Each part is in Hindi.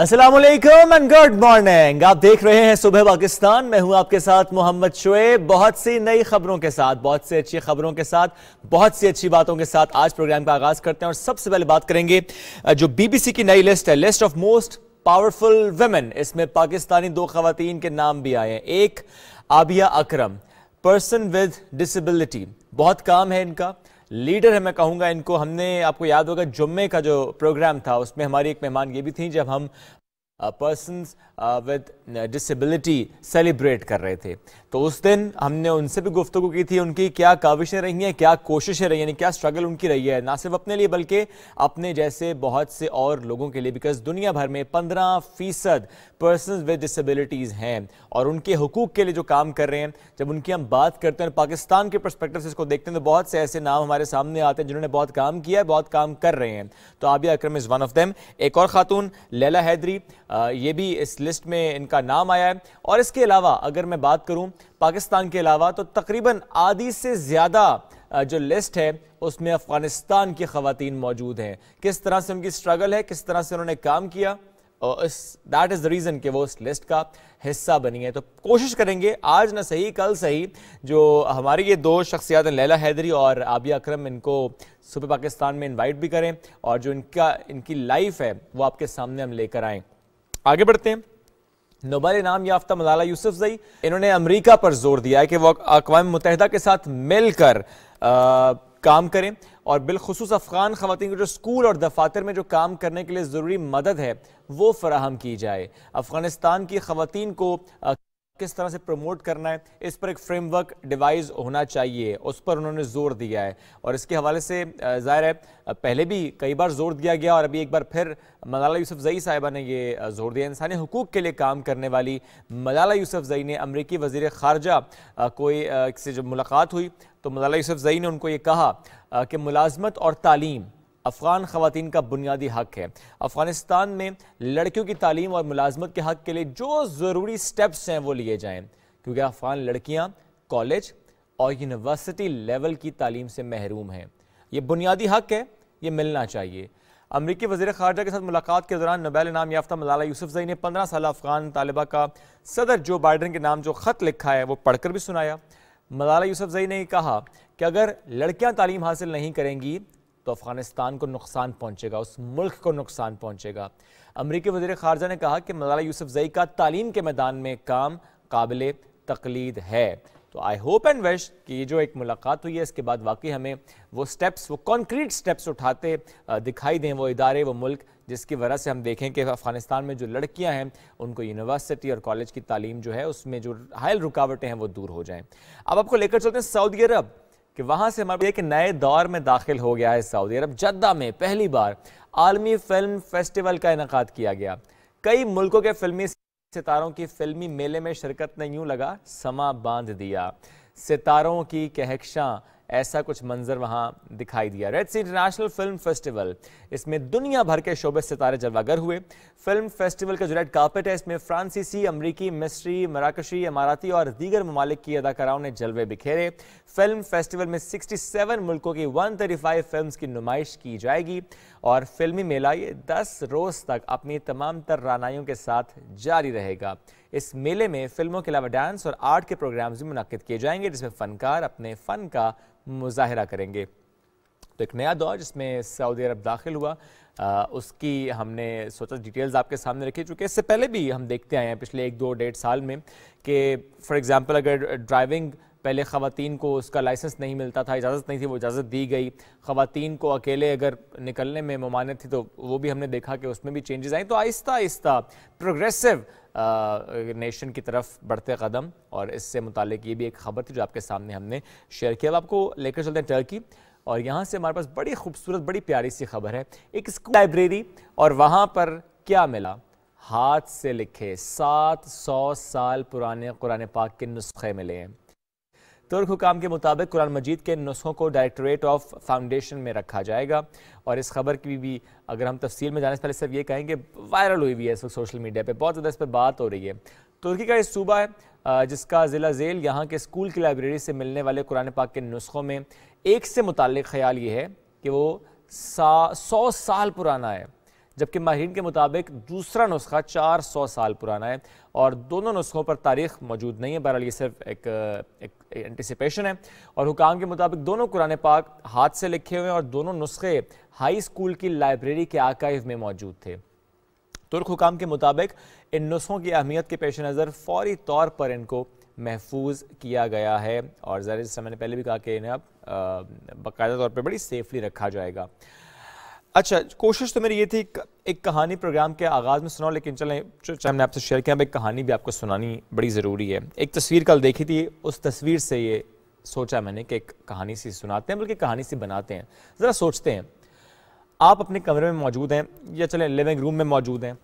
असलम एंड गुड मॉर्निंग आप देख रहे हैं सुबह पाकिस्तान मैं हूं आपके साथ मोहम्मद शुएब बहुत सी नई खबरों के साथ बहुत सी अच्छी खबरों के साथ बहुत सी अच्छी बातों के साथ आज प्रोग्राम का आगाज करते हैं और सबसे पहले बात करेंगे जो बीबीसी की नई लिस्ट है list of most powerful women इसमें पाकिस्तानी दो खातन के नाम भी आए हैं एक Abia Akram person with disability बहुत काम है इनका लीडर है मैं कहूंगा इनको हमने आपको याद होगा जुम्मे का जो प्रोग्राम था उसमें हमारी एक मेहमान ये भी थी जब हम पर्सन विद डिसेबिलिटी सेलिब्रेट कर रहे थे तो उस दिन हमने उनसे भी गुफ्तु की थी उनकी क्या काविशें रही हैं क्या कोशिशें रही हैं क्या स्ट्रगल उनकी रही है ना सिर्फ अपने लिए बल्कि अपने जैसे बहुत से और लोगों के लिए बिकॉज दुनिया भर में पंद्रह फ़ीसद पर्सन विद डिसबिलिटीज हैं और उनके हकूक़ के लिए जो काम कर रहे हैं जब उनकी हम बात करते हैं पाकिस्तान के परस्पेक्टिव से इसको देखते हैं तो बहुत से ऐसे नाम हमारे सामने आते हैं जिन्होंने बहुत काम किया है बहुत काम कर रहे हैं तो Abia Akram is one of them एक और ख़ातून लैला हैदरी ये भी इस लिस्ट में इनका का नाम आया है और इसके अलावा अगर मैं बात करूं पाकिस्तान के अलावा तो तकरीबन आधी से ज़्यादा जो लिस्ट है उसमें अफगानिस्तान की खातन मौजूद हैं किस तरह से उनकी स्ट्रगल है किस तरह से उन्होंने काम किया और इस दैट इज़ द रीज़न कि वो उस लिस्ट का हिस्सा बनी है तो कोशिश करेंगे आज ना सही कल सही जो हमारी ये दो शख्सियात लैला हैदरी और आबिया अक्रम इनको सुबह पाकिस्तान में इनवाइट भी करें और जो इनका इनकी लाइफ है वो आपके सामने हम लेकर आएँ आगे बढ़ते हैं नोबल इनाम याफ्ता मलाला जई इन्होंने अमरीका पर जोर दिया है कि वह अकवा मुतहद के साथ मिलकर काम करें और बिलखसूस अफगान खातन को जो स्कूल और दफातर में जो काम करने के लिए ज़रूरी मदद है वो फराहम की जाए अफ़गानिस्तान की खातन को किस तरह से प्रमोट करना है इस पर एक फ्रेमवर्क डिवाइस होना चाहिए उस पर उन्होंने जोर दिया है और इसके हवाले से जाहिर है पहले भी कई बार जोर दिया गया और अभी एक बार फिर मलाला यूसुफ जई साहिबा ने ये जोर दिया इंसानी हकूक़ के लिए काम करने वाली मलाला यूसुफ जई ने अमरीकी वजीर खारजा कोई से जब मुलाकात हुई तो मलाला यूसुफ जई ने उनको ये कहा कि मुलाजमत और तालीम अफ़गान खातन का बुनियादी हक है अफ़गानिस्तान में लड़कियों की तालीम और मुलाजमत के हक के लिए जो ज़रूरी स्टेप्स हैं वो लिए जाएँ क्योंकि अफ़गान लड़कियाँ कॉलेज और यूनिवर्सिटी लेवल की तालीम से महरूम हैं ये बुनियादी हक है ये मिलना चाहिए अमरीकी वजी खारजा के साथ मुलाकात के दौरान नोबेल इनाम याफ्ता मलाला जई ने पंद्रह साल अफगान तलबा का सदर जो बाइडन के नाम जो ख़त लिखा है वो पढ़कर भी सुनाया मलाला जई ने कहा कि अगर लड़कियां तालीम हासिल नहीं करेंगी तो अफगानिस्तान को नुकसान पहुंचेगा उस मुल्क को नुकसान पहुंचेगा अमरीकी वजीर खारजा ने कहा कि मलाला जई का तालीम के मैदान में काम काबिल तकलीद है तो आई होप एंड वेश कि ये जो एक मुलाकात हुई है इसके बाद वाकई हमें वो स्टेप्स वो कॉन्क्रीट स्टेप्स उठाते दिखाई दें वो इदारे वो मुल्क जिसकी वजह से हम देखें कि अफ़गानिस्तान में जो लड़कियां हैं उनको यूनिवर्सिटी और कॉलेज की तालीम जो है उसमें जो हायल रुकावटें हैं वो दूर हो जाएं अब आपको लेकर चलते हैं सऊदी अरब कि वहाँ से हमारे एक नए दौर में दाखिल हो गया है सऊदी अरब जद्दा में पहली बार आलमी फिल्म फेस्टिवल का इनका किया गया कई मुल्कों के फिल्मी सितारों की फिल्मी मेले में शिरकत ने यूं लगा समा बांध दिया सितारों की कहकशां ऐसा कुछ मंजर वहाँ दिखाई दिया Red Sea International Film Festival इसमें दुनिया भर के शोबे सितारे जलवागर हुए फिल्म फेस्टिवल का जो रेड कार्पेट है इसमें फ्रांसीसी अमरीकी मिस्री मराकशी इमाराती और दीगर ममालिक की अदाकाराओं ने जलवे बिखेरे फिल्म फेस्टिवल में 67 मुल्कों की 135 फिल्म की नुमाइश की जाएगी और फिल्मी मेला ये 10 रोज तक अपनी तमाम तर रानाइयों के साथ जारी रहेगा इस मेले में फिल्मों के अलावा डांस और आर्ट के प्रोग्राम्स भी मुनद किए जाएंगे जिसमें फ़नकार अपने फ़न का मुजाहरा करेंगे तो एक नया दौर जिसमें सऊदी अरब दाखिल हुआ आ, उसकी हमने सोचा डिटेल्स आपके सामने रखी चूँकि इससे पहले भी हम देखते आए हैं पिछले एक दो डेढ़ साल में कि फॉर एग्ज़ाम्पल अगर ड्राइविंग पहले ख़वान को उसका लाइसेंस नहीं मिलता था इजाज़त नहीं थी वो इजाज़त दी गई ख़वान को अकेले अगर निकलने में ममानत थी तो वो भी हमने देखा कि उसमें भी चेंजेस आए तो आहिस्ता आहिस्ता प्रोग्रेसिव नेशन की तरफ बढ़ते कदम और इससे मुतल ये भी एक खबर थी जो आपके सामने हमने शेयर किया अब आपको लेकर चलते हैं टर्की और यहाँ से हमारे पास बड़ी खूबसूरत बड़ी प्यारी सी खबर है एक स्कूल लाइब्रेरी और वहाँ पर क्या मिला हाथ से लिखे सात सौ साल पुराने कुरान पाक के नुस्खे मिले हैं तुर्क हुकाम के मुताबिक कुरान मजीद के नुस्खों को डायरेक्टोरेट ऑफ फाउंडेशन में रखा जाएगा और इस खबर की भी अगर हम तफसील में जाने से पहले सिर्फ ये कहेंगे वायरल हुई हुई है इस वक्त सोशल मीडिया पर बहुत ज़्यादा इस पर बात हो रही है तुर्की का एक सूबा है जिसका ज़िला जेल यहाँ के स्कूल की लाइब्रेरी से मिलने वाले कुरान पाक के नुस्खों में एक से मुतल ख्याल ये है कि वो सा सौ साल पुराना है जबकि माहरीन के मुताबिक दूसरा नुस्खा चार सौ साल पुराना है और दोनों नुस्खों पर तारीख मौजूद नहीं है बहरहाल ये सिर्फ एक, एक एंटिसिपेशन है और हुकाम के मुताबिक दोनों कुरान पाक हाथ से लिखे हुए और दोनों नुस्खे हाई स्कूल की लाइब्रेरी के आकाइव में मौजूद थे तुर्क हुकाम के मुताबिक इन नुस्खों की अहमियत के पेश नज़र फौरी तौर पर इनको महफूज किया गया है और ज़रा जैसे मैंने पहले भी कहा कि इन्हें अब बाकायदा तौर पर बड़ी सेफली रखा जाएगा अच्छा कोशिश तो मेरी ये थी एक कहानी प्रोग्राम के आगाज़ में सुनाओ लेकिन चलें चाहे मैंने आपसे शेयर किया अब एक कहानी भी आपको सुनानी बड़ी ज़रूरी है एक तस्वीर कल देखी थी उस तस्वीर से ये सोचा मैंने कि एक कहानी सी सुनाते हैं बल्कि कहानी सी बनाते हैं ज़रा सोचते हैं आप अपने कमरे में मौजूद हैं या चलें लिविंग रूम में मौजूद हैं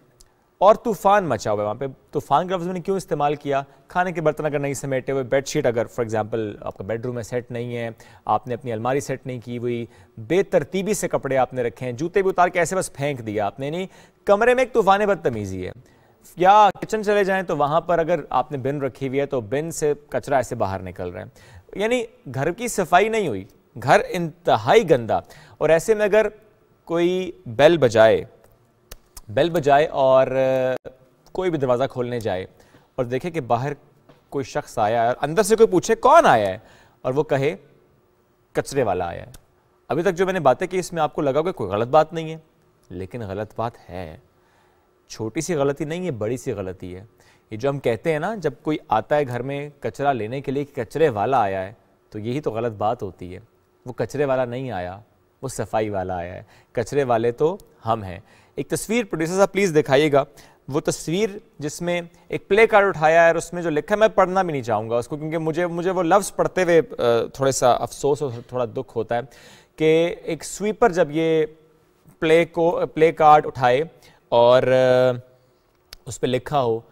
और तूफान मचा हुआ है वहाँ पे तूफान का लफ्ज़ मैंने क्यों इस्तेमाल किया खाने के बर्तन अगर नहीं समेटे हुए बेडशीट अगर फॉर एग्जांपल आपका बेडरूम में सेट नहीं है आपने अपनी अलमारी सेट नहीं की हुई बेतरतीबी से कपड़े आपने रखे हैं जूते भी उतार के ऐसे बस फेंक दिया आपने नहीं कमरे में एक तूफान बदतमीज़ी है या किचन चले जाएँ तो वहाँ पर अगर आपने बिन रखी हुई है तो बिन से कचरा ऐसे बाहर निकल रहा है यानी घर की सफाई नहीं हुई घर इंतहाई गंदा और ऐसे में अगर कोई बेल बजाए बेल बजाए और कोई भी दरवाज़ा खोलने जाए और देखे कि बाहर कोई शख्स आया है और अंदर से कोई पूछे कौन आया है और वो कहे कचरे वाला आया है अभी तक जो मैंने बातें की इसमें आपको लगा होगा कोई गलत बात नहीं है लेकिन गलत बात है छोटी सी गलती नहीं है बड़ी सी गलती है ये जो हम कहते हैं ना जब कोई आता है घर में कचरा लेने के लिए कि कचरे वाला आया है तो यही तो गलत बात होती है वो कचरे वाला नहीं आया वो सफाई वाला आया है कचरे वाले तो हम हैं एक तस्वीर प्रोड्यूसर साहब प्लीज़ दिखाइएगा वो तस्वीर जिसमें एक प्ले कार्ड उठाया है और उसमें जो लिखा है मैं पढ़ना भी नहीं चाहूँगा उसको क्योंकि मुझे मुझे वो लफ्ज़ पढ़ते हुए थोड़े सा अफसोस और थोड़ा दुख होता है कि एक स्वीपर जब ये प्ले को प्ले कार्ड उठाए और उस पर लिखा हो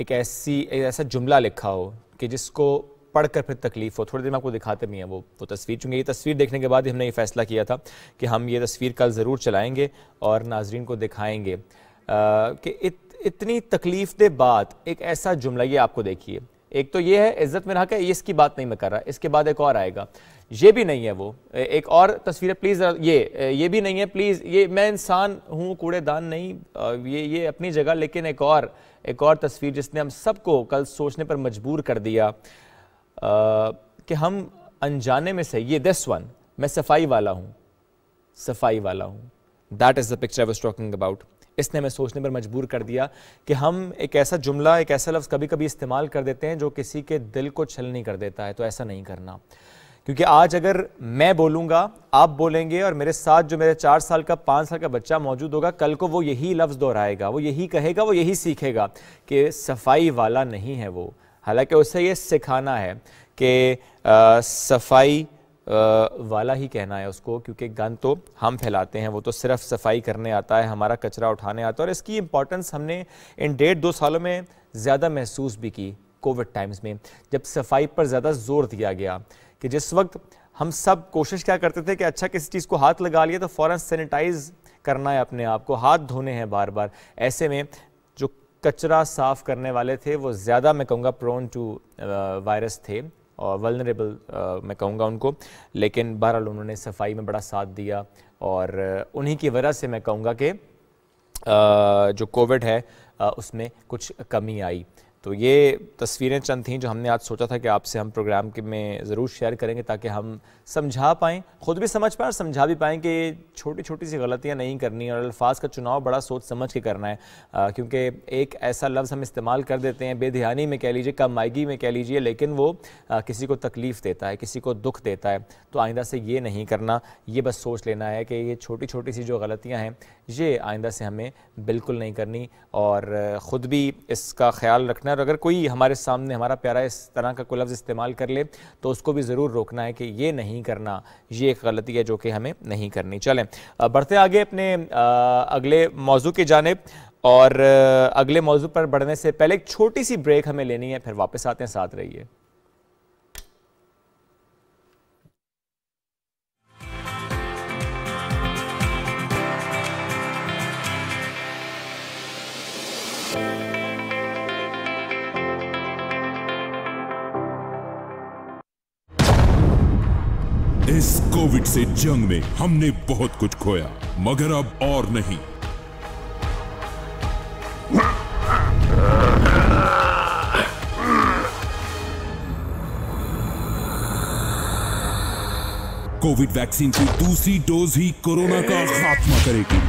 एक ऐसी एक ऐसा जुमला लिखा हो कि जिसको पढ़कर फिर तकलीफ हो थोड़ी देर में आपको दिखाते भी हैं वो वो तस्वीर चूँकि ये तस्वीर देखने के बाद ही हमने ये फ़ैसला किया था कि हम ये तस्वीर कल ज़रूर चलाएँगे और नाजरीन को दिखाएँगे कि इत, इतनी तकलीफ दे बात एक ऐसा जुमला ये आपको देखिए एक तो ये है इज्जत में रहा कि इसकी बात नहीं मैं कर रहा इसके बाद एक और आएगा ये भी नहीं है वो एक और तस्वीर है प्लीज़ ये ये भी नहीं है प्लीज़ ये मैं इंसान हूँ कूड़ेदान नहीं ये ये अपनी जगह लेकिन एक और एक और तस्वीर जिसने हम सबको कल सोचने पर मजबूर कर दिया कि हम अनजाने में से ये दिस वन मैं सफाई वाला हूँ सफाई वाला हूँ that is the picture I was talking about इसने हमें सोचने पर मजबूर कर दिया कि हम एक ऐसा जुमला एक ऐसा लफ्ज़ कभी कभी इस्तेमाल कर देते हैं जो किसी के दिल को छल नहीं कर देता है तो ऐसा नहीं करना क्योंकि आज अगर मैं बोलूँगा आप बोलेंगे और मेरे साथ जो मेरे चार साल का पाँच साल का बच्चा मौजूद होगा कल को वो यही लफ्ज़ दोहराएगा वो यही कहेगा वो यही सीखेगा कि सफाई वाला नहीं है वो हालांकि उससे ये सिखाना है कि सफाई वाला ही कहना है उसको क्योंकि गंद तो हम फैलाते हैं वो तो सिर्फ सफाई करने आता है हमारा कचरा उठाने आता है और इसकी इम्पोर्टेंस हमने इन डेढ़ दो सालों में ज़्यादा महसूस भी की कोविड टाइम्स में जब सफाई पर ज़्यादा जोर दिया गया कि जिस वक्त हम सब कोशिश क्या करते थे कि अच्छा किसी चीज़ को हाथ लगा लिया तो फ़ौर सैनिटाइज़ करना है अपने आप को हाथ धोने हैं बार बार ऐसे में कचरा साफ करने वाले थे वो ज़्यादा मैं कहूँगा प्रोन टू वायरस थे और वलनरेबल uh, मैं कहूँगा उनको लेकिन बहरहाल उन्होंने सफाई में बड़ा साथ दिया और uh, उन्हीं की वजह से मैं कहूँगा कि uh, जो कोविड है उसमें कुछ कमी आई तो ये तस्वीरें चंद थीं जो हमने आज सोचा था कि आपसे हम प्रोग्राम के में ज़रूर शेयर करेंगे ताकि हम समझा पाएँ ख़ुद भी समझ पाएँ और समझा भी पाएँ कि छोटी छोटी सी गलतियाँ नहीं करनी और अल्फाज का चुनाव बड़ा सोच समझ के करना है क्योंकि एक ऐसा लफ्ज़ हम इस्तेमाल कर देते हैं बेध्यानी में कह लीजिए कम कमायगी में कह लीजिए लेकिन वो आ, किसी को तकलीफ़ देता है किसी को दुख देता है तो आइंदा से ये नहीं करना ये बस सोच लेना है कि ये छोटी छोटी सी जो गलतियाँ हैं ये आइंदा से हमें बिल्कुल नहीं करनी और ख़ुद भी इसका ख्याल रखना है और अगर कोई हमारे सामने हमारा प्यारा इस तरह का कोई लफ्ज़ इस्तेमाल कर ले तो उसको भी ज़रूर रोकना है कि ये नहीं नहीं करना ये एक गलती है जो कि हमें नहीं करनी चलें बढ़ते आगे अपने अगले मौजू की जानब और अगले मौजू पर बढ़ने से पहले एक छोटी सी ब्रेक हमें लेनी है फिर वापस आते हैं साथ रहिए है। इस कोविड से जंग में हमने बहुत कुछ खोया मगर अब और नहीं कोविड वैक्सीन की दूसरी डोज ही कोरोना का खात्मा करेगी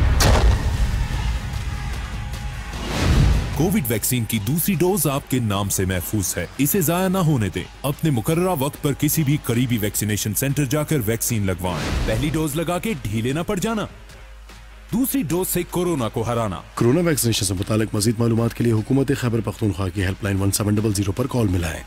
कोविड वैक्सीन की दूसरी डोज आपके नाम से महफूज है इसे जाया ना होने दें अपने मुकर्रा वक्त पर किसी भी करीबी वैक्सीनेशन सेंटर जाकर वैक्सीन लगवाएं पहली डोज लगा के ढीले न पड़ जाना दूसरी डोज से कोरोना को हराना कोरोना वैक्सीनेशन से मुतालिक मजीद मालूम के लिए हुकूमत खैबर पख्तूनख्वा की helpline one seven double zero आरोप कॉल मिलाएं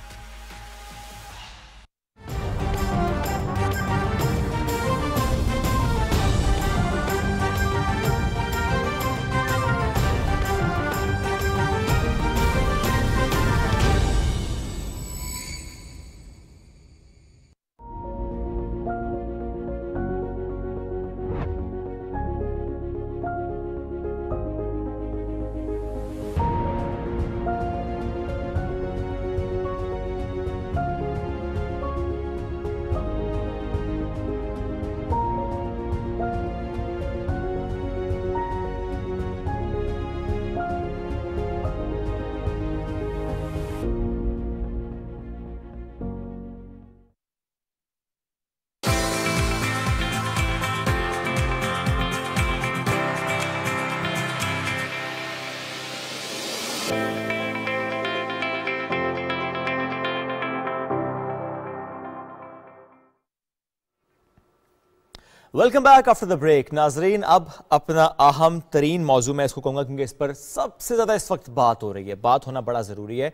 welcome back after the break नाजरीन अब अपना अहम तरीन मौजू मैं इसको कहूँगा क्योंकि इस पर सबसे ज़्यादा इस वक्त बात हो रही है बात होना बड़ा ज़रूरी है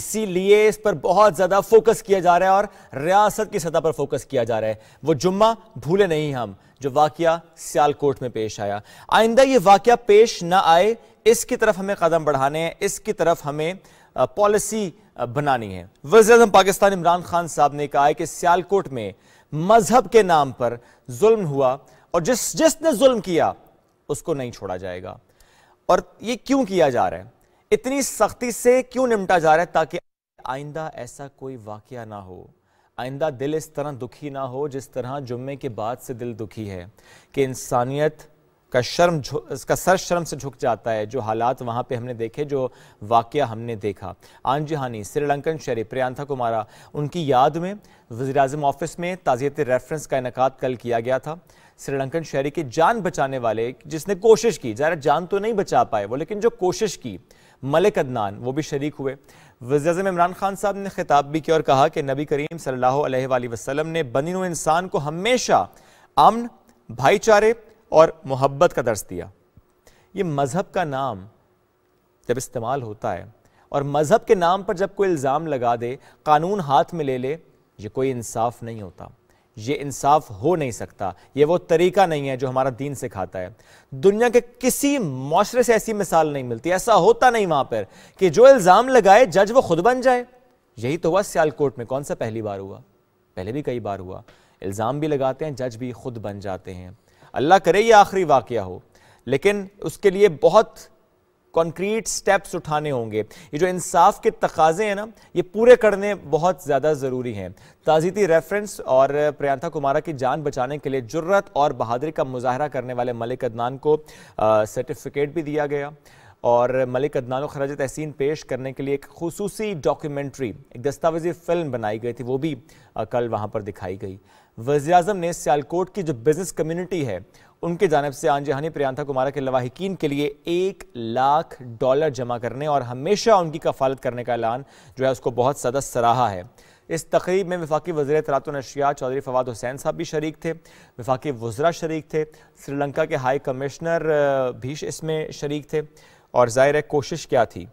इसीलिए इस पर बहुत ज़्यादा फोकस किया जा रहा है और रियासत की सतह पर फोकस किया जा रहा है वो जुम्मा भूले नहीं हम जो वाक्य सियालकोट में पेश आया आइंदा ये वाक़ पेश ना आए इसकी तरफ हमें कदम बढ़ाने हैं इसकी तरफ हमें पॉलिसी बनानी है वजी पाकिस्तान इमरान खान साहब ने कहा है कि सियालकोट में मजहब के नाम पर जुल्म हुआ और जिस जिसने जुल्म किया उसको नहीं छोड़ा जाएगा और ये क्यों किया जा रहा है इतनी सख्ती से क्यों निमटा जा रहा है ताकि आइंदा ऐसा कोई वाक़ ना हो आइंदा दिल इस तरह दुखी ना हो जिस तरह जुम्मे के बाद से दिल दुखी है कि इंसानियत का शर्म इसका सर शर्म से झुक जाता है जो हालात वहाँ पे हमने देखे जो वाक्य हमने देखा आंजहानी श्रीलंकन शहरी प्रियंथा कुमारा उनकी याद में वजी अजम ऑफिस में ताज़ियत रेफरेंस का इनका कल किया गया था श्रीलंकन शहरी की जान बचाने वाले जिसने कोशिश की ज़रा जान तो नहीं बचा पाए वो लेकिन जो कोशिश की मलिक अदनान वो भी शरीक हुए वजी अजम इमरान खान साहब ने खिताब भी किया और कहा कि नबी करीम सल्ला वसलम ने बनी इंसान को हमेशा अमन भाईचारे और मोहब्बत का दर्ज दिया ये मज़हब का नाम जब इस्तेमाल होता है और मज़हब के नाम पर जब कोई इल्ज़ाम लगा दे कानून हाथ में ले ले ये कोई इंसाफ नहीं होता ये इंसाफ हो नहीं सकता ये वो तरीका नहीं है जो हमारा दीन सिखाता है दुनिया के किसी माशरे से ऐसी मिसाल नहीं मिलती ऐसा होता नहीं वहां पर कि जो इल्ज़ाम लगाए जज वो खुद बन जाए यही तो हुआ सियालकोट में कौन सा पहली बार हुआ पहले भी कई बार हुआ इल्ज़ाम भी लगाते हैं जज भी खुद बन जाते हैं अल्लाह करे ये आखिरी वाक़ हो लेकिन उसके लिए बहुत कॉन्क्रीट स्टेप्स उठाने होंगे ये जो इंसाफ के तकाजे हैं ना ये पूरे करने बहुत ज़्यादा ज़रूरी हैं ताज़ीती रेफरेंस और प्रियंता कुमारा की जान बचाने के लिए जुर्रत और बहादुरी का मुजाहरा करने वाले मलिक अदनान को सर्टिफिकेट भी दिया गया और मलिक अदनान खराज तहसीन पेश करने के लिए एक खसूसी डॉक्यूमेंट्री एक दस्तावेजी फ़िल्म बनाई गई थी वो भी कल वहाँ पर दिखाई गई वजी अजम ने सियालकोट की जो बिजनेस कम्युनिटी है उनके जानब से आंजहानी प्रियंता कुमारा के लवाहिकीन के लिए एक लाख डॉलर जमा करने और हमेशा उनकी कफालत करने का ऐलान जो है उसको बहुत सदा सराहा है इस तकरीब में विफाक वजी तरात नशिया चौधरी फवाद हुसैन साहब भी शरीक थे विफाक वज्रा शरीक थे श्रीलंका के हाई कमिश्नर भी इसमें शरीक थे और ज़ाहिर है कोशिश क्या थी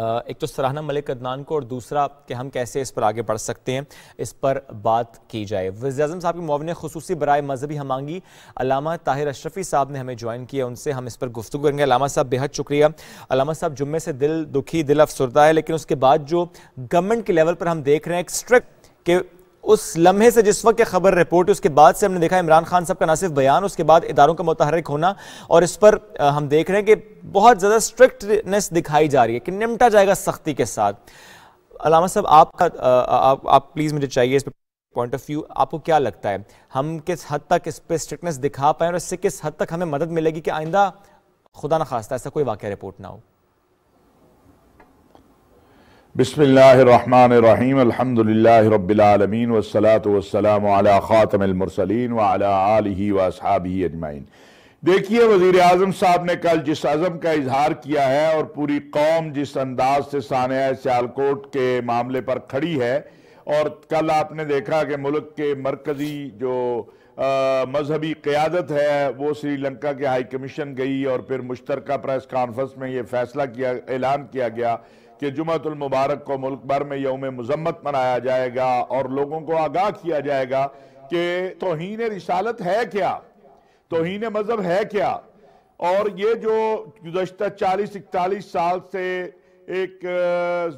एक तो सराहना मलिक अदनान को और दूसरा कि हम कैसे इस पर आगे बढ़ सकते हैं इस पर बात की जाए वजी अजम साहब की मुआवन खसूस बरए मजहबी हमांगी अलामा ताहिर अशरफी साहब ने हमें ज्वाइन किया उनसे हम इस पर गुफ्तु करेंगे अलामा साहब बेहद शुक्रिया अलामा साहब जुम्मे से दिल दुखी दिल अफसरदा है लेकिन उसके बाद जो गवर्नमेंट के लेवल पर हम देख रहे हैं एक स्ट्रिक्ट के उस लम्हे से जिस वक्त खबर रिपोर्ट उसके बाद से हमने देखा इमरान खान साहब का ना सिर्फ बयान उसके बाद इदारों का मुतहरक होना और इस पर हम देख रहे हैं कि बहुत ज़्यादा स्ट्रिक्टनेस दिखाई जा रही है कि निमटा जाएगा सख्ती के साथ अलामा साहब आपका आप, आप प्लीज़ मुझे चाहिए इस पर पॉइंट ऑफ व्यू आपको क्या लगता है हम किस हद तक इस पर स्ट्रिक्टनेस दिखा पाए और इससे किस हद तक हमें मदद मिलेगी कि आइंदा खुदा न खास्ता ऐसा कोई वाक्य रिपोर्ट ना हो बिसमीम अल्हम्दुलिल्लाह रब्बिलआलमीन वस्सलात वस्सलाम अला ख़ातमिलमरसलीन व अला व अजमाइन देखिए वज़ी अजम साहब ने कल जिस अज़म का इजहार किया है और पूरी कौम जिस अंदाज से सानिया सियालकोट के मामले पर खड़ी है और कल आपने देखा कि मुल्क के मरकज़ी जो मजहबी क़्यादत है वो श्रीलंका के हाई कमीशन गई और फिर मुश्तरका प्रेस कॉन्फ्रेंस में ये फैसला किया ऐलान किया गया कि जुमतुल मुबारक को मुल्क भर में यौम मजम्मत मनाया जाएगा और लोगों को आगाह किया जाएगा कि तोहन रिसालत है क्या तोहन मज़हब है क्या और ये जो गुजशत चालीस इकतालीस साल से एक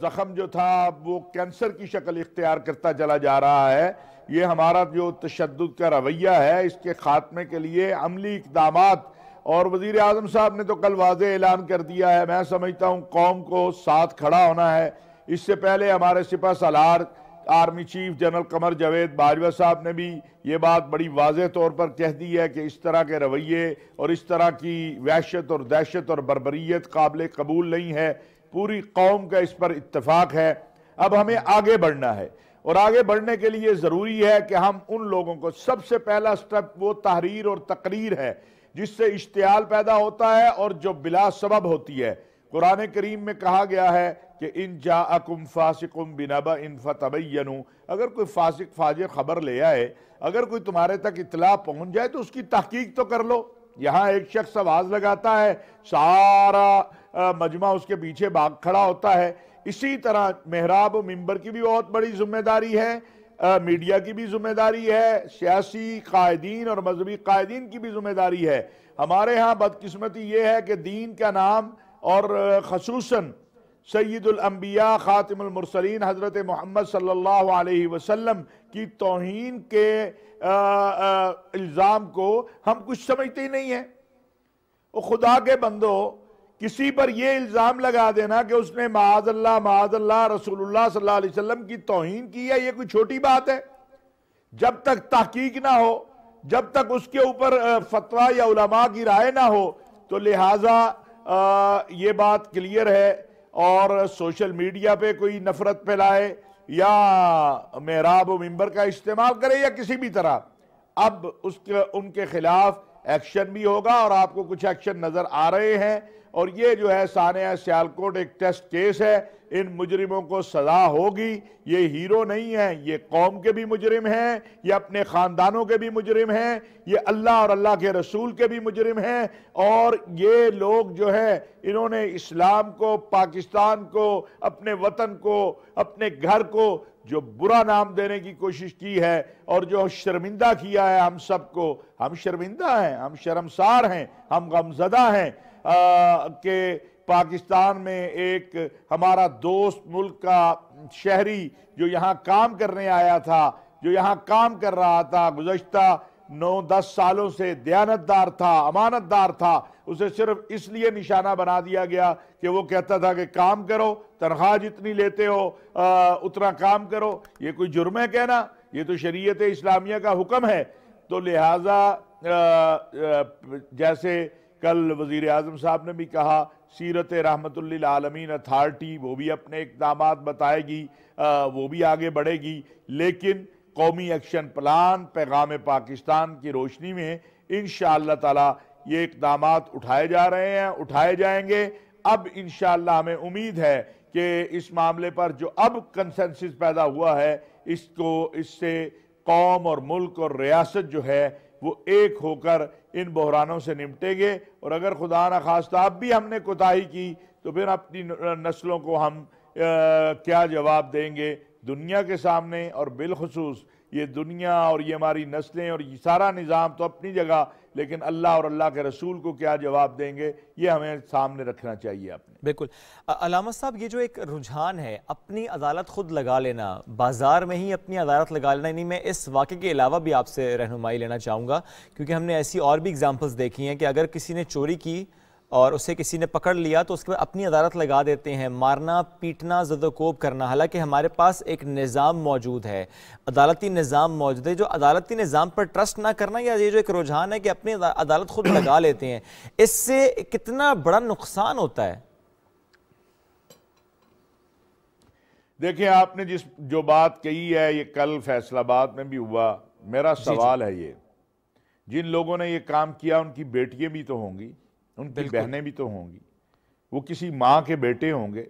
जख्म जो था वो कैंसर की शक्ल इख्तियार करता चला जा रहा है ये हमारा जो तशद का रवैया है इसके ख़ात्मे के लिए अमली इकदाम और वजीर अजम साहब ने तो कल वाज ऐलान कर दिया है मैं समझता हूँ कौम को साथ खड़ा होना है इससे पहले हमारे सिपा सलार army chief general Qamar Javed Bajwa साहब ने भी ये बात बड़ी वाज तौर पर कह दी है कि इस तरह के रवैये और इस तरह की वहशत और दहशत और बरबरीत काबिल कबूल नहीं है पूरी कौम का इस पर इतफाक़ है अब हमें आगे बढ़ना है और आगे बढ़ने के लिए ज़रूरी है कि हम उन लोगों को सबसे पहला स्टेप वो तहरीर और तकरीर है जिससे इश्तियाल पैदा होता है और जो बिला सबब होती है कुरान करीम में कहा गया है कि इन जा अकुम फासिकुम बिनब इन फ़तबैन अगर कोई फासिक फाज खबर ले आए अगर कोई तुम्हारे तक इतला पहुंच जाए तो उसकी तहकीक तो कर लो यहाँ एक शख्स आवाज़ लगाता है सारा मजमा उसके पीछे भाग खड़ा होता है इसी तरह मेहराब और मिंबर की भी बहुत बड़ी जिम्मेदारी है मीडिया की भी जिम्मेदारी है सियासी कायदीन और मजहबी कायदीन की भी जिम्मेदारी है हमारे यहाँ बदकस्मती ये है कि दीन का नाम और खसूस सैदुलम्बिया ख़ातमसलिन हज़रत मोहम्मद सल्ला वसम की तोहन के इल्ज़ाम को हम कुछ समझते ही नहीं हैं खुदा के बंदो किसी पर यह इल्ज़ाम लगा देना कि उसने माजल्ला माजल्ला रसूलुल्लाह सल्लल्लाहु अलैहि वसल्लम की तोहन की है ये कोई छोटी बात है जब तक तहकीक ना हो जब तक उसके ऊपर फतवा या उलमा की राय ना हो तो लिहाजा ये बात क्लियर है और सोशल मीडिया पे कोई नफरत फैलाए या महराब मंबर का इस्तेमाल करे या किसी भी तरह अब उसके उनके खिलाफ एक्शन भी होगा और आपको कुछ एक्शन नज़र आ रहे हैं और ये जो है सानिया सियालकोट एक टेस्ट केस है इन मुजरिमों को सजा होगी ये हीरो नहीं है ये कौम के भी मुजरिम हैं ये अपने ख़ानदानों के भी मुजरिम हैं ये अल्लाह और अल्लाह के रसूल के भी मुजरिम हैं और ये लोग जो है इन्होंने इस्लाम को पाकिस्तान को अपने वतन को अपने घर को जो बुरा नाम देने की कोशिश की है और जो शर्मिंदा किया है हम सबको हम शर्मिंदा हैं हम शर्मसार हैं हम गमजदा हैं कि पाकिस्तान में एक हमारा दोस्त मुल्क का शहरी जो यहाँ काम करने आया था जो यहाँ काम कर रहा था गुजशत नौ दस सालों से दयानतदार था अमानतदार था उसे सिर्फ इसलिए निशाना बना दिया गया कि वो कहता था कि काम करो तनख्वाह जितनी लेते हो आ, उतना काम करो ये कोई जुर्म है कहना ये तो शरीयत इस्लामिया का हुक्म है तो लिहाजा आ, जैसे कल वजीर अजम साहब ने भी कहा सीरत आलमीन अथार्टी वो भी अपने इकदाम बताएगी वो भी आगे बढ़ेगी लेकिन कौमी एक्शन प्लान पैगाम पाकिस्तान की रोशनी में इन ताला ये इकदाम उठाए जा रहे हैं उठाए जाएंगे अब इन हमें उम्मीद है कि इस मामले पर जो अब कंसेंसिस पैदा हुआ है इसको इससे कौम और मुल्क और रियासत जो है वो एक होकर इन बहरानों से निपटेंगे और अगर खुदा न खास्ता अब भी हमने कोताही की तो फिर अपनी नस्लों को हम आ, क्या जवाब देंगे दुनिया के सामने और बिलखसूस ये दुनिया और ये हमारी नस्लें और ये सारा निज़ाम तो अपनी जगह लेकिन अल्लाह और अल्लाह के रसूल को क्या जवाब देंगे ये हमें सामने रखना चाहिए आपने बिल्कुल अलामत साहब ये जो एक रुझान है अपनी अदालत खुद लगा लेना बाज़ार में ही अपनी अदालत लगा लेना नहीं मैं इस वाक़े के अलावा भी आपसे रहनुमाई लेना चाहूँगा क्योंकि हमने ऐसी और भी एग्ज़ाम्पल्स देखी हैं कि अगर किसी ने चोरी की और उसे किसी ने पकड़ लिया तो उसके बाद अपनी अदालत लगा देते हैं मारना पीटना जदोकोब करना हालांकि हमारे पास एक निज़ाम मौजूद है अदालती निज़ाम मौजूद है जो अदालती निज़ाम पर ट्रस्ट ना करना या ये जो एक रुझान है कि अपनी अदालत खुद लगा लेते हैं इससे कितना बड़ा नुकसान होता है देखिए आपने जिस जो बात कही है ये कल फैसलाबाद में भी हुआ मेरा सवाल है ये जिन लोगों ने ये काम किया उनकी बेटियां भी तो होंगी उनकी बहनें भी तो होंगी वो किसी माँ के बेटे होंगे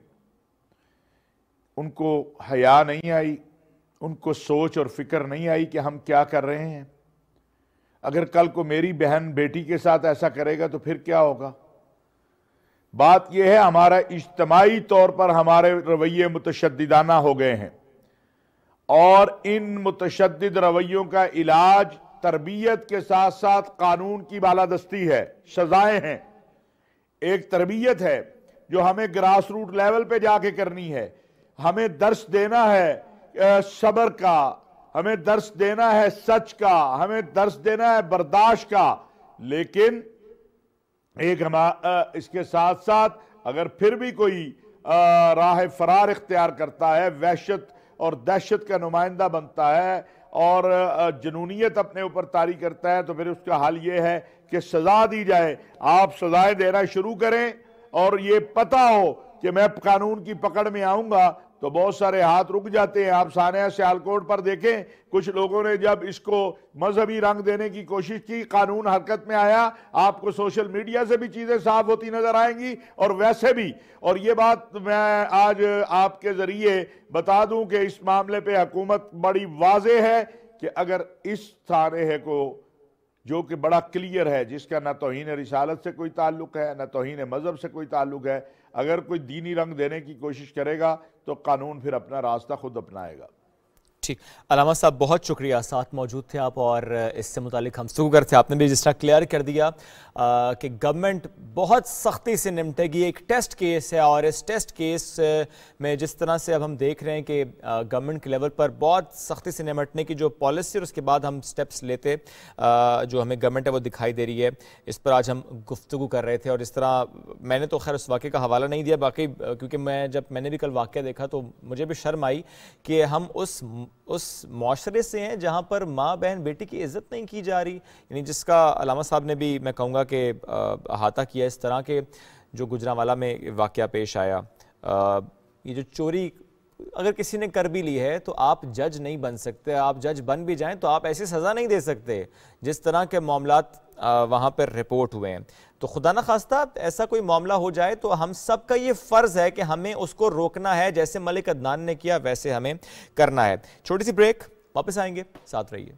उनको हया नहीं आई उनको सोच और फिक्र नहीं आई कि हम क्या कर रहे हैं अगर कल को मेरी बहन बेटी के साथ ऐसा करेगा तो फिर क्या होगा बात यह है हमारा इज्तमाही तौर पर हमारे रवैये मुतशदाना हो गए हैं और इन मुतशद रवैयों का इलाज तरबियत के साथ साथ कानून की बालादस्ती है सजाएं हैं एक तरबियत है जो हमें ग्रास रूट लेवल पे जाके करनी है हमें दर्श देना है सबर का हमें दर्श देना है सच का हमें दर्श देना है बर्दाश्त का लेकिन एक हम इसके साथ साथ अगर फिर भी कोई राह फरार इख्तियार करता है वहशत और दहशत का नुमाइंदा बनता है और जनूनीत अपने ऊपर तारी करता है तो फिर उसका हाल ये है कि सजा दी जाए आप सजाएं देना शुरू करें और ये पता हो कि मैं कानून की पकड़ में आऊंगा तो बहुत सारे हाथ रुक जाते हैं आप सानिया सियालकोट पर देखें कुछ लोगों ने जब इसको मजहबी रंग देने की कोशिश की कानून हरकत में आया आपको सोशल मीडिया से भी चीज़ें साफ होती नज़र आएंगी और वैसे भी और ये बात मैं आज आपके ज़रिए बता दूं कि इस मामले पे हुकूमत बड़ी वाजे है कि अगर इस थाने को जो कि बड़ा क्लियर है जिसका ना तोहन रिसालत से कोई ताल्लुक़ है ना तोहन मज़हब से कोई ताल्लुक़ है अगर कोई दीनी रंग देने की कोशिश करेगा तो कानून फिर अपना रास्ता खुद अपनाएगा जी अलामा साहब बहुत शुक्रिया साथ मौजूद थे आप और इससे मुतालिक हम सुगर थे आपने भी जिस तरह क्लियर कर दिया कि गवर्नमेंट बहुत सख्ती से निमटेगी एक टेस्ट केस है और इस टेस्ट केस में जिस तरह से अब हम देख रहे हैं कि गवर्नमेंट के लेवल पर बहुत सख्ती से निमटने की जो पॉलिसी और उसके बाद हम स्टेप्स लेते जो हमें गवर्नमेंट है वो दिखाई दे रही है इस पर आज हम गुफ्तु कर रहे थे और इस तरह मैंने तो खैर उस वाक्य का हवाला नहीं दिया बाकी क्योंकि मैं जब मैंने भी कल वाक्य देखा तो मुझे भी शर्म आई कि हम उस उस माशरे से हैं जहाँ पर माँ बहन बेटी की इज्जत नहीं की जा रही यानी जिसका अलामा साहब ने भी मैं कहूँगा कि अहाता किया इस तरह के जो गुजरावाला में वाक़ पेश आया आ, ये जो चोरी अगर किसी ने कर भी ली है तो आप जज नहीं बन सकते आप जज बन भी जाएं तो आप ऐसी सज़ा नहीं दे सकते जिस तरह के मामला वहाँ पर रिपोर्ट हुए हैं तो खुदा न खास्ता ऐसा कोई मामला हो जाए तो हम सब का ये फ़र्ज़ है कि हमें उसको रोकना है जैसे मलिक अदनान ने किया वैसे हमें करना है छोटी सी ब्रेक वापस आएंगे साथ रहिए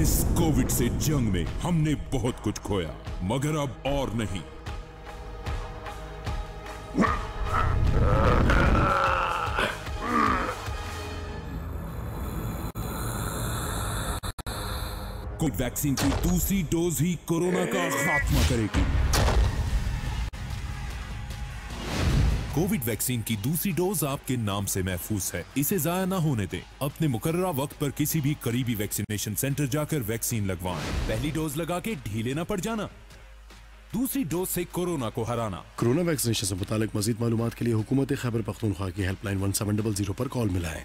इस कोविड से जंग में हमने बहुत कुछ खोया मगर अब और नहीं कोविड वैक्सीन की दूसरी डोज ही कोरोना का खात्मा करेगी कोविड वैक्सीन की दूसरी डोज आपके नाम से महफूज है इसे जाया ना होने दें अपने मुकर वक्त पर किसी भी करीबी वैक्सीनेशन सेंटर जाकर वैक्सीन लगवाएं पहली डोज लगा के ढीले न पड़ जाना दूसरी डोज से कोरोना को हराना कोरोना वैक्सीनेशन से मुतालिक मजीद मालूम के लिए हुकूमत खैबर पख्तूनख्वा की helpline one seven double zero आरोप कॉल है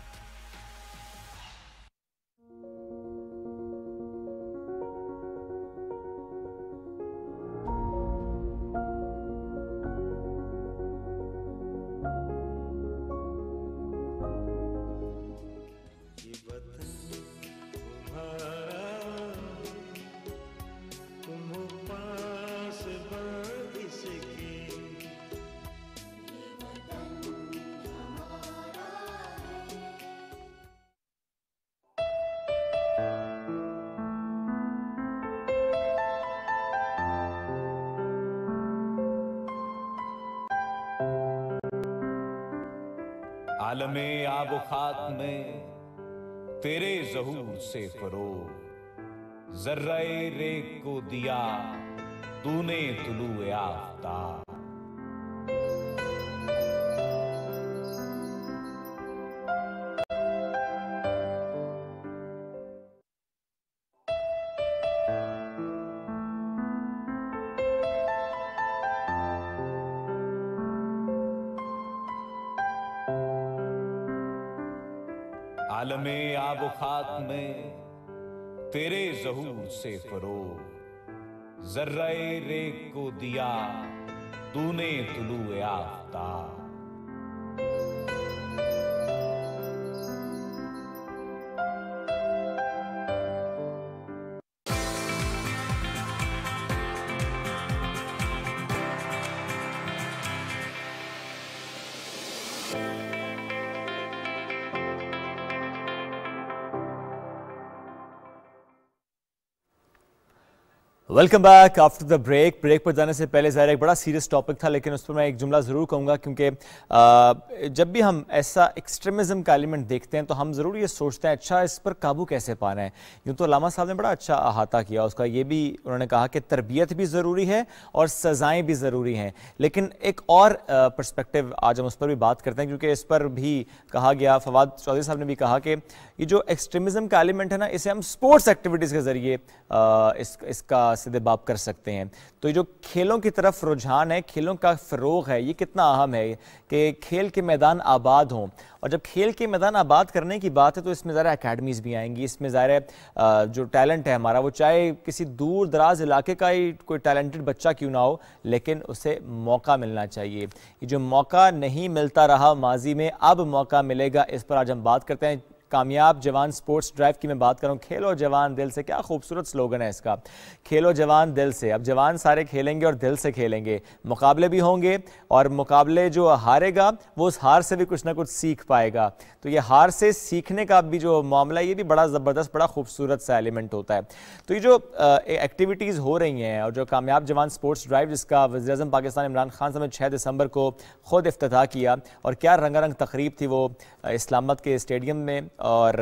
से फरोग जर्रे रेग को दिया तूने तुलू आफ्ताब से फरोग जर्रे रेग को दिया तूने तुलू आफ welcome back after the break break पर जाने से पहले ज़ाहिर एक बड़ा सीरियस टॉपिक था लेकिन उस पर मैं एक जुमला ज़रूर कहूँगा क्योंकि जब भी हम ऐसा एक्सट्रीमिज़म का एलिमेंट देखते हैं तो हम ज़रूर ये सोचते हैं अच्छा इस पर काबू कैसे पा रहे हैं यूँ तो लामा साहब ने बड़ा अच्छा अहाता किया उसका ये भी उन्होंने कहा कि तरबियत भी ज़रूरी है और सज़ाएँ भी ज़रूरी हैं लेकिन एक और परस्पेक्टिव आज हम उस पर भी बात करते हैं क्योंकि इस पर भी कहा गया फवाद चौधरी साहब ने भी कहा कि ये जो एक्सट्रीमिज़म का एलिमेंट है ना इसे हम स्पोर्ट्स एक्टिविटीज़ के ज़रिए इसका मुतासब बाप कर सकते हैं तो जो खेलों की तरफ रुझान है खेलों का फ़रोग है ये कितना अहम है कि खेल के मैदान आबाद हों और जब खेल के मैदान आबाद करने की बात है तो इसमें ज़रा अकेडमीज़ भी आएंगी इसमें ज़रा जो टैलेंट है हमारा वो चाहे किसी दूर दराज इलाके का ही कोई टैलेंटेड बच्चा क्यों ना हो लेकिन उसे मौका मिलना चाहिए ये जो मौका नहीं मिलता रहा माजी में अब मौका मिलेगा इस पर आज हम बात करते हैं कामयाब जवान स्पोर्ट्स ड्राइव की मैं बात करूँ खेलो जवान दिल से क्या खूबसूरत स्लोगन है इसका खेलो जवान दिल से अब जवान सारे खेलेंगे और दिल से खेलेंगे मुकाबले भी होंगे और मुकाबले जो हारेगा वो उस हार से भी कुछ ना कुछ सीख पाएगा तो ये हार से सीखने का भी जो मामला ये भी बड़ा ज़बरदस्त बड़ा खूबसूरत सा एलिमेंट होता है तो ये जो एक्टिविटीज़ हो रही हैं और जो कामयाब जवान स्पोर्ट्स ड्राइव जिसका वजी पाकिस्तान इमरान खान साहब ने छः दिसंबर को खुद अफ्तः किया और क्या रंगारंग तकरीब थी वो इस्लामत के स्टेडियम में और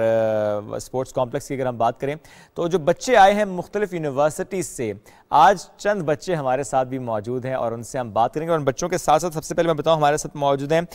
स्पोर्ट्स कॉम्प्लेक्स की अगर हम बात करें तो जो बच्चे आए हैं मुख्तलिफ़ यूनिवर्सिटीज़ से आज चंद बच्चे हमारे साथ भी मौजूद हैं और उनसे हम बात करेंगे और उन बच्चों के साथ साथ सबसे पहले मैं बताऊं हमारे साथ मौजूद हैं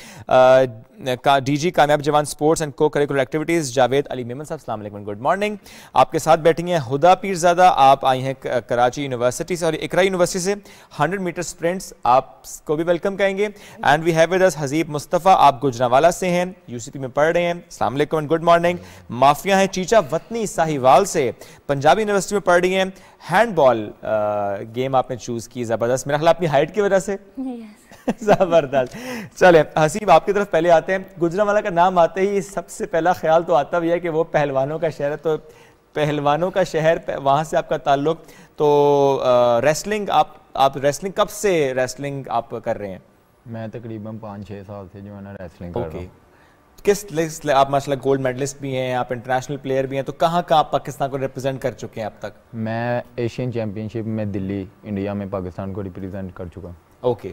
का, डी जी कामयाब जवान sports and cocurricular activities Javed Ali Memon साहब सलाम गुड मॉर्निंग आपके साथ बैठी हैं हुदा पीरजादा आप आई हैं कराची यूनिवर्सिटी से और इकरा यूनिवर्सिटी से हंड्रेड मीटर स्प्रिंट्स आपको भी वेलकम कहेंगे and we have with Hajib Mustafa आप गुजरावाला से हैं यू में पढ़ रहे हैं सलाम गुड मॉर्निंग माफिया हैं चीचा वतनी साहिवाल से पंजाबी यूनिवर्सिटी में पढ़ रही हैं हैंडबॉल गेम आपने चूज़ की ज़बरदस्त मेरा ख्याल अपनी हाइट की वजह से जबरदस्त चले हसीब आपकी तरफ पहले आते हैं गुजरावाला का नाम आते ही सबसे पहला ख्याल तो आता भी है कि वो पहलवानों का शहर है तो पहलवानों का शहर वहाँ से आपका ताल्लुक तो आ, रेसलिंग आप आप रेसलिंग कब से रेसलिंग आप कर रहे हैं मैं तकरीबन पाँच छः साल से जो है ना रेसलिंग okay. कर रहा हूँ किस लिस्ट ले आप माशाल्लाह गोल्ड मेडलिस्ट भी हैं आप इंटरनेशनल प्लेयर भी हैं तो कहाँ कहाँ आप पाकिस्तान को रिप्रेजेंट कर चुके हैं अब तक मैं एशियन चैंपियनशिप में दिल्ली इंडिया में पाकिस्तान को रिप्रेजेंट कर चुका हूँ ओके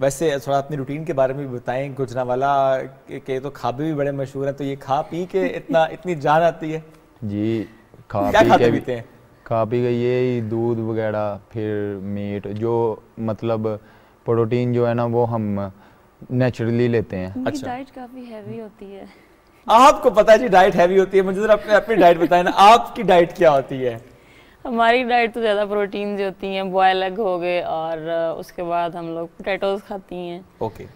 वैसे थोड़ा अपनी रूटीन के बारे में भी बताएं गुजरा वाला के तो खाबे भी बड़े मशहूर हैं तो ये खा पी के इतना इतनी जान आती है जी खा पी के पीते हैं खा पी के ये दूध वगैरह फिर मीट जो मतलब प्रोटीन जो है ना वो हम नेचुरली लेते हैं अच्छा डाइट काफी हैवी होती है आपको पता है जी डाइट हैवी होती है मुझे जरा अपने अपनी डाइट बताए ना आपकी डाइट क्या होती है हमारी डाइट तो ज़्यादा प्रोटीन्स होती हैं बॉयल एग हो गए और उसके बाद हम लोग पोटैटोज खाती हैं ओके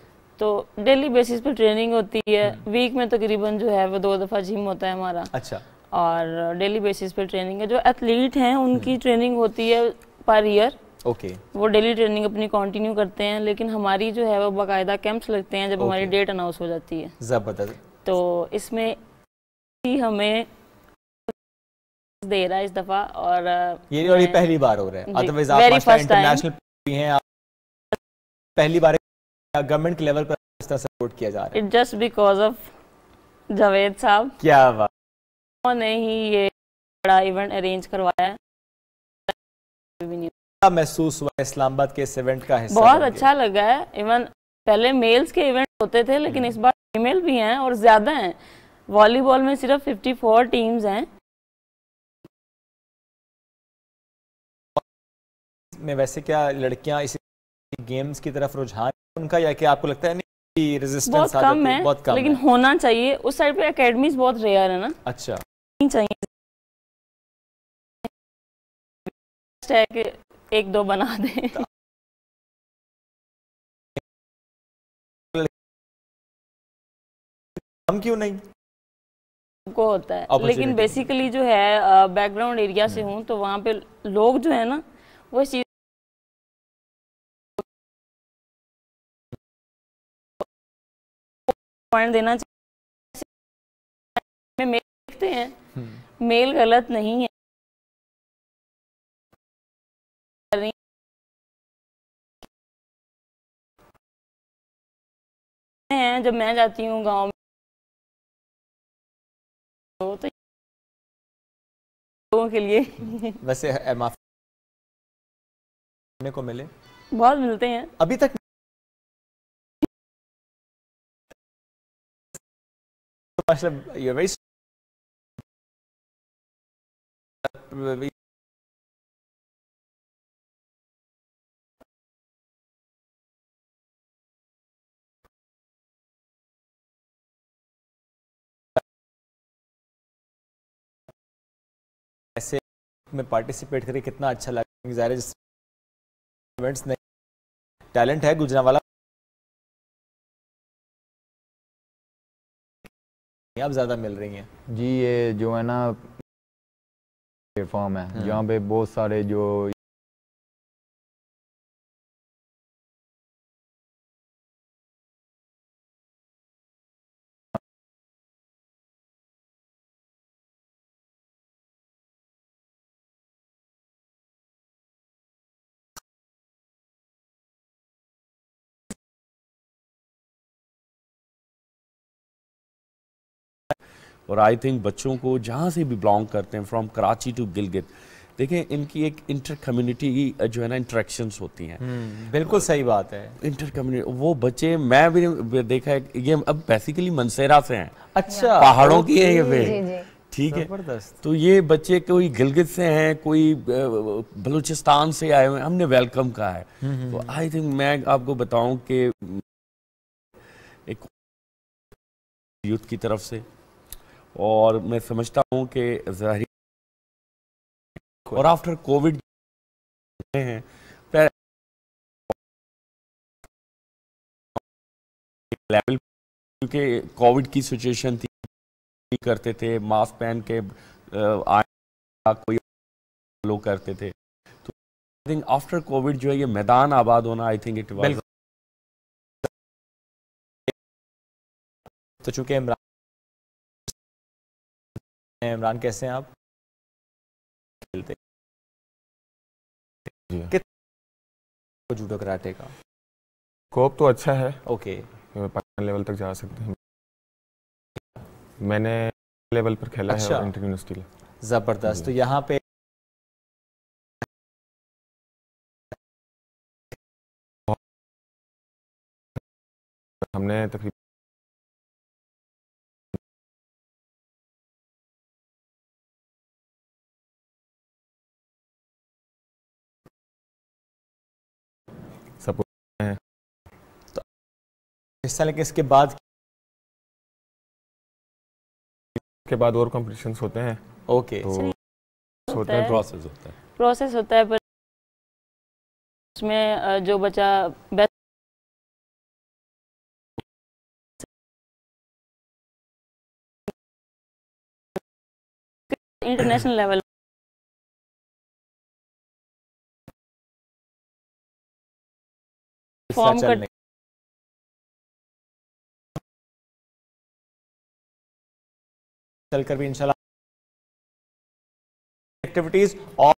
तो डेली बेसिस पे ट्रेनिंग होती है वीक हम्म। में तकरीबन तो जो है वो दो दफ़ा जिम होता है हमारा अच्छा और डेली बेसिस पे ट्रेनिंग है जो एथलीट हैं उनकी ट्रेनिंग हम्म। होती है पर ईयर ओके वो डेली ट्रेनिंग अपनी कंटिन्यू करते हैं लेकिन हमारी जो है वो बाकायदा कैंप्स लगते हैं जब okay. हमारी डेट अनाउंस हो जाती है ज़बरदस्त तो इसमें हमें दे रहा है इस दफ़ा और ये और ये पहली बार हो रहा है अदरवाइज आप इंटरनेशनल भी हैं आप पहली बार गवर्नमेंट के लेवल पर इस तरह सपोर्ट किया जा रहा है it just because of Javed साहब क्या बात उन्होंने ही ये बड़ा इवेंट अरेंज करवाया है महसूस हुआ इस्लामाबाद के इस इवेंट का हिस्सा बहुत अच्छा लगा है इवन पहले मेल्स के इवेंट होते थे लेकिन हम्म। इस बार फीमेल भी हैं और ज्यादा हैं वॉलीबॉल में सिर्फ 54 टीम्स हैं में वैसे क्या लड़कियां इस गेम्स की तरफ रुझान उनका या कि आपको लगता है नहीं रेजिस्टेंस बहुत कम है बहुत कम लेकिन है। होना चाहिए उस साइड पे एकेडमीज बहुत रेयर है ना अच्छा नहीं चाहिए एक दो बना दें हम क्यों नहीं को होता है लेकिन बेसिकली जो है बैकग्राउंड एरिया से हम्म। हूँ तो वहाँ पे लोग जो है ना वो इस चीज देना चाहिए हम्म। मेल गलत नहीं है हैं जब मैं जाती हूँ गाँव में तो लोगों के लिए वैसे माफी को मिले बहुत मिलते हैं अभी तक मतलब ये वेरी में पार्टिसिपेट करके कितना अच्छा लगा इवेंट्स नहीं टैलेंट है गुजरावाला अब ज़्यादा मिल रही हैं जी ये जो है ना प्लेटफॉर्म है हाँ। जहाँ पे बहुत सारे जो और आई थिंक बच्चों को जहाँ से भी बिलोंग करते हैं फ्रॉम कराची टू गिलगित देखें इनकी एक इंटर कम्युनिटी जो है ना इंटरेक्शंस होती हैं हम्म, बिल्कुल सही बात है इंटर कम्युनिटी वो बच्चे मैं भी देखा है ये अब बेसिकली मनसेरा से हैं अच्छा पहाड़ों की है ये वे ठीक है तो ये बच्चे कोई गिलगित से हैं कोई बलूचिस्तान से आए हुए हमने वेलकम कहा है हम्म, हम्म, तो आई थिंक मैं आपको बताऊं कि एक यूथ की तरफ से और मैं समझता हूँ कि जहरी और आफ्टर कोविड हैं लेवल क्योंकि कोविड की सिचुएशन थी करते थे मास्क पहन के आए कोई लोग करते थे तो आई थिंक आफ्टर कोविड जो है ये मैदान आबाद होना आई थिंक इट तो चूंकि इमरान इमरान कैसे हैं आप खेलते जूडो कराटे का कोप तो अच्छा है ओके okay. लेवल तक जा सकते हैं मैंने लेवल पर खेला अच्छा। है इंटर यूनिवर्सिटी जबरदस्त तो यहाँ पे हमने तकरीबन हिस्सा लेकिन इसके बाद के बाद और कॉम्पिटिशन होते हैं ओके okay. तो प्रोसेस होता है प्रोसेस होता है पर उसमें जो बचा बेस्ट इंटरनेशनल लेवल फॉर्म कर चलकर कर भी इंशाल्लाह एक्टिविटीज और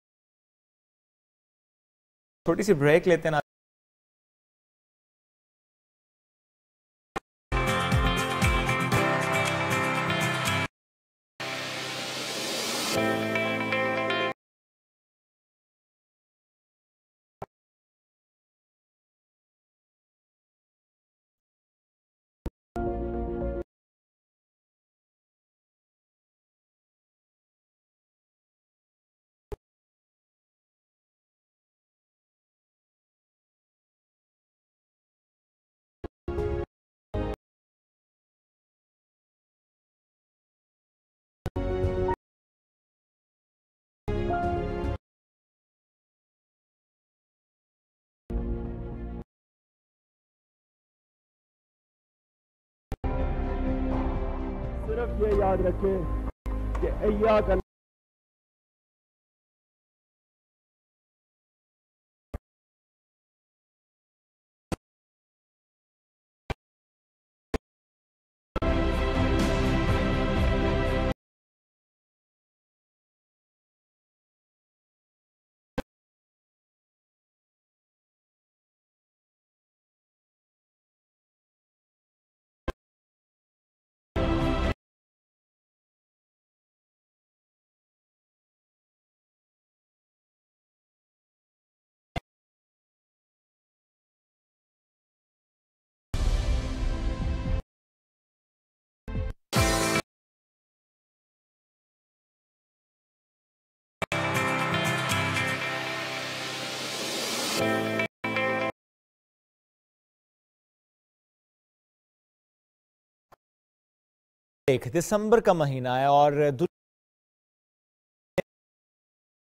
छोटी सी ब्रेक लेते हैं ना सिर्फ ये याद रखें कि अय्या का एक दिसंबर का महीना है और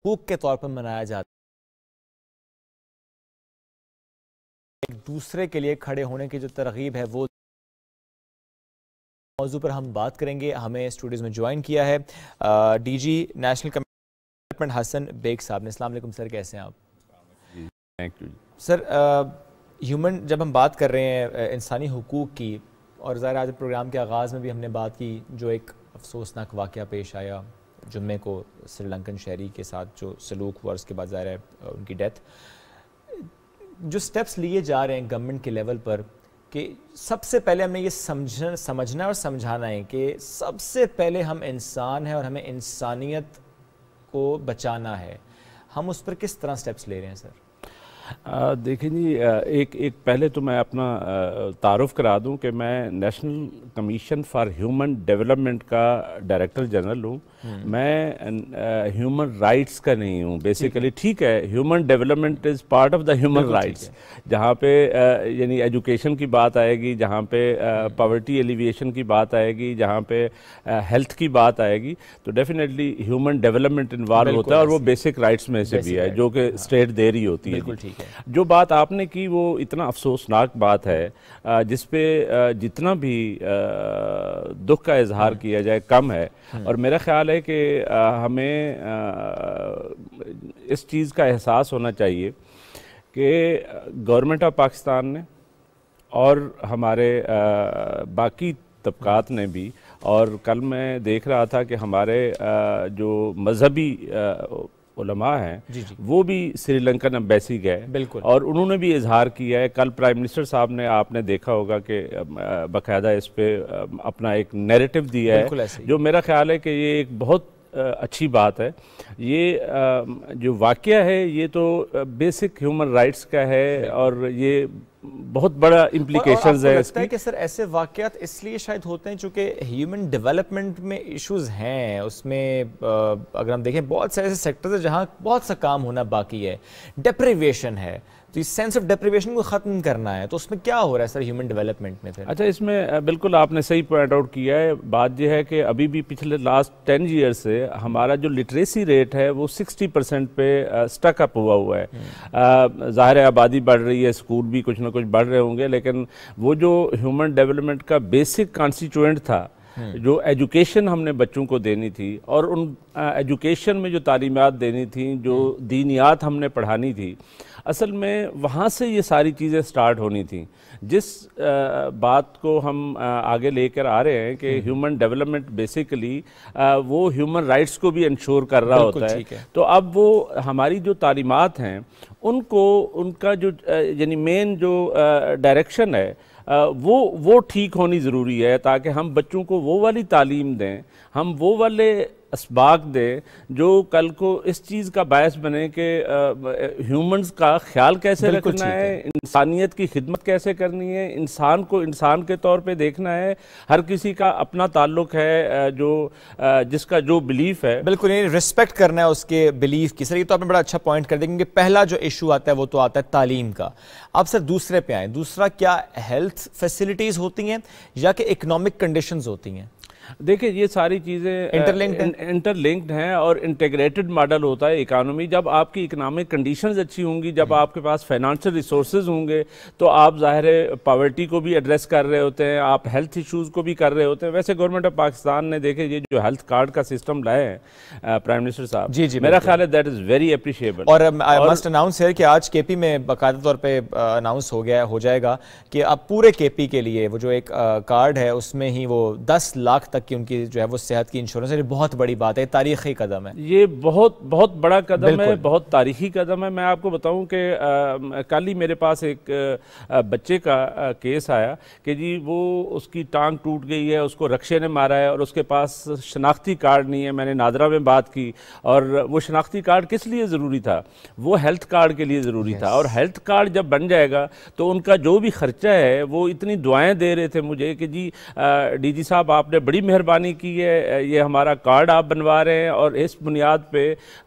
हूक के तौर पर मनाया जाता है एक दूसरे के लिए खड़े होने की जो तरगीब है वो मौजू पर हम बात करेंगे हमें स्टूडियोज में ज्वाइन किया है D G national committee Hasan Baig साहब ने अलैक्म सर कैसे हैं आप थैंक यू सर ह्यूमन जब हम बात कर रहे हैं इंसानी हकूक़ की और ज़ाहिर आज प्रोग्राम के आगाज़ में भी हमने बात की जो एक अफसोसनाक वाक़ पेश आया जुम्मे को श्रीलंकन शहरी के साथ जो सलूक हुआ उसके बाद ज़ाहिर है उनकी डेथ जो स्टेप्स लिए जा रहे हैं गवर्नमेंट के लेवल पर कि सबसे पहले हमें ये समझ समझना और समझाना है कि सबसे पहले हम इंसान हैं और हमें इंसानियत को बचाना है हम उस पर किस तरह स्टेप्स ले रहे हैं सर देखिए जी एक एक पहले तो मैं अपना तारफ़ करा दूं कि मैं national commission for human development का डायरेक्टर जनरल हूं हम्म। मैं ह्यूमन राइट्स का नहीं हूं बेसिकली ठीक है human development is part of the human rights जहां पे यानी एजुकेशन की बात आएगी जहां पे हम्म। पावर्टी एलिविएशन की बात आएगी जहां पे हेल्थ की बात आएगी तो डेफिनेटली ह्यूमन डेवलपमेंट इन्वॉल्व होता है और वो बेसिक राइट्स में से भी है जो कि हाँ। स्टेट दे रही होती है ठीक है जो बात आपने की वो इतना अफसोसनाक बात है जिस पे जितना भी दुख का इजहार किया जाए कम है हम्म। और मेरा ख्याल है कि हमें इस चीज़ का एहसास होना चाहिए कि गवर्नमेंट ऑफ पाकिस्तान ने और हमारे बाकी तबकात ने भी और कल मैं देख रहा था कि हमारे जो मजहबी उलमा हैं वो भी श्रीलंकन अम्बेसी गए बिल्कुल और उन्होंने भी इजहार किया है कल प्राइम मिनिस्टर साहब ने आपने देखा होगा कि बाकायदा इस पर अपना एक नेरेटिव दिया है जो मेरा ख्याल है कि ये एक बहुत अच्छी बात है ये जो वाक्य है ये तो बेसिक ह्यूमन राइट्स का है और ये बहुत बड़ा इम्प्लीकेशन है लगता है कि सर ऐसे वाक्यात इसलिए शायद होते हैं चूंकि ह्यूमन डेवलपमेंट में इश्यूज हैं उसमें अगर हम देखें बहुत से ऐसे सेक्टर्स हैं जहाँ बहुत सा काम होना बाकी है डिप्रिवेशन है तो इस सेंस ऑफ डिप्रिवेशन को ख़त्म करना है तो उसमें क्या हो रहा है सर ह्यूमन डेवलपमेंट में फिर अच्छा इसमें बिल्कुल आपने सही पॉइंट आउट किया है बात यह है कि अभी भी पिछले लास्ट टेन ईयर से हमारा जो लिटरेसी रेट है वो सिक्सटी परसेंट पे स्टक अप हुआ हुआ है हम्म। ज़ाहिर आबादी बढ़ रही है स्कूल भी कुछ ना कुछ बढ़ रहे होंगे लेकिन वो जो ह्यूमन डेवलपमेंट का बेसिक कॉन्स्टिट्यूएंट था हम्म। जो एजुकेशन हमने बच्चों को देनी थी और उन एजुकेशन में जो तालीमत देनी थी जो हम्म। दीनियात हमने पढ़ानी थी असल में वहाँ से ये सारी चीज़ें स्टार्ट होनी थी जिस बात को हम आगे लेकर आ रहे हैं कि ह्यूमन डेवलपमेंट बेसिकली वो ह्यूमन राइट्स को भी इंश्योर कर रहा होता है।, है तो अब वो हमारी जो तालीमत हैं उनको उनका जो यानी मेन जो डायरेक्शन है वो वो ठीक होनी ज़रूरी है ताकि हम बच्चों को वो वाली तालीम दें हम वो वाले इसबाक दे जो कल को इस चीज़ का बायस बने कि ह्यूमंस का ख्याल कैसे रखना है, है। इंसानियत की खिदमत कैसे करनी है इंसान को इंसान के तौर पे देखना है हर किसी का अपना ताल्लुक है जो जिसका जो बिलीफ है बिल्कुल नहीं रिस्पेक्ट करना है उसके बिलीफ की सर ये तो आपने बड़ा अच्छा पॉइंट कर दिया क्योंकि पहला जो इशू आता है वो तो आता है तालीम का अब सर दूसरे पे आए दूसरा क्या हेल्थ फैसिलिटीज़ होती हैं या कि इकनॉमिक कंडीशन होती हैं देखिए ये सारी चीज़ें इंटरलिंक्ड इंटरलिंक्ड हैं और इंटेग्रेटेड मॉडल होता है इकानमी जब आपकी इकनॉमिक कंडीशंस अच्छी होंगी जब हम्म। आपके पास फाइनेंशियल रिसोर्सेज होंगे तो आप ज़ाहिर है पावर्टी को भी एड्रेस कर रहे होते हैं आप हेल्थ इशूज़ को भी कर रहे होते हैं वैसे गवर्नमेंट ऑफ पाकिस्तान ने देखे ये जो हेल्थ कार्ड का सिस्टम लाए हैं प्राइम मिनिस्टर साहब जी जी मेरा ख्याल है दैट इज़ वेरी अप्रिशिएबल और आई मस्ट अनाउंस है कि आज केपी में बाकायदा तौर पर अनाउंस हो गया हो जाएगा कि अब पूरे केपी के लिए वो जो एक कार्ड है उसमें ही वो दस लाख तक की उनकी जो है वो सेहत की इंश्योरेंस है ये बहुत बड़ी बात है तारीखी कदम है ये बहुत बहुत बड़ा कदम है बहुत तारीखी कदम है मैं आपको बताऊँ कि कल ही मेरे पास एक आ, बच्चे का आ, केस आया कि जी वो उसकी टांग टूट गई है उसको रक्षे ने मारा है और उसके पास शनाख्ती कार्ड नहीं है मैंने नादरा में बात की और वो शनाख्ती कार्ड किस लिए ज़रूरी था वो हेल्थ कार्ड के लिए ज़रूरी था और हेल्थ कार्ड जब बन जाएगा तो उनका जो भी खर्चा है वो इतनी दुआएँ दे रहे थे मुझे कि जी डी साहब आपने बड़ी मेहरबानी की है ये हमारा कार्ड आप बनवा रहे हैं और इस बुनियाद पे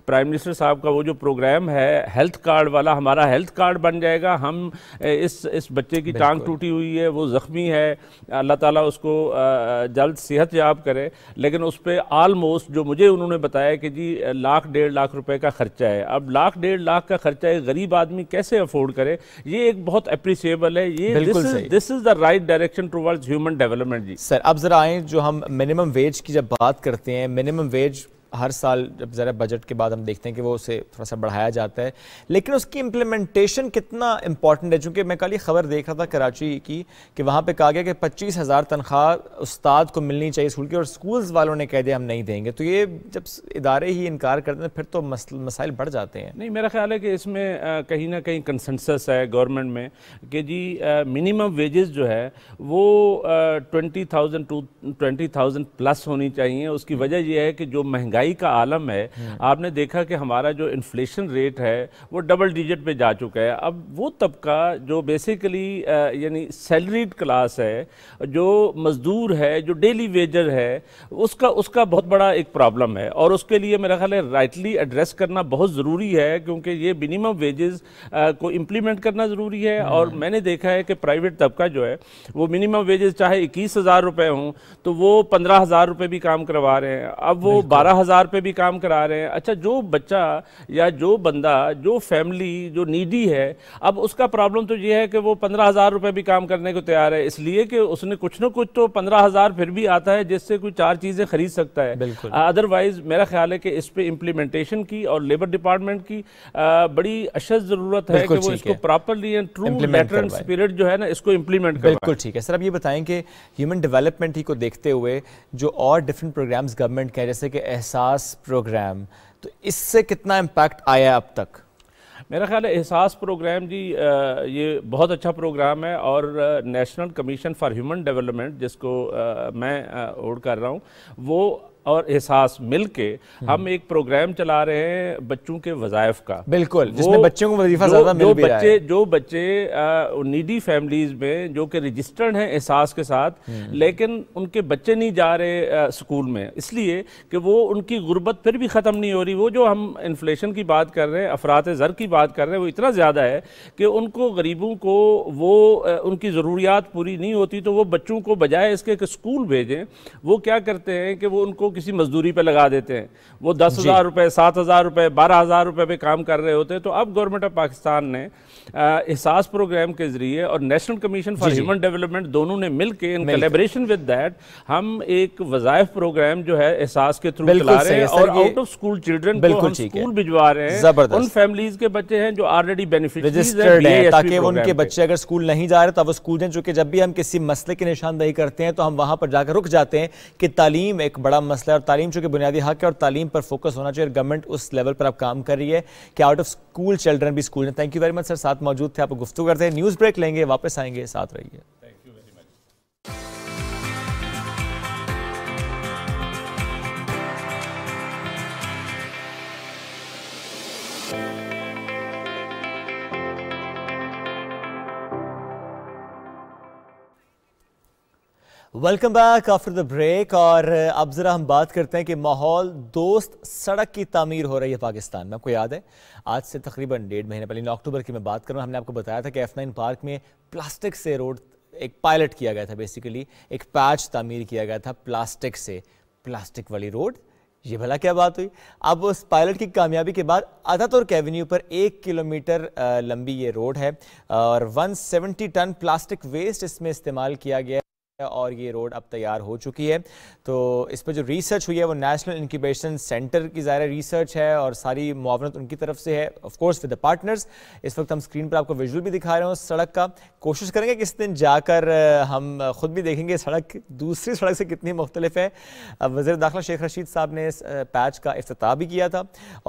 प्राइम मिनिस्टर साहब का वो जो प्रोग्राम है हेल्थ कार्ड वाला हमारा हेल्थ कार्ड बन जाएगा हम इस इस बच्चे की टांग टूटी हुई है वो ज़ख्मी है अल्लाह ताला उसको जल्द सेहत याब करे लेकिन उस पर आलमोस्ट जो मुझे उन्होंने बताया कि जी लाख डेढ़ लाख रुपए का ख़र्चा है अब लाख डेढ़ लाख का ख़र्चा एक गरीब आदमी कैसे अफोर्ड करे ये एक बहुत अप्रिसिएबल है ये this is the right direction towards human development जी सर अब ज़रा आए जो हम मिनिमम वेज की जब बात करते हैं मिनिमम वेज हर साल जब ज़रा बजट के बाद हम देखते हैं कि वो उसे थोड़ा सा बढ़ाया जाता है लेकिन उसकी इम्प्लीमेंटेशन कितना इंपॉर्टेंट है चूँकि मैं कल ही खबर देख रहा था कराची की कि वहाँ पर कहा गया कि पच्चीस हज़ार तनख्वाह उस्ताद को मिलनी चाहिए स्कूल की और स्कूल्स वालों ने कह दिया हम नहीं देंगे तो ये जब इदारे ही इनकार करते हैं फिर तो मसाइल बढ़ जाते हैं नहीं मेरा ख्याल है कि इसमें कहीं ना कहीं कंसनसस है गवर्नमेंट में कि जी मिनिमम वेजेस जो है वो twenty thousand to twenty thousand plus होनी चाहिए उसकी हम्म। वजह यह है कि जो महंगाई महंगाई का आलम है हम्म। आपने देखा कि हमारा जो इन्फ्लेशन रेट है वो डबल डिजिट पे जा चुका है अब वो तबका जो बेसिकली यानी सैलरीड क्लास है जो मजदूर है जो डेली वेजर है उसका उसका बहुत बड़ा एक प्रॉब्लम है और उसके लिए मेरा ख्याल है राइटली एड्रेस करना बहुत ज़रूरी है क्योंकि ये मिनिमम वेजेस को इम्प्लीमेंट करना ज़रूरी है हम्म। और मैंने देखा है कि प्राइवेट तबका जो है वो मिनिमम वेजेस चाहे इक्कीस हज़ार रुपये हों तो वो पंद्रह हज़ार रुपये भी काम करवा रहे हैं अब वो बारह हज़ार आधार पे भी काम करा रहे हैं अच्छा जो बच्चा या जो बंदा जो फैमिली जो नीडी है अब उसका प्रॉब्लम तो ये है कि वो पंद्रह हज़ार रुपये भी काम करने को तैयार है इसलिए कि उसने कुछ ना कुछ तो पंद्रह हज़ार फिर भी आता है जिससे कोई चार चीज़ें खरीद सकता है अदरवाइज़ मेरा ख्याल है कि इस पर इम्प्लीमेंटेशन की और लेबर डिपार्टमेंट की बड़ी अशद ज़रूरत है कि वो इसको properly and true matter and spirit जो है ना इसको इम्प्लीमेंट कर बिल्कुल ठीक है सर आप ये बताएं कि ह्यूमन डेवलपमेंट ही को देखते हुए जो और डिफरेंट प्रोग्राम्स गवर्नमेंट के जैसे कि एहसास एहसास प्रोग्राम तो इससे कितना इम्पैक्ट आया अब तक मेरा ख्याल है एहसास प्रोग्राम जी ये बहुत अच्छा प्रोग्राम है और national commission for human development जिसको मैं ओड कर रहा हूँ वो और एहसास मिल के हम एक प्रोग्राम चला रहे हैं बच्चों के वजायफ का बिल्कुल जिसमें बच्चों को वजीफा ज़्यादा मिल भी बच्चे है। जो बच्चे नीडी फैमिलीज में जो कि रजिस्टर्ड हैं एहसास के साथ हम्म। लेकिन उनके बच्चे नहीं जा रहे स्कूल में इसलिए कि वो उनकी गुर्बत फिर भी ख़त्म नहीं हो रही वो जो हम इन्फ्लेशन की बात कर रहे हैं अफरात ज़र की बात कर रहे हैं वो इतना ज़्यादा है कि उनको गरीबों को वो उनकी ज़रूरियात पूरी नहीं होती तो वो बच्चों को बजाय इसके स्कूल भेजें वो क्या करते हैं कि वो उनको किसी मजदूरी पे लगा देते हैं वो दस हज़ार रुपये सात हज़ार रुपये बारह हज़ार रुपये पर काम कर रहे होते हैं तो अब गवर्नमेंट ऑफ पाकिस्तान ने एहसास प्रोग्राम के जरिए और national commission for human development दोनों ने मिल के इन कलेबरेशन विद डैट हम एक वजायफ प्रोग्राम जो है एहसास के थ्रू चला रहे हैं और आउट ऑफ स्कूल चिल्ड्रन को स्कूल भिजवा रहे हैं उन फैमिलीज के बच्चे हैं जो ऑलरेडी बेनिफिशियरी हैं ताकि उनके बच्चे अगर स्कूल नहीं जा रहे तो वो स्कूल जाए चूंकि जब भी हम किसी मसले की निशानदेही करते हैं तो हम वहां पर जाकर रुक जाते हैं कि तालीम एक बड़ा मसला है और तालीम चूंकि बुनियादी हक है और तालीम पर फोकस होना चाहिए और गवर्नमेंट उस लेवल पर अब काम कर रही है कि आउट ऑफ स्कूल चिल्ड्रन भी स्कूल जाए thank you very much sir साथ साथ मौजूद थे आप गुफ्तु करते हैं न्यूज़ ब्रेक लेंगे वापस आएंगे साथ रहिए welcome back after the break और अब ज़रा हम बात करते हैं कि माहौल दोस्त सड़क की तमीर हो रही है पाकिस्तान में आपको याद है आज से तकरीबन डेढ़ महीने पहले अक्टूबर की मैं बात करूँ हमने आपको बताया था कि एफ नाइन पार्क में प्लास्टिक से रोड एक पायलट किया गया था बेसिकली एक पैच तमीर किया गया था प्लास्टिक से प्लास्टिक वाली रोड ये भला क्या बात हुई अब उस पायलट की कामयाबी के बाद अदातुर्क एवेन्यू पर एक किलोमीटर लंबी ये रोड है और 170 टन प्लास्टिक वेस्ट इसमें इस्तेमाल किया गया और ये रोड अब तैयार हो चुकी है तो इस पर जो रिसर्च हुई है वो नेशनल इंक्यूबेशन सेंटर की ज़ाहिर रिसर्च है और सारी मुआवनत उनकी तरफ से है of course with the partners इस वक्त हम स्क्रीन पर आपको विजुअल भी दिखा रहे हैं सड़क का कोशिश करेंगे किस दिन जाकर हम खुद भी देखेंगे सड़क दूसरी सड़क से कितनी मुख्तलिफ है वजीर दाखिला शेख रशीद साहब ने इस पैच का अफ्ताह भी किया था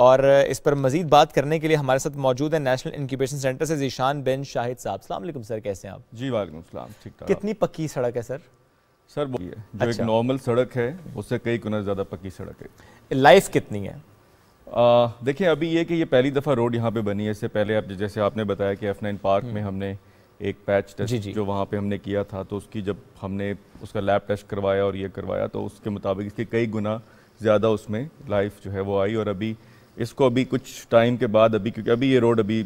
और इस पर मजीद बात करने के लिए हमारे साथ मौजूद है नेशनल इंक्यूबेशन सेंटर से जीशान बिन शाहिद साहब सलाम सर कैसे हैं आप जी वाईक ठीक कितनी पक्की सड़क है सर सर जो अच्छा। एक नॉर्मल सड़क है उससे कई गुना ज़्यादा पक्की सड़क है लाइफ कितनी है देखिए अभी ये कि ये पहली दफ़ा रोड यहाँ पे बनी है इससे पहले आप जैसे आपने बताया कि एफ नाइन पार्क में हमने एक पैच टेस्ट जी जी। जो वहाँ पे हमने किया था तो उसकी जब हमने उसका लैब टेस्ट करवाया और ये करवाया तो उसके मुताबिक इसके कई गुना ज़्यादा उसमें लाइफ जो है वो आई और अभी इसको अभी कुछ टाइम के बाद अभी क्योंकि अभी ये रोड अभी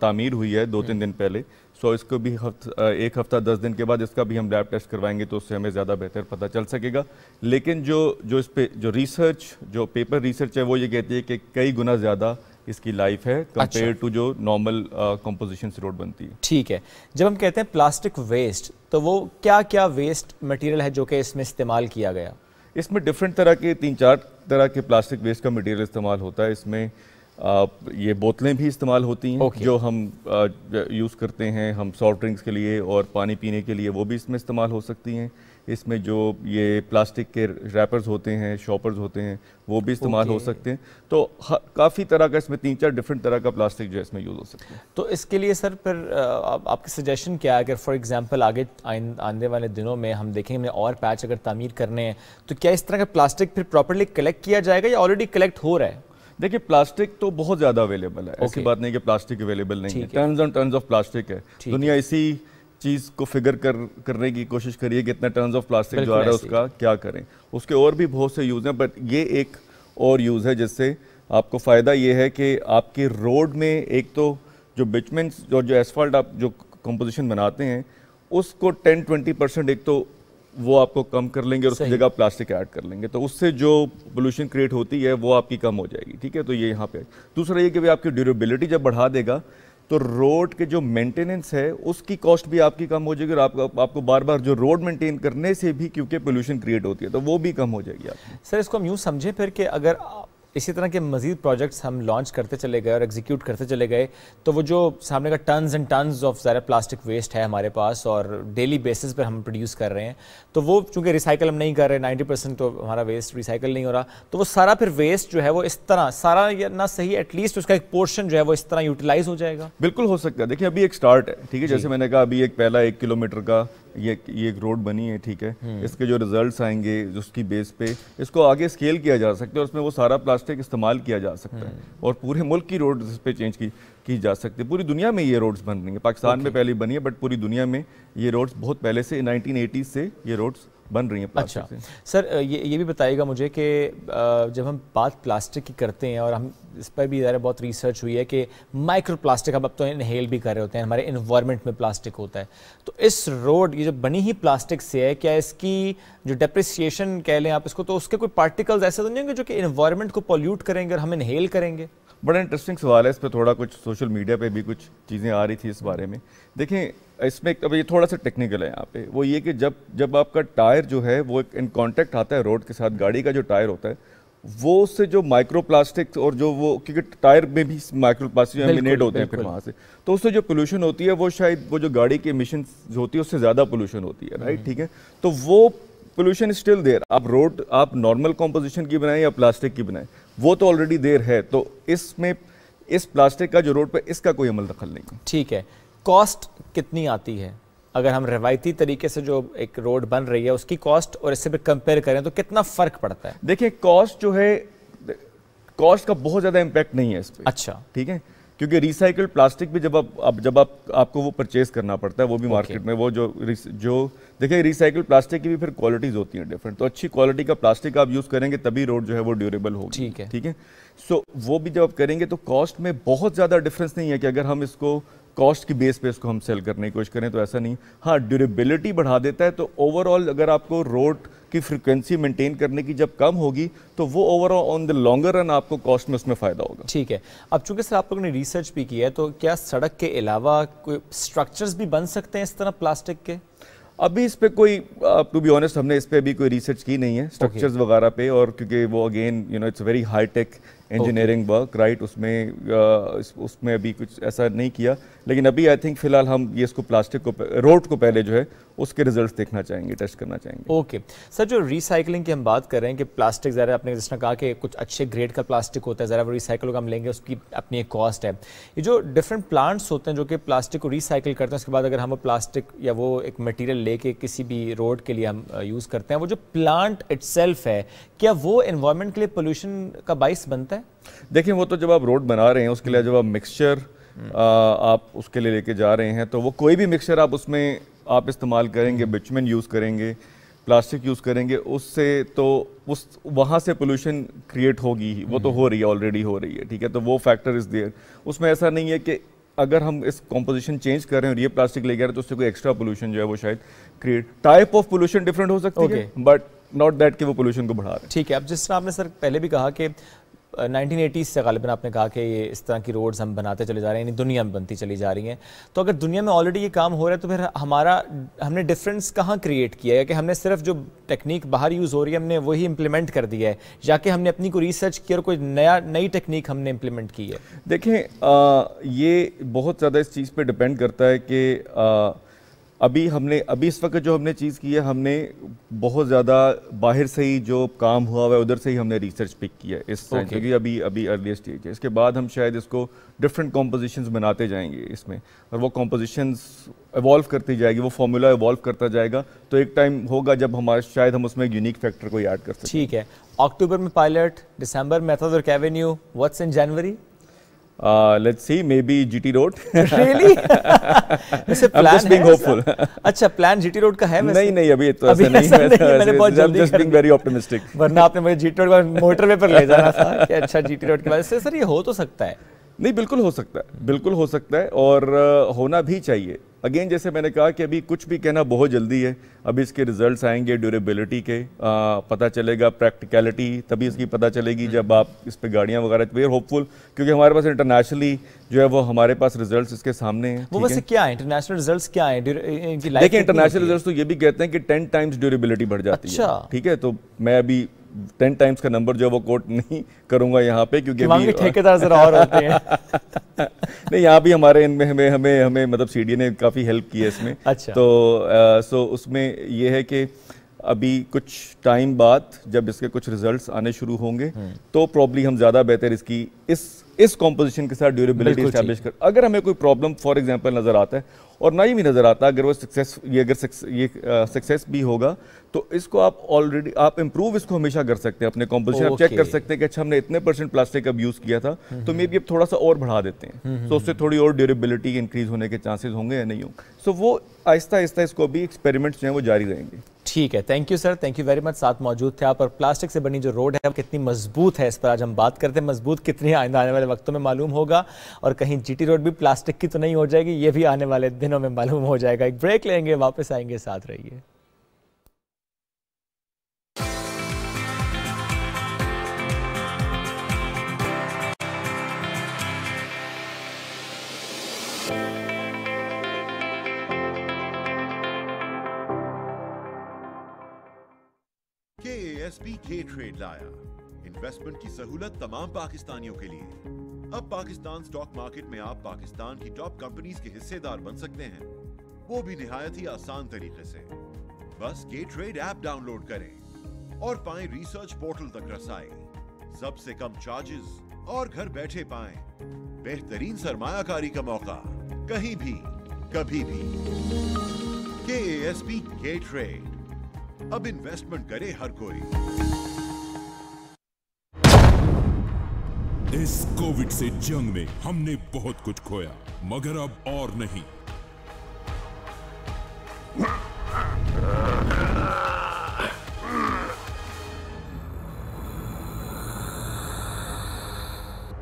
तामीर हुई है दो तीन हम्म। दिन पहले सो इसको भी हफ्त, एक हफ्ता दस दिन के बाद इसका भी हम लैब टेस्ट करवाएंगे तो उससे हमें ज़्यादा बेहतर पता चल सकेगा लेकिन जो जो इस पे जो रिसर्च जो पेपर रिसर्च है वो ये कहती है कि कई गुना ज़्यादा इसकी लाइफ है कंपेयर अच्छा। टू जो नॉर्मल कंपोजिशन रोड बनती है ठीक है जब हम कहते हैं प्लास्टिक वेस्ट तो वो क्या क्या वेस्ट मटेरियल है जो कि इसमें इस्तेमाल किया गया इसमें डिफरेंट तरह के तीन चार तरह के प्लास्टिक वेस्ट का मटेरियल इस्तेमाल होता है इसमें ये बोतलें भी इस्तेमाल होती हैं okay. जो हम यूज़ करते हैं हम सॉफ्ट ड्रिंक्स के लिए और पानी पीने के लिए वो भी इसमें इस्तेमाल हो सकती हैं इसमें जो ये प्लास्टिक के रैपर्स होते हैं शॉपर्स होते हैं वो भी इस्तेमाल okay. हो सकते हैं तो काफ़ी तरह का इसमें तीन चार डिफरेंट तरह का प्लास्टिक जो है इसमें यूज़ हो सकता है तो इसके लिए सर फिर आपके आपकी सजेशन क्या है अगर फॉर एग्जांपल आगे आने वाले दिनों में हम देखें हमें और पैच अगर तमीर करने हैं तो क्या इस तरह का प्लास्टिक फिर प्रॉपरली कलेक्ट किया जाएगा या ऑलरेडी कलेक्ट हो रहा है देखिए प्लास्टिक तो बहुत ज़्यादा अवेलेबल है ऐसी बात नहीं कि प्लास्टिक अवेलेबल नहीं है tons and tons of plastic है दुनिया इसी चीज़ को फिगर कर करने की कोशिश करिए कि इतना टर्न्स ऑफ प्लास्टिक जो आ रहा है उसका क्या करें उसके और भी बहुत से यूज़ हैं बट ये एक और यूज़ है जिससे आपको फ़ायदा ये है कि आपके रोड में एक तो जो बिचमेंट्स और जो एसफॉल्ट आप जो कंपोजिशन बनाते हैं उसको 10-20 परसेंट एक तो वो आपको कम कर लेंगे और उसकी जगह प्लास्टिक ऐड कर लेंगे तो उससे जो पोल्यूशन क्रिएट होती है वो आपकी कम हो जाएगी ठीक है तो ये यहाँ पे दूसरा ये कि भाई आपकी ड्यूरेबिलिटी जब बढ़ा देगा तो रोड के जो मेंटेनेंस है उसकी कॉस्ट भी आपकी कम हो जाएगी और आपको आपको बार बार जो रोड मेंटेन करने से भी क्योंकि पोल्यूशन क्रिएट होती है तो वो भी कम हो जाएगी आप सर इसको हम यूँ समझें फिर कि अगर इसी तरह के मज़ीद प्रोजेक्ट्स हम लॉन्च करते चले गए और एग्जीक्यूट करते चले गए तो वो जो सामने का टन्स एंड टन्स ऑफ ज़रा प्लास्टिक वेस्ट है हमारे पास और डेली बेसिस पर हम प्रोड्यूस कर रहे हैं तो वो चूँकि रिसाइकल हम नहीं कर रहे नाइन्टी परसेंट तो हमारा वेस्ट रिसाइकल नहीं हो रहा तो वो सारा फिर वेस्ट जो है वो इस तरह सारा या ना सही एटलीस्ट उसका एक पोर्शन जो है वो इस तरह यूटिलाइज हो जाएगा बिल्कुल हो सकता है देखिए अभी एक स्टार्ट है ठीक है जैसे मैंने कहा अभी एक पहला एक किलोमीटर का ये ये एक रोड बनी है ठीक है हम्म। इसके जो रिजल्ट्स आएंगे उसकी बेस पे इसको आगे स्केल किया जा सकता है और उसमें वो सारा प्लास्टिक इस्तेमाल किया जा सकता है हम्म। और पूरे मुल्क की रोड पे चेंज की की जा सकती है पूरी दुनिया में ये रोड्स बन रही हैं पाकिस्तान में पहले बनी है बट पूरी दुनिया में ये रोड्स बहुत पहले से नाइनटीन से ये रोड्स बन रही हैं अच्छा सर ये ये भी बताइएगा मुझे कि जब हम बात प्लास्टिक की करते हैं और हम इस पर भी ज़रा बहुत रिसर्च हुई है कि माइक्रो प्लास्टिक हम अब तो इनहेल भी कर रहे होते हैं हमारे इन्वायरमेंट में प्लास्टिक होता है तो इस रोड ये जो बनी ही प्लास्टिक से है क्या इसकी जो डेप्रिसिएशन कह लें आप इसको तो उसके कोई पार्टिकल्स ऐसे तो नहीं होंगे जो कि इन्वायरमेंट को पॉल्यूट करेंगे और हम इनहेल करेंगे बड़ा इंटरेस्टिंग सवाल है इस पर थोड़ा कुछ सोशल मीडिया पे भी कुछ चीज़ें आ रही थी इस बारे में देखें इसमें अब ये थोड़ा सा टेक्निकल है यहाँ पे वो ये कि जब जब आपका टायर जो है वो एक इन कॉन्टैक्ट आता है रोड के साथ गाड़ी का जो टायर होता है वो उससे जो माइक्रो प्लास्टिक और जो वो क्योंकि टायर में भी माइक्रो प्लास्टिक एमिनेट होते हैं फिर वहाँ से तो उससे जो पोल्यूशन होती है वो शायद वो जो गाड़ी की मिशन होती है उससे ज़्यादा पोल्यूशन होती है राइट हम्म। ठीक है तो वो पोल्यूशन स्टिल देर आप रोड आप नॉर्मल कॉम्पोजिशन की बनाएं या प्लास्टिक की बनाएं वो तो ऑलरेडी देर है तो इसमें इस प्लास्टिक का जो रोड पर इसका कोई अमल दखल नहीं ठीक है कॉस्ट कितनी आती है अगर हम रिवायती तरीके से जो एक रोड बन रही है उसकी कॉस्ट और इससे भी कंपेयर करें तो कितना फ़र्क पड़ता है देखिए कॉस्ट जो है कॉस्ट का बहुत ज़्यादा इम्पैक्ट नहीं है इस पर अच्छा ठीक है क्योंकि रिसाइकल्ड प्लास्टिक भी जब आप, आप जब आप आपको वो परचेज करना पड़ता है वो भी okay. मार्केट में वो जो जो देखिए रिसाइकल्ड प्लास्टिक की भी फिर क्वालिटीज़ होती हैं डिफरेंट तो अच्छी क्वालिटी का प्लास्टिक आप यूज़ करेंगे तभी रोड जो है वो ड्यूरेबल होगी ठीक है ठीक है सो so, वो भी जब आप करेंगे तो कॉस्ट में बहुत ज़्यादा डिफरेंस नहीं है कि अगर हम इसको कॉस्ट की बेस पे इसको हम सेल करने की कोशिश करें तो ऐसा नहीं हाँ ड्यूरेबिलिटी बढ़ा देता है तो ओवरऑल अगर आपको रोड की फ्रिक्वेंसी मेंटेन करने की जब कम होगी तो वो overall on the longer run आपको कॉस्ट में उसमें फ़ायदा होगा ठीक है अब चूंकि सर आप लोगों ने रिसर्च भी किया है तो क्या सड़क के अलावा कोई स्ट्रक्चर्स भी बन सकते हैं इस तरह प्लास्टिक के अभी इस पर कोई टू बी ऑनेस्ट हमने इस पर अभी कोई रिसर्च की नहीं है स्ट्रक्चर्स okay. वगैरह पे और क्योंकि वो again you know it's very high tech engineering work right उसमें आ, uh, उसमें अभी कुछ ऐसा नहीं किया लेकिन अभी आई थिंक फिलहाल हम ये इसको प्लास्टिक को रोड को पहले जो है उसके रिजल्ट्स देखना चाहेंगे टेस्ट करना चाहेंगे ओके okay. सर जो रिसाइकलिंग की हम बात कर रहे हैं कि प्लास्टिक ज़रा आपने जिसने कहा कि कुछ अच्छे ग्रेड का प्लास्टिक होता है ज़रा वो रिसाइकिल हम लेंगे उसकी अपनी एक कॉस्ट है ये जो डिफरेंट प्लांट्स होते हैं जो कि प्लास्टिक को रिसाइकिल करते हैं उसके बाद अगर हम प्लास्टिक या वो एक मटीरियल लेके किसी भी रोड के लिए हम यूज़ करते हैं वो जो प्लांट इट है क्या वो इन्वायरमेंट के लिए पोल्यूशन का बाइस बनता है देखिए वो तो जब आप रोड बना रहे हैं उसके लिए हम्म। जब आप मिक्सचर आप उसके लिए लेके जा रहे हैं तो वो कोई भी मिक्सचर आप उसमें आप इस्तेमाल करेंगे बिचमिन यूज़ करेंगे प्लास्टिक यूज़ करेंगे उससे तो उस वहाँ से पोल्यूशन क्रिएट होगी ही वो तो हो रही है ऑलरेडी हो रही है ठीक है तो वो फैक्टर इज़ देयर उसमें ऐसा नहीं है कि अगर हम इस कॉम्पोजिशन चेंज कर रहे हैं और ये प्लास्टिक लेके आ रहे हैं तो उससे कोई एक्स्ट्रा पोल्यूशन जो है वो शायद create type of pollution different हो सकती okay. है बट नॉट दैट कि वो पोल्यूशन को बढ़ा रहे हैं ठीक है अब जिस तरह आपने सर पहले भी कहा कि नाइनटीन एटीज़ से गालिबा आपने कहा कि ये इस तरह की रोड्स हम बनाते चले जा रहे हैं यानी दुनिया में बनती चली जा रही हैं तो अगर दुनिया में ऑलरेडी ये काम हो रहा है तो फिर हमारा हमने डिफरेंस कहाँ क्रिएट किया है कि हमने सिर्फ जो टेक्निक बाहर यूज़ हो रही है हमने वही इम्प्लीमेंट कर दिया है या कि हमने अपनी को रिसर्च किया और कोई नया नई टेक्निक हमने इम्प्लीमेंट की है देखें आ, ये बहुत ज़्यादा इस चीज़ पर डिपेंड करता है कि अभी हमने अभी इस वक्त जो हमने चीज़ की है हमने बहुत ज़्यादा बाहर से ही जो काम हुआ हुआ है उधर से ही हमने रिसर्च पिक किया है इस okay. क्योंकि अभी अभी अर्ली स्टेज है इसके बाद हम शायद इसको डिफरेंट कॉम्पोजिशन बनाते जाएंगे इसमें और वो कॉम्पोजिशन इवॉल्व करती जाएगी वो फॉर्मूला एवॉल्व करता जाएगा तो एक टाइम होगा जब हमारे शायद हम उसमें यूनिक फैक्टर को ऐड कर सकते ठीक है अक्टूबर में पायलट दिसंबर मेथड और कैवेन्यू what's in January let's see maybe G T road really plan just hopeful अच्छा प्लान जी टी रोड का है नहीं नहीं अभी तो ऐसा नहीं वेरी ऑप्टोमिस्टिक वरना आपने मुझे जी टी रोड मोटरवे पर ले जाना था अच्छा जी टी रोड के बाद सर ये हो तो सकता है नहीं बिल्कुल हो सकता है बिल्कुल हो सकता है और होना भी चाहिए अगेन जैसे मैंने कहा कि अभी कुछ भी कहना बहुत जल्दी है अभी इसके रिजल्ट्स आएंगे ड्यूरेबिलिटी के आ, पता चलेगा प्रैक्टिकलिटी तभी इसकी पता चलेगी जब आप इस पर गाड़ियाँ वगैरह वेयर तो होपफुल क्योंकि हमारे पास इंटरनेशनली जो है वो हमारे पास रिजल्ट्स इसके सामने हैं वो वैसे क्या है इंटरनेशनल रिजल्ट्स क्या है देखिए इंटरनेशनल रिजल्ट तो ये भी कहते हैं कि टेन टाइम्स ड्यूरेबिलिटी बढ़ जाती है अच्छा। ठीक है तो मैं अभी टेन टाइम्स का नंबर जो है वो कोट नहीं करूंगा यहाँ पे क्योंकि ठेकेदार जरा और होते हैं नहीं यहाँ भी हमारे इनमें हमें हमें हमें मतलब सी ने काफ़ी हेल्प की है इसमें अच्छा तो आ, सो उसमें ये है कि अभी कुछ टाइम बाद जब इसके कुछ रिजल्ट्स आने शुरू होंगे हम्म। तो प्रॉब्ली हम ज़्यादा बेहतर इसकी इस इस कॉम्पोजिशन के साथ ड्यूरेबिलिटी कर अगर हमें कोई प्रॉब्लम फॉर एग्जांपल नज़र आता है और ना ही भी नज़र आता अगर वो सक्सेस ये अगर ये सक्सेस भी होगा तो इसको आप ऑलरेडी आप इम्प्रूव इसको हमेशा कर सकते हैं अपने कॉम्पोजिशन आप चेक कर सकते हैं कि अच्छा हमने इतने परसेंट प्लास्टिक अब यूज़ किया था तो मे बी अब थोड़ा सा और बढ़ा देते हैं तो उससे थोड़ी और ड्यूरेबिलिटी इंक्रीज होने के चांसेज होंगे या नहीं होंगे सो वो आहिस्ता आहिस्ता इसको भी एक्सपेरिमेंट्स जो हैं वो जारी रहेंगे ठीक है thank you sir thank you very much साथ मौजूद थे आप और प्लास्टिक से बनी जो रोड है कितनी मजबूत है इस पर आज हम बात करते हैं मजबूत कितनी आइंदा आने वाले वक्तों में मालूम होगा और कहीं जीटी रोड भी प्लास्टिक की तो नहीं हो जाएगी ये भी आने वाले दिनों में मालूम हो जाएगा एक ब्रेक लेंगे वापस आएंगे साथ रहिए एएसपी के ट्रेड लाया इन्वेस्टमेंट की सहूलत तमाम पाकिस्तानियों के लिए अब पाकिस्तान स्टॉक मार्केट में आप पाकिस्तान की टॉप कंपनीज के हिस्सेदार बन सकते हैं वो भी निहायत ही आसान तरीके से बस के ट्रेड ऐप डाउनलोड करें और पाए रिसर्च पोर्टल तक रसाई सबसे कम चार्जेस और घर बैठे पाए बेहतरीन सरमाकारी का मौका कहीं भी कभी भी के एस पी के ट्रेड अब इन्वेस्टमेंट करे हर कोई इस कोविड से जंग में हमने बहुत कुछ खोया मगर अब और नहीं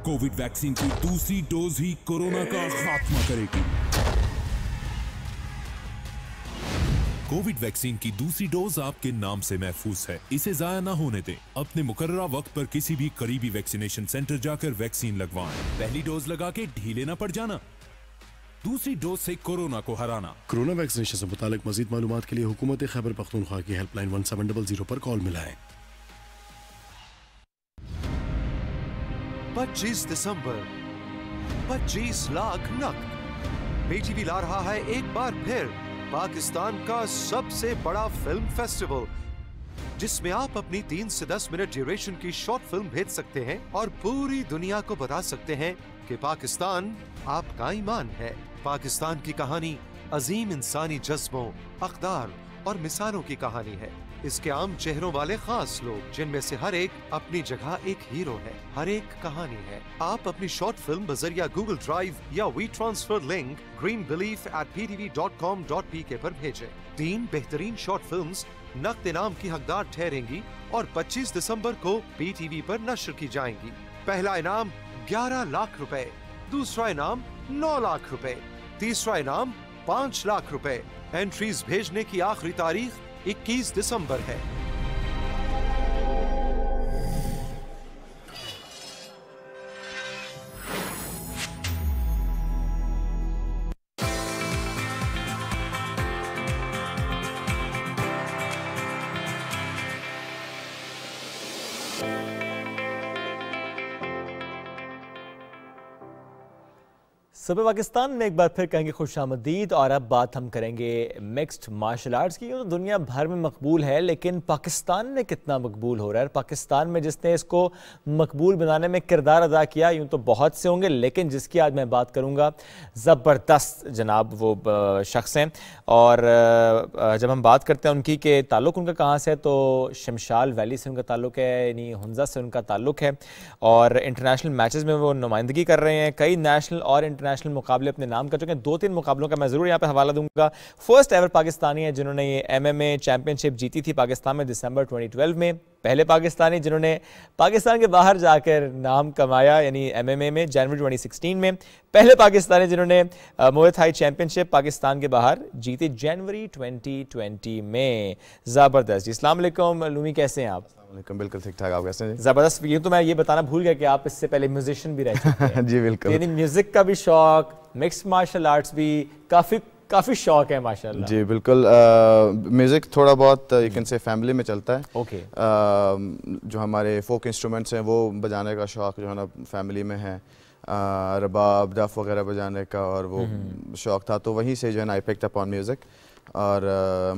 कोविड वैक्सीन की दूसरी डोज ही कोरोना का खात्मा करेगी कोविड वैक्सीन की दूसरी डोज आपके नाम से महफूज है इसे जाया न होने दें अपने मुकर्रा वक्त पर किसी भी करीबी वैक्सीनेशन सेंटर जाकर वैक्सीन लगवाएं पहली डोज लगा के ढीले न पड़ जाना दूसरी डोज से कोरोना को हराना कोरोना वैक्सीनेशन से मुतालिक मजीद मालूम के लिए हुकूमत खैबर पख्तूनख्वा की helpline one seven double zero आरोप कॉल मिलाए पच्चीस दिसंबर पच्चीस लाख नक बेटी भी ला रहा है एक बार फिर पाकिस्तान का सबसे बड़ा फिल्म फेस्टिवल जिसमें आप अपनी तीन से दस मिनट ड्यूरेशन की शॉर्ट फिल्म भेज सकते हैं और पूरी दुनिया को बता सकते हैं कि पाकिस्तान आपका ईमान है पाकिस्तान की कहानी अजीम इंसानी जज्बों अकदार और मिसालों की कहानी है इसके आम चेहरों वाले खास लोग जिनमें से हर एक अपनी जगह एक हीरो है हर एक कहानी है आप अपनी शॉर्ट फिल्म बजरिया गूगल ड्राइव या WeTransfer link green belief at P TV dot com dot P K आरोप भेजे तीन बेहतरीन शॉर्ट फिल्म नकद इनाम की हकदार ठहरेंगी और 25 दिसंबर को पी टी वी आरोप नशर की जाएंगी पहला इनाम 11 लाख रुपए, दूसरा इनाम 9 लाख रुपए, तीसरा इनाम 5 लाख रुपए। एंट्रीज भेजने की आखिरी तारीख 21 दिसंबर है सुबह पाकिस्तान में एक बार फिर कहेंगे खुश आमदीद और अब बात हम करेंगे मिक्स्ड मार्शल आर्ट्स की तो दुनिया भर में मकबूल है लेकिन पाकिस्तान में कितना मकबूल हो रहा है पाकिस्तान में जिसने इसको मकबूल बनाने में किरदार अदा किया यूँ तो बहुत से होंगे लेकिन जिसकी आज मैं बात करूँगा ज़बरदस्त जनाब वो शख्स हैं और जब हम बात करते हैं उनकी के ताल्लुक़ उनका कहाँ से है तो शमशाल वैली से उनका ताल्लुक़ है यानी हंजा से उनका ताल्लुक़ है और इंटरनेशनल मैचज़ में वो नुमाइंदगी कर रहे हैं कई नेशनल और इंटरनेशनल इंटरनेशनल मुकाबले अपने नाम कर चुके हैं दो तीन मुकाबलों का मैं ज़रूर यहाँ पर हवाला दूंगा फर्स्ट एवर पाकिस्तानी है जिन्होंने ये एमएमए चैंपियनशिप जीती थी पाकिस्तान में दिसंबर 2012 में पहले पाकिस्तानी जिन्होंने पाकिस्तान के बाहर जाकर नाम कमाया यानी एमएमए में जनवरी 2016 में पहले पाकिस्तानी जिन्होंने मोहथाई चैंपियनशिप पाकिस्तान के बाहर जीती जनवरी 2020 में ज़बरदस्त जी इस्लाम लूमी कैसे हैं आप बिल्कुल ठीक ठाक आप कैसे ज़बरदस्त ये तो मैं ये बताना भूल गया कि आप इससे पहले म्यूजिशियन भी रहे जी बिल्कुल यानी म्यूज़िक का भी शौक मिक्स मार्शल आर्ट्स भी काफ़ी काफ़ी शौक है माशाल्लाह जी बिल्कुल म्यूज़िक थोड़ा बहुत यू कैन से फैमिली में चलता है ओके आ, जो हमारे फोक इंस्ट्रूमेंट्स हैं वो बजाने का शौक जो है ना फैमिली में है रबाब डफ वगैरह बजाने का और वो हम्म। शौक था तो वहीं से जो है ना I picked up on music और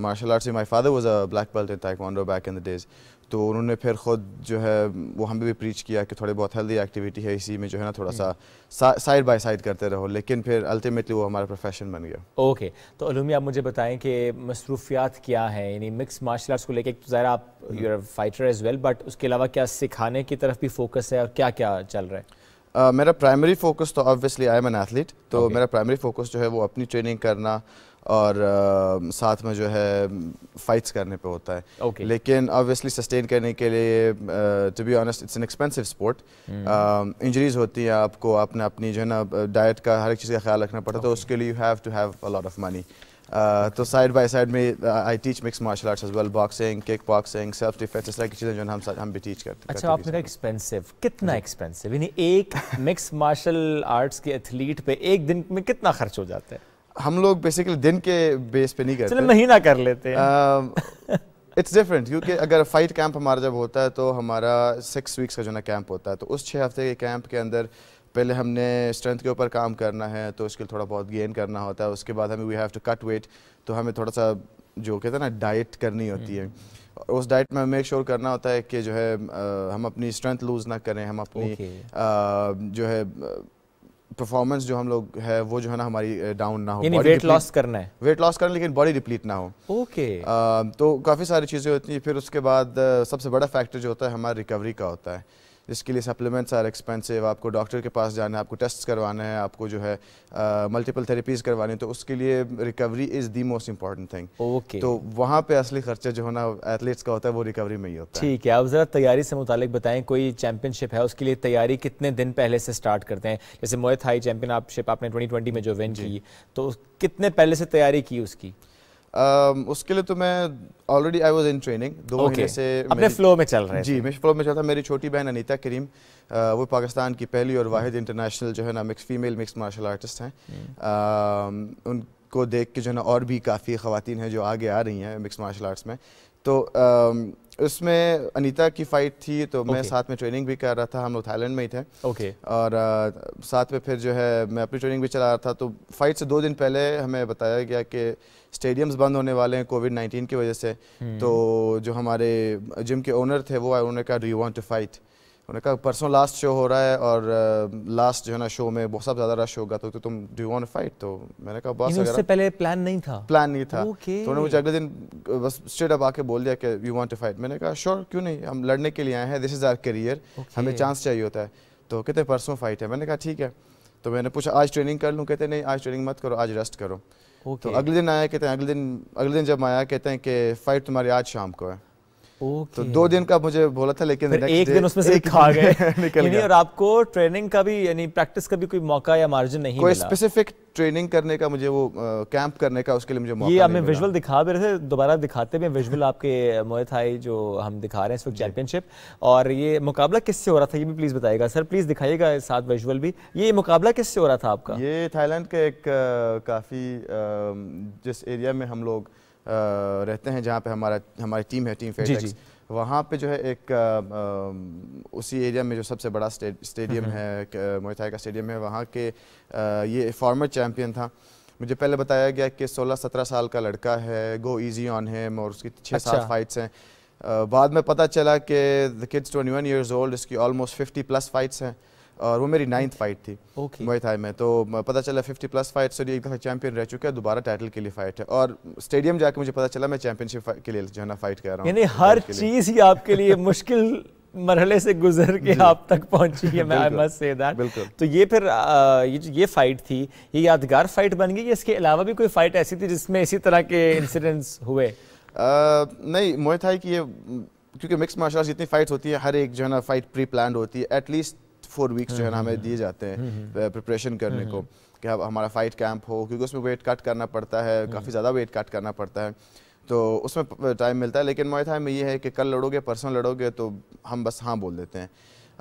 martial arts my father was a black belt in taekwondo back in the days तो उन्होंने फिर ख़ुद जो है वो हमें भी प्रीच किया कि थोड़े बहुत हेल्दी एक्टिविटी है इसी में जो है ना थोड़ा सा साइड बाय साइड करते रहो लेकिन फिर अल्टीमेटली वो हमारा प्रोफेशन बन गया ओके okay. तो अलूमी आप मुझे बताएं कि मसरूफियात क्या है यानी मिक्स मार्शल आर्ट्स को लेकर तो ज़रा आप your fighter as well but उसके अलावा क्या सिखाने की तरफ भी फोकस है और क्या क्या चल रहा है Uh, मेरा प्राइमरी फोकस तो obviously I am an athlete तो okay. मेरा प्राइमरी फोकस जो है वो अपनी ट्रेनिंग करना और uh, साथ में जो है फाइट्स करने पे होता है okay. लेकिन ऑब्वियसली सस्टेन करने के लिए to be honest it's an expensive sport injuries होती हैं आपको आपने अपनी जो है ना डाइट का हर एक चीज़ का ख्याल रखना पड़ता है तो okay. तो उसके लिए you have to have a lot of money तो साइड बाय साइड में I teach mix martial arts well boxing kick boxing self defence इस तरह की चीज़ें जो हम हम भी टीच करते हैं अच्छा आपने कहा एक्सपेंसिव कितना एक्सपेंसिव यानी एक मिक्स मार्शल आर्ट्स के एथलीट पे एक दिन में कितना खर्च हो जाता है हम लोग बेसिकली दिन के बेस पे नहीं करते महीना कर लेते हैं इट्स um, डिफरेंट क्योंकि अगर फाइट कैंप हमारा जब होता है तो हमारा सिक्स वीक्स का जो ना कैंप होता है तो उस छः हफ्ते के कैंप के अंदर पहले हमने स्ट्रेंथ के ऊपर काम करना है तो उसके लिए थोड़ा बहुत गेन करना होता है उसके बाद हमें we have to cut weight तो हमें थोड़ा सा जो कहते हैं ना डाइट करनी होती है हम्म। उस डाइट में मेक श्योर करना होता है कि जो है आ, uh, हम अपनी स्ट्रेंथ लूज़ ना करें हम अपनी okay. आ, uh, जो है परफॉर्मेंस जो हम लोग है वो जो है ना हमारी डाउन ना हो वेट लॉस करना है वेट लॉस करना लेकिन बॉडी डिप्लीट ना हो ओके okay. तो काफ़ी सारी चीज़ें होती हैं फिर उसके बाद सबसे बड़ा फैक्टर जो होता है हमारी रिकवरी का होता है जिसके लिए सप्लीमेंट्स आर एक्सपेंसिव आपको डॉक्टर के पास जाना है आपको टेस्ट करवाना है आपको जो है मल्टीपल थेरेपीज़ करवानी तो उसके लिए recovery is the most important thing okay तो वहाँ पे असली खर्चा जो है ना एथलीट्स का होता है वो रिकवरी में ही होता है ठीक है आप ज़रा तैयारी से मुतल बताएं कोई चैम्पियनशिप है उसके लिए तैयारी कितने दिन पहले से स्टार्ट करते हैं जैसे मोहित हाई चैम्पियनशिप आपने ट्वेंटी में जो विन की तो कितने पहले से तैयारी की उसकी Um, उसके लिए तो मैं already I was in training दो okay. महीने से अपने फ्लो में चल रहे जी मैं फ्लो में चल था मेरी छोटी बहन अनीता करीम आ, uh, वो पाकिस्तान की पहली और वाहिद इंटरनेशनल जो है ना mix female mix martial artist हैं um, उनको देख के जो है ना और भी काफ़ी खातन हैं जो आगे आ रही हैं मिक्स मार्शल आर्ट्स में तो um, उसमें अनीता की फाइट थी तो okay. मैं साथ में ट्रेनिंग भी कर रहा था हम लोग थाईलैंड में ही थे ओके okay. और आ, साथ में फिर जो है मैं अपनी ट्रेनिंग भी चला रहा था तो फाइट से दो दिन पहले हमें बताया गया कि स्टेडियम्स बंद होने वाले हैं कोविड नाइन्टीन की वजह से hmm. तो जो हमारे जिम के ओनर थे वो उन्होंने कहा do you want to fight उन्होंने कहा परसों लास्ट शो हो रहा है और लास्ट जो है ना शो में बहुत सब ज़्यादा रश होगा तो, तो तुम डू वांट फाइट तो मैंने कहा बस उससे पहले प्लान नहीं था प्लान नहीं था okay. तो उन्होंने मुझे अगले दिन बस स्ट्रेट अप आके बोल दिया कि यू वांट टू फाइट मैंने कहा श्योर क्यों नहीं हम लड़ने के लिए आए हैं दिस इज़ आर करियर हमें चांस चाहिए होता है तो कहते परसों फाइट है मैंने कहा ठीक है तो मैंने पूछा आज ट्रेनिंग कर लूँ कहते नहीं आज ट्रेनिंग मत करो आज रेस्ट करो तो अगले दिन आया कहते हैं अगले दिन अगले दिन जब आया कहते हैं कि फ़ाइट तुम्हारी आज शाम को है तो दो दिन का मुझे बोला था लेकिन एक दिन उसमें से खा गए निकल गया और आपको ट्रेनिंग का भी यानी प्रैक्टिस का भी कोई मौका या मार्जिन नहीं कोई स्पेसिफिक ट्रेनिंग करने का मुझे वो कैंप करने का उसके लिए मुझे मौका ये हमें विजुअल दिखा भी रहे थे दोबारा दिखाते भी विजुअल आपके मोहित थाई जो हम दिखा रहे हैं इस वक्त चैंपियनशिप और ये मुकाबला किससे हो रहा था ये भी प्लीज़ बताइएगा सर प्लीज़ दिखाइएगा साथ विजुअल भी ये मुकाबला किससे हो रहा था आपका ये थाईलैंड के एक काफ़ी जिस एरिया में हम लोग रहते हैं जहाँ पे हमारा हमारी टीम है टीम फेटेक्स वहाँ पे जो है एक आ, उसी एरिया में जो सबसे बड़ा स्टे, स्टेडियम हम्म, हम्म। है मोहताई का स्टेडियम है वहाँ के आ, ये फॉर्मर चैम्पियन था मुझे पहले बताया गया कि 16-17 साल का लड़का है गो इजी ऑन हिम और उसकी छः अच्छा। सात फाइट्स हैं बाद में पता चला कि द किड्स 21 इयर्स ओल्ड इसकी ऑलमोस्ट 50 प्लस फाइट्स हैं और वो मेरी नाइन्थ फाइट थी मुंबई थाई में तो पता चला फिफ्टी प्लस फाइट सर एक दफ़ा चैंपियन रह चुका है दोबारा टाइटल के लिए फाइट है और स्टेडियम जाके मुझे पता चला मैं चैंपियनशिप के लिए जो है ना फाइट कर रहा हूँ हर चीज़ ही आपके लिए मुश्किल मरहले से गुजर के आप तक पहुंची है मैं बिल्कुल, से बिल्कुल। तो ये फिर आ, ये ये फाइट थी ये यादगार फाइट बन गई इसके अलावा भी कोई फाइट ऐसी थी जिसमें इसी तरह के इंसिडेंट्स हुए आ, नहीं मोहित मोहताई कि ये क्योंकि मिक्स मार्शल आर्ट्स जितनी फाइट होती है हर एक जो है ना फाइट प्री प्लान होती है एटलीस्ट फोर वीक्स जो है ना हम्म, हमें हम्म, दिए हम्म। जाते हैं प्रिपरेशन करने को कि हमारा फाइट कैंप हो क्योंकि उसमें वेट कट करना पड़ता है काफ़ी ज़्यादा वेट कट करना पड़ता है तो उसमें टाइम मिलता है लेकिन मोए में ये है कि कल लड़ोगे परसों लड़ोगे तो हम बस हाँ बोल देते हैं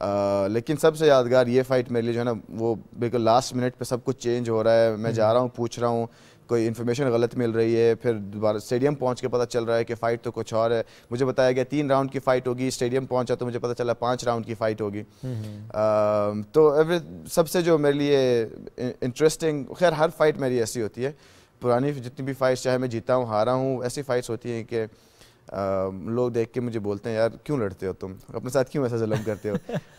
आ, लेकिन सबसे यादगार ये फ़ाइट मेरे लिए जो है ना वो बिल्कुल लास्ट मिनट पे सब कुछ चेंज हो रहा है मैं जा रहा हूँ पूछ रहा हूँ कोई इन्फॉर्मेशन गलत मिल रही है फिर दोबारा स्टेडियम पहुंच के पता चल रहा है कि फ़ाइट तो कुछ और है मुझे बताया गया तीन राउंड की फ़ाइट होगी स्टेडियम पहुंचा तो मुझे पता चला पाँच राउंड की फ़ाइट होगी तो एवरी सबसे जो मेरे लिए इंटरेस्टिंग खैर हर फाइट मेरी ऐसी होती है पुरानी जितनी भी फाइट्स चाहे मैं जीता हूँ हारा हूँ ऐसी फाइट्स होती हैं कि लोग देख के मुझे बोलते हैं यार क्यों लड़ते हो तुम अपने साथ क्यों ऐसा जुलम करते हो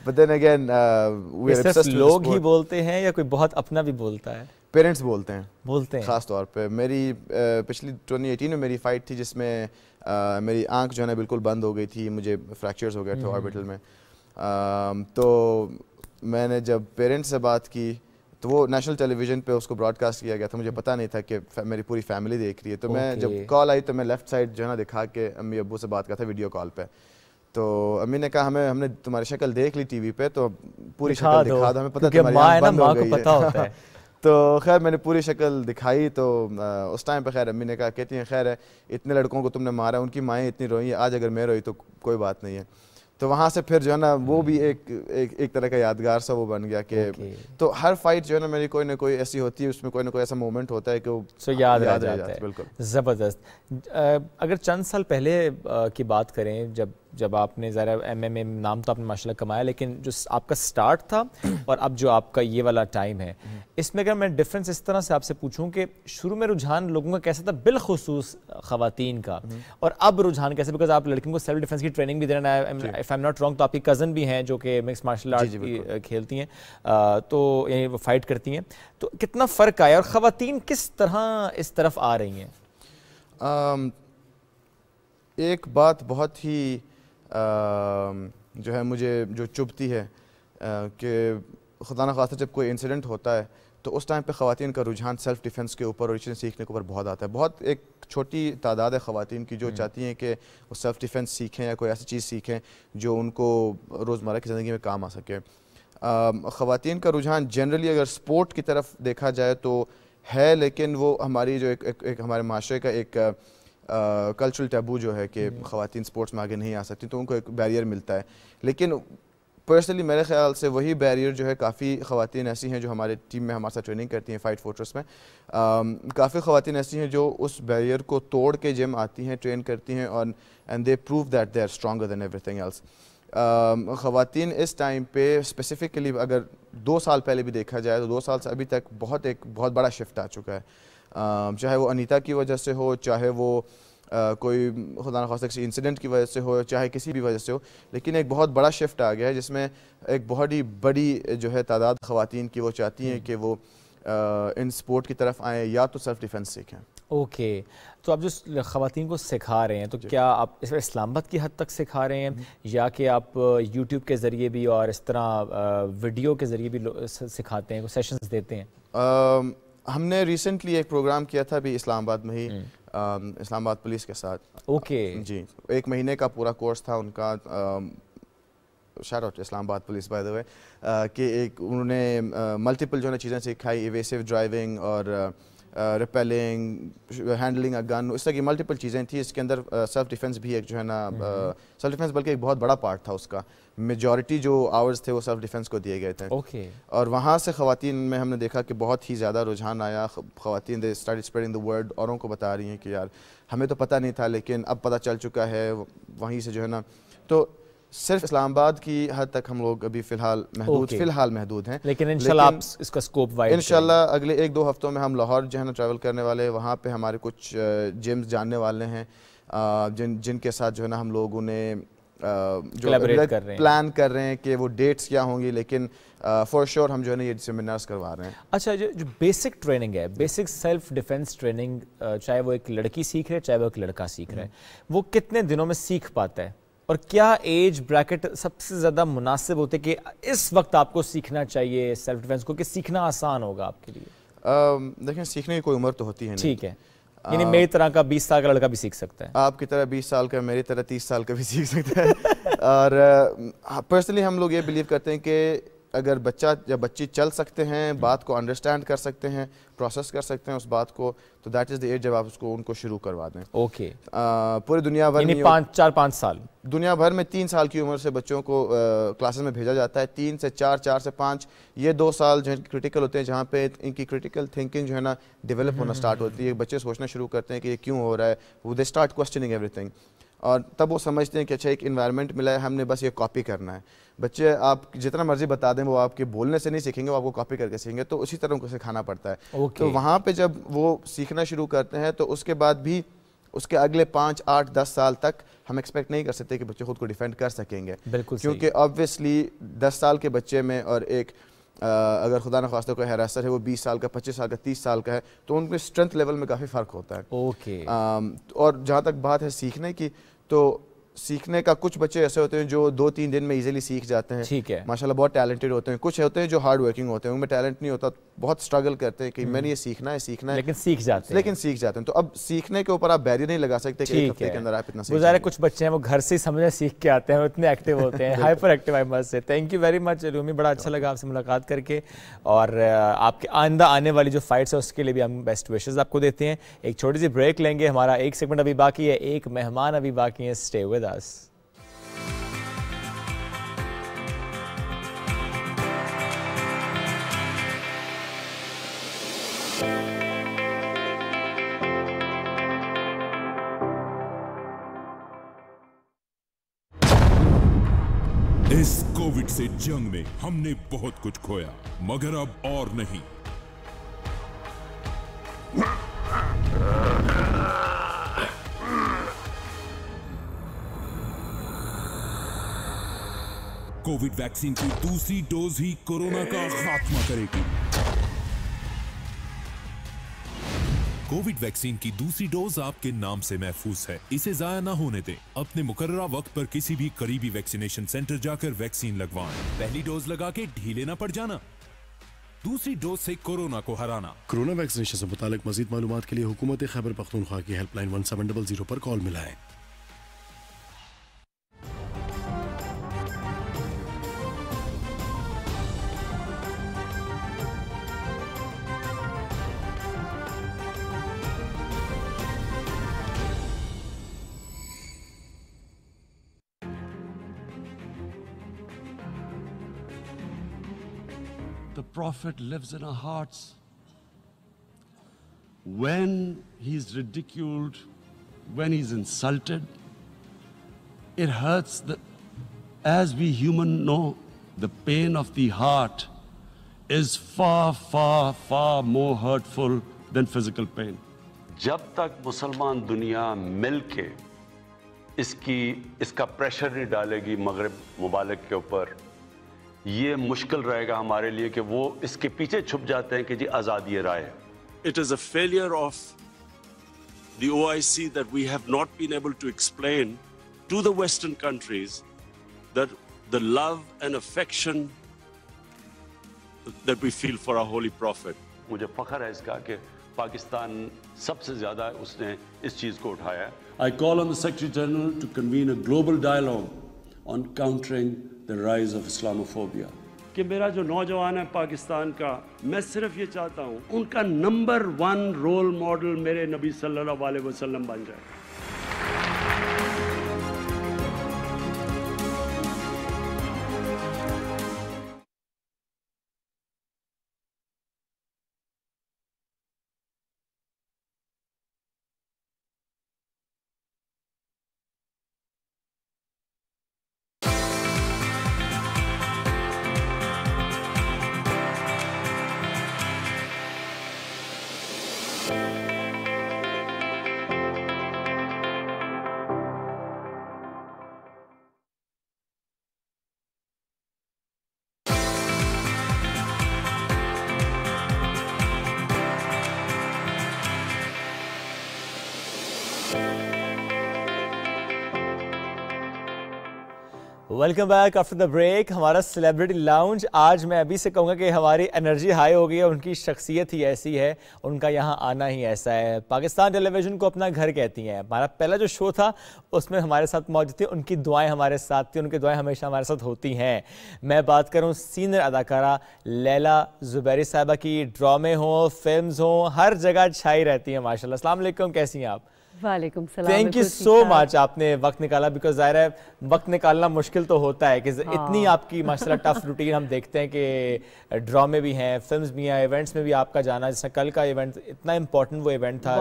बट देन अगेन लोग ही बोलते हैं या कोई बहुत अपना भी बोलता है पेरेंट्स बोलते हैं बोलते हैं ख़ास तौर पे मेरी uh, पिछली 2018 में मेरी फ़ाइट थी जिसमें uh, मेरी आंख जो है ना बिल्कुल बंद हो गई थी मुझे फ्रैक्चर्स हो गए थे हॉस्पिटल हम्म। में आ, तो मैंने जब पेरेंट्स से बात की तो वो नेशनल टेलीविजन पे उसको ब्रॉडकास्ट किया गया था मुझे पता नहीं था कि मेरी पूरी फैमिली देख रही है तो okay. मैं जब कॉल आई तो मैं लेफ्ट साइड जो है ना दिखा के अम्मी अबू से बात करता था वीडियो कॉल पे तो अम्मी ने कहा हमें हमने तुम्हारी शक्ल देख ली टीवी पे तो पूरी शक्ल दिखा दो हमें पता तुम्हारी पता होता है तो खैर मैंने पूरी शक्ल दिखाई तो उस टाइम पे खैर अम्मी ने कहा कहती हैं खैर है इतने लड़कों को तुमने मारा उनकी माएँ इतनी रोई आज अगर मैं रोई तो कोई बात नहीं है तो वहाँ से फिर जो है ना वो भी एक एक, एक तरह का यादगार सा वो बन गया कि okay. तो हर फाइट जो है ना मेरी कोई ना कोई ऐसी होती है उसमें कोई ना कोई ऐसा मोमेंट होता है कि वो so, याद, याद रह जाता है बिल्कुल ज़बरदस्त अगर चंद साल पहले की बात करें जब जब आपने ज़रा एम एम नाम तो आपने माशा कमाया लेकिन जो आपका स्टार्ट था और अब जो आपका ये वाला टाइम है इसमें अगर मैं डिफरेंस इस तरह से आपसे पूछूँ कि शुरू में रुझान लोगों का कैसा था बिलखसूस खातन का और अब रुझान कैसे बिकॉज आप लड़कियों को सेल्फ डिफेंस की ट्रेनिंग भी देना if I am not wrong तो आपकी कज़न भी हैं जो कि मिक्स मार्शल आर्ट खेलती हैं तो यानी वो फाइट करती हैं तो कितना फ़र्क आया और ख़वान किस तरह इस तरफ आ रही हैं एक बात बहुत ही जो है मुझे जो चुभती है कि खुदा न खासा जब कोई इंसिडेंट होता है तो उस टाइम पे ख़वान का रुझान सेल्फ डिफेंस के ऊपर और चीज़ें सीखने के ऊपर बहुत आता है बहुत एक छोटी तादाद है ख़वान की जो हम्म। चाहती हैं कि वो सेल्फ डिफेंस सीखें या कोई ऐसी चीज़ सीखें जो उनको रोज़मर्रा की ज़िंदगी में काम आ सके ख़वान का रुझान जनरली अगर स्पोर्ट की तरफ देखा जाए तो है लेकिन वो हमारी जो एक, एक, एक हमारे माशरे का एक कल्चरल टैबू जो है कि हम्म। खातन स्पोर्ट्स में आगे नहीं आ सकती तो उनको एक बैरियर मिलता है लेकिन पर्सनली मेरे ख्याल से वही बैरियर जो है काफ़ी खातन ऐसी हैं जो हमारे टीम में हमारे साथ ट्रेनिंग करती हैं फ़ाइट फोर्ट्रेस में काफ़ी खातन ऐसी हैं जो उस बैरियर को तोड़ के जिम आती हैं ट्रेन करती हैं और and they prove that they are stronger than everything else ख़वान इस टाइम पे स्पेसिफ़िकली अगर दो साल पहले भी देखा जाए तो दो साल से अभी तक बहुत एक बहुत बड़ा शिफ्ट आ चुका है चाहे वो अनीता की वजह से हो चाहे वो आ, कोई खुदा न खासा किसी इंसिडेंट की वजह से हो चाहे किसी भी वजह से हो लेकिन एक बहुत बड़ा शिफ्ट आ गया है जिसमें एक बहुत ही बड़ी जो है तादाद खुवान की वो चाहती हैं हम्म। कि वो आ, इन स्पोर्ट की तरफ आएँ या तो सेल्फ डिफेंस सीखें ओके तो आप जो खातन को सिखा रहे हैं तो क्या आप इस इस्लामाबाद की हद तक सिखा रहे हैं हम्म। या कि आप यूट्यूब के ज़रिए भी और इस तरह वीडियो के ज़रिए भी सिखाते हैं सेशंस देते हैं हमने रिसेंटली एक प्रोग्राम किया था अभी इस्लामाबाद में ही हम्म। इस्लामाबाद पुलिस के साथ ओके जी एक महीने का पूरा कोर्स था उनका short out Islamabad police by the way कि एक उन्होंने मल्टीपल जो है चीज़ें सिखाई इवेसिव ड्राइविंग और रिपेलिंग हैंडलिंग अ गन उस तरह की मल्टीपल चीज़ें थी इसके अंदर सेल्फ डिफेंस भी एक जो है ना सेल्फ हम्म। डिफेंस बल्कि एक बहुत बड़ा पार्ट था उसका मेजॉरिटी जो आवर्स थे वो सेल्फ डिफेंस को दिए गए थे ओके okay. और वहाँ से खातन में हमने देखा कि बहुत ही ज़्यादा रुझान आया खातन they start spreading the world औरों को बता रही हैं कि यार हमें तो पता नहीं था लेकिन अब पता चल चुका है वहीं से जो है ना तो सिर्फ इस्लामाबाद की हद तक हम लोग अभी फिलहाल महदूद okay. फिलहाल महदूद हैं लेकिन इंशाल्लाह आप इसका स्कोप वाइड इंशाल्लाह अगले एक दो हफ्तों में हम लाहौर जो है ना ट्रैवल करने वाले हैं वहाँ पे हमारे कुछ जिम्स जानने वाले हैं जिन जिनके साथ जो है ना हम लोगों ने जो कर रहे हैं प्लान कर रहे हैं कि वो डेट्स क्या होंगी लेकिन फॉर श्योर sure हम जो है ना ये सेमिनार्स करवा रहे हैं अच्छा जो जो बेसिक ट्रेनिंग है बेसिक सेल्फ डिफेंस ट्रेनिंग चाहे वो एक लड़की सीख रहे चाहे वो एक लड़का सीख रहे हम्म। वो कितने दिनों में सीख पाता है और क्या एज ब्रैकेट सबसे ज़्यादा मुनासिब होते कि इस वक्त आपको सीखना चाहिए सेल्फ डिफेंस को कि सीखना आसान होगा आपके लिए आ, देखें सीखने की कोई उम्र तो होती है ठीक है यानी मेरी तरह का 20 साल का लड़का भी सीख सकता है आपकी तरह 20 साल का मेरी तरह 30 साल का भी सीख सकता है और पर्सनली हम लोग ये बिलीव करते हैं कि अगर बच्चा या बच्ची चल सकते हैं बात को अंडरस्टैंड कर सकते हैं प्रोसेस कर सकते हैं उस बात को तो दैट इज़ द एज जब आप उसको उनको शुरू करवा दें ओके पूरे दुनिया भर में पाँच चार पाँच साल दुनिया भर में तीन साल की उम्र से बच्चों को क्लासेस में भेजा जाता है तीन से चार चार से पाँच ये दो साल जो है क्रिटिकल होते हैं जहाँ पे इनकी क्रिटिकल थिंकिंग जो है ना डेवलप होना स्टार्ट हम्म। होती है बच्चे सोचना शुरू करते हैं कि ये क्यों हो रहा है वो दे स्टार्ट क्वेश्चनिंग एवरीथिंग और तब वो समझते हैं कि अच्छा एक इन्वायरमेंट मिला है हमने बस ये कॉपी करना है बच्चे आप जितना मर्जी बता दें वो आपके बोलने से नहीं सीखेंगे वो आपको कॉपी करके सीखेंगे तो उसी तरह उनको सिखाना पड़ता है okay. तो वहाँ पे जब वो सीखना शुरू करते हैं तो उसके बाद भी उसके अगले पाँच आठ दस साल तक हम एक्सपेक्ट नहीं कर सकते कि बच्चे खुद को डिफेंड कर सकेंगे बिल्कुल क्योंकि ऑब्वियसली दस साल के बच्चे में और एक आ, अगर खुदा न खास्ता कोई हरासर है वो 20 साल का 25 साल का 30 साल का है तो उनके स्ट्रेंथ लेवल में काफ़ी फ़र्क होता है ओके okay. और जहाँ तक बात है सीखने की तो सीखने का कुछ बच्चे ऐसे होते हैं जो दो तीन दिन में इजीली सीख जाते हैं ठीक है माशाल्लाह बहुत टैलेंटेड होते हैं कुछ होते हैं जो हार्ड वर्किंग होते हैं उनमें टैलेंट नहीं होता बहुत स्ट्रगल करते हैं कि हम्म। मैंने ये सीखना है सीखना है लेकिन सीख जाते हैं लेकिन सीख जाते हैं तो अब सीखने के ऊपर आप बैरियर नहीं लगा सकते कि हफ्ते के अंदर आप इतना कुछ बच्चे हैं वो घर से समझे सीख के आते हैं इतने एक्टिव होते हैं hyper active I must say thank you very much Rumi बड़ा अच्छा लगा आपसे मुलाकात करके और आपके आंदा आने वाली जो फाइट्स है उसके लिए भी हम बेस्ट विशेज आपको देते हैं एक छोटी सी ब्रेक लेंगे हमारा एक सेगमेंट अभी बाकी है एक मेहमान अभी बाकी है स्टे विद with us. इस कोविड से जंग में हमने बहुत कुछ खोया मगर अब और नहीं कोविड वैक्सीन की दूसरी डोज ही कोरोना का खात्मा करेगी कोविड वैक्सीन की दूसरी डोज आपके नाम से महफूज है इसे जाया ना होने दें। अपने मुकर्रा वक्त पर किसी भी करीबी वैक्सीनेशन सेंटर जाकर वैक्सीन लगवाएं। पहली डोज लगा के ढीले न पड़ जाना दूसरी डोज से कोरोना को हराना कोरोना वैक्सीनेशन से मुतालिक मजीद मालूम के लिए हुकूमत खैबर पख्तूनख्वा की helpline one seven double zero पर कॉल मिला है prophet lives in our hearts. When he's ridiculed, when he's insulted, it hurts. The, as we human know, the pain of the heart is far, far, far more hurtful than physical pain. जब तक मुसलमान दुनिया मिल के इसकी इसका प्रेशर नहीं डालेगी मगरब मुबालक के ऊपर it is a failure of the OIC that we have not been able to explain to the Western countries that the love and affection that we feel for our Holy Prophet. I call on the Secretary General to convene a global dialogue on countering the rise of Islamophobia. कि मेरा जो नौजवान है पाकिस्तान का मैं सिर्फ ये चाहता हूँ उनका नंबर वन रोल मॉडल मेरे नबी सल्लल्लाहु अलैहि वसल्लम बन जाए welcome back after the break हमारा सेलिब्रिटी लाउंज आज मैं अभी से कहूँगा कि हमारी एनर्जी हाई हो गई है उनकी शख्सियत ही ऐसी है उनका यहाँ आना ही ऐसा है पाकिस्तान टेलीविजन को अपना घर कहती हैं हमारा पहला जो शो था उसमें हमारे साथ मौजूद थी उनकी दुआएं हमारे साथ थी उनकी दुआएं हमेशा हमारे साथ होती हैं मैं बात करूँ सीनियर अदाकारा लैला जुबैरी साहबा की ड्रामे हों फिल्म हों हर जगह छाई रहती हैं माशा अल्लाह कैसी हैं आप थैंक यू सो मच आपने वक्त निकाला बिकॉज ज़ाहिर है वक्त निकालना मुश्किल तो होता है कि हाँ। इतनी आपकी माशा टफ रूटीन हम देखते हैं कि ड्रामे भी हैं फिल्म्स भी हैं इवेंट्स में भी आपका जाना जैसे कल का इवेंट इतना इम्पोर्टेंट वो इवेंट था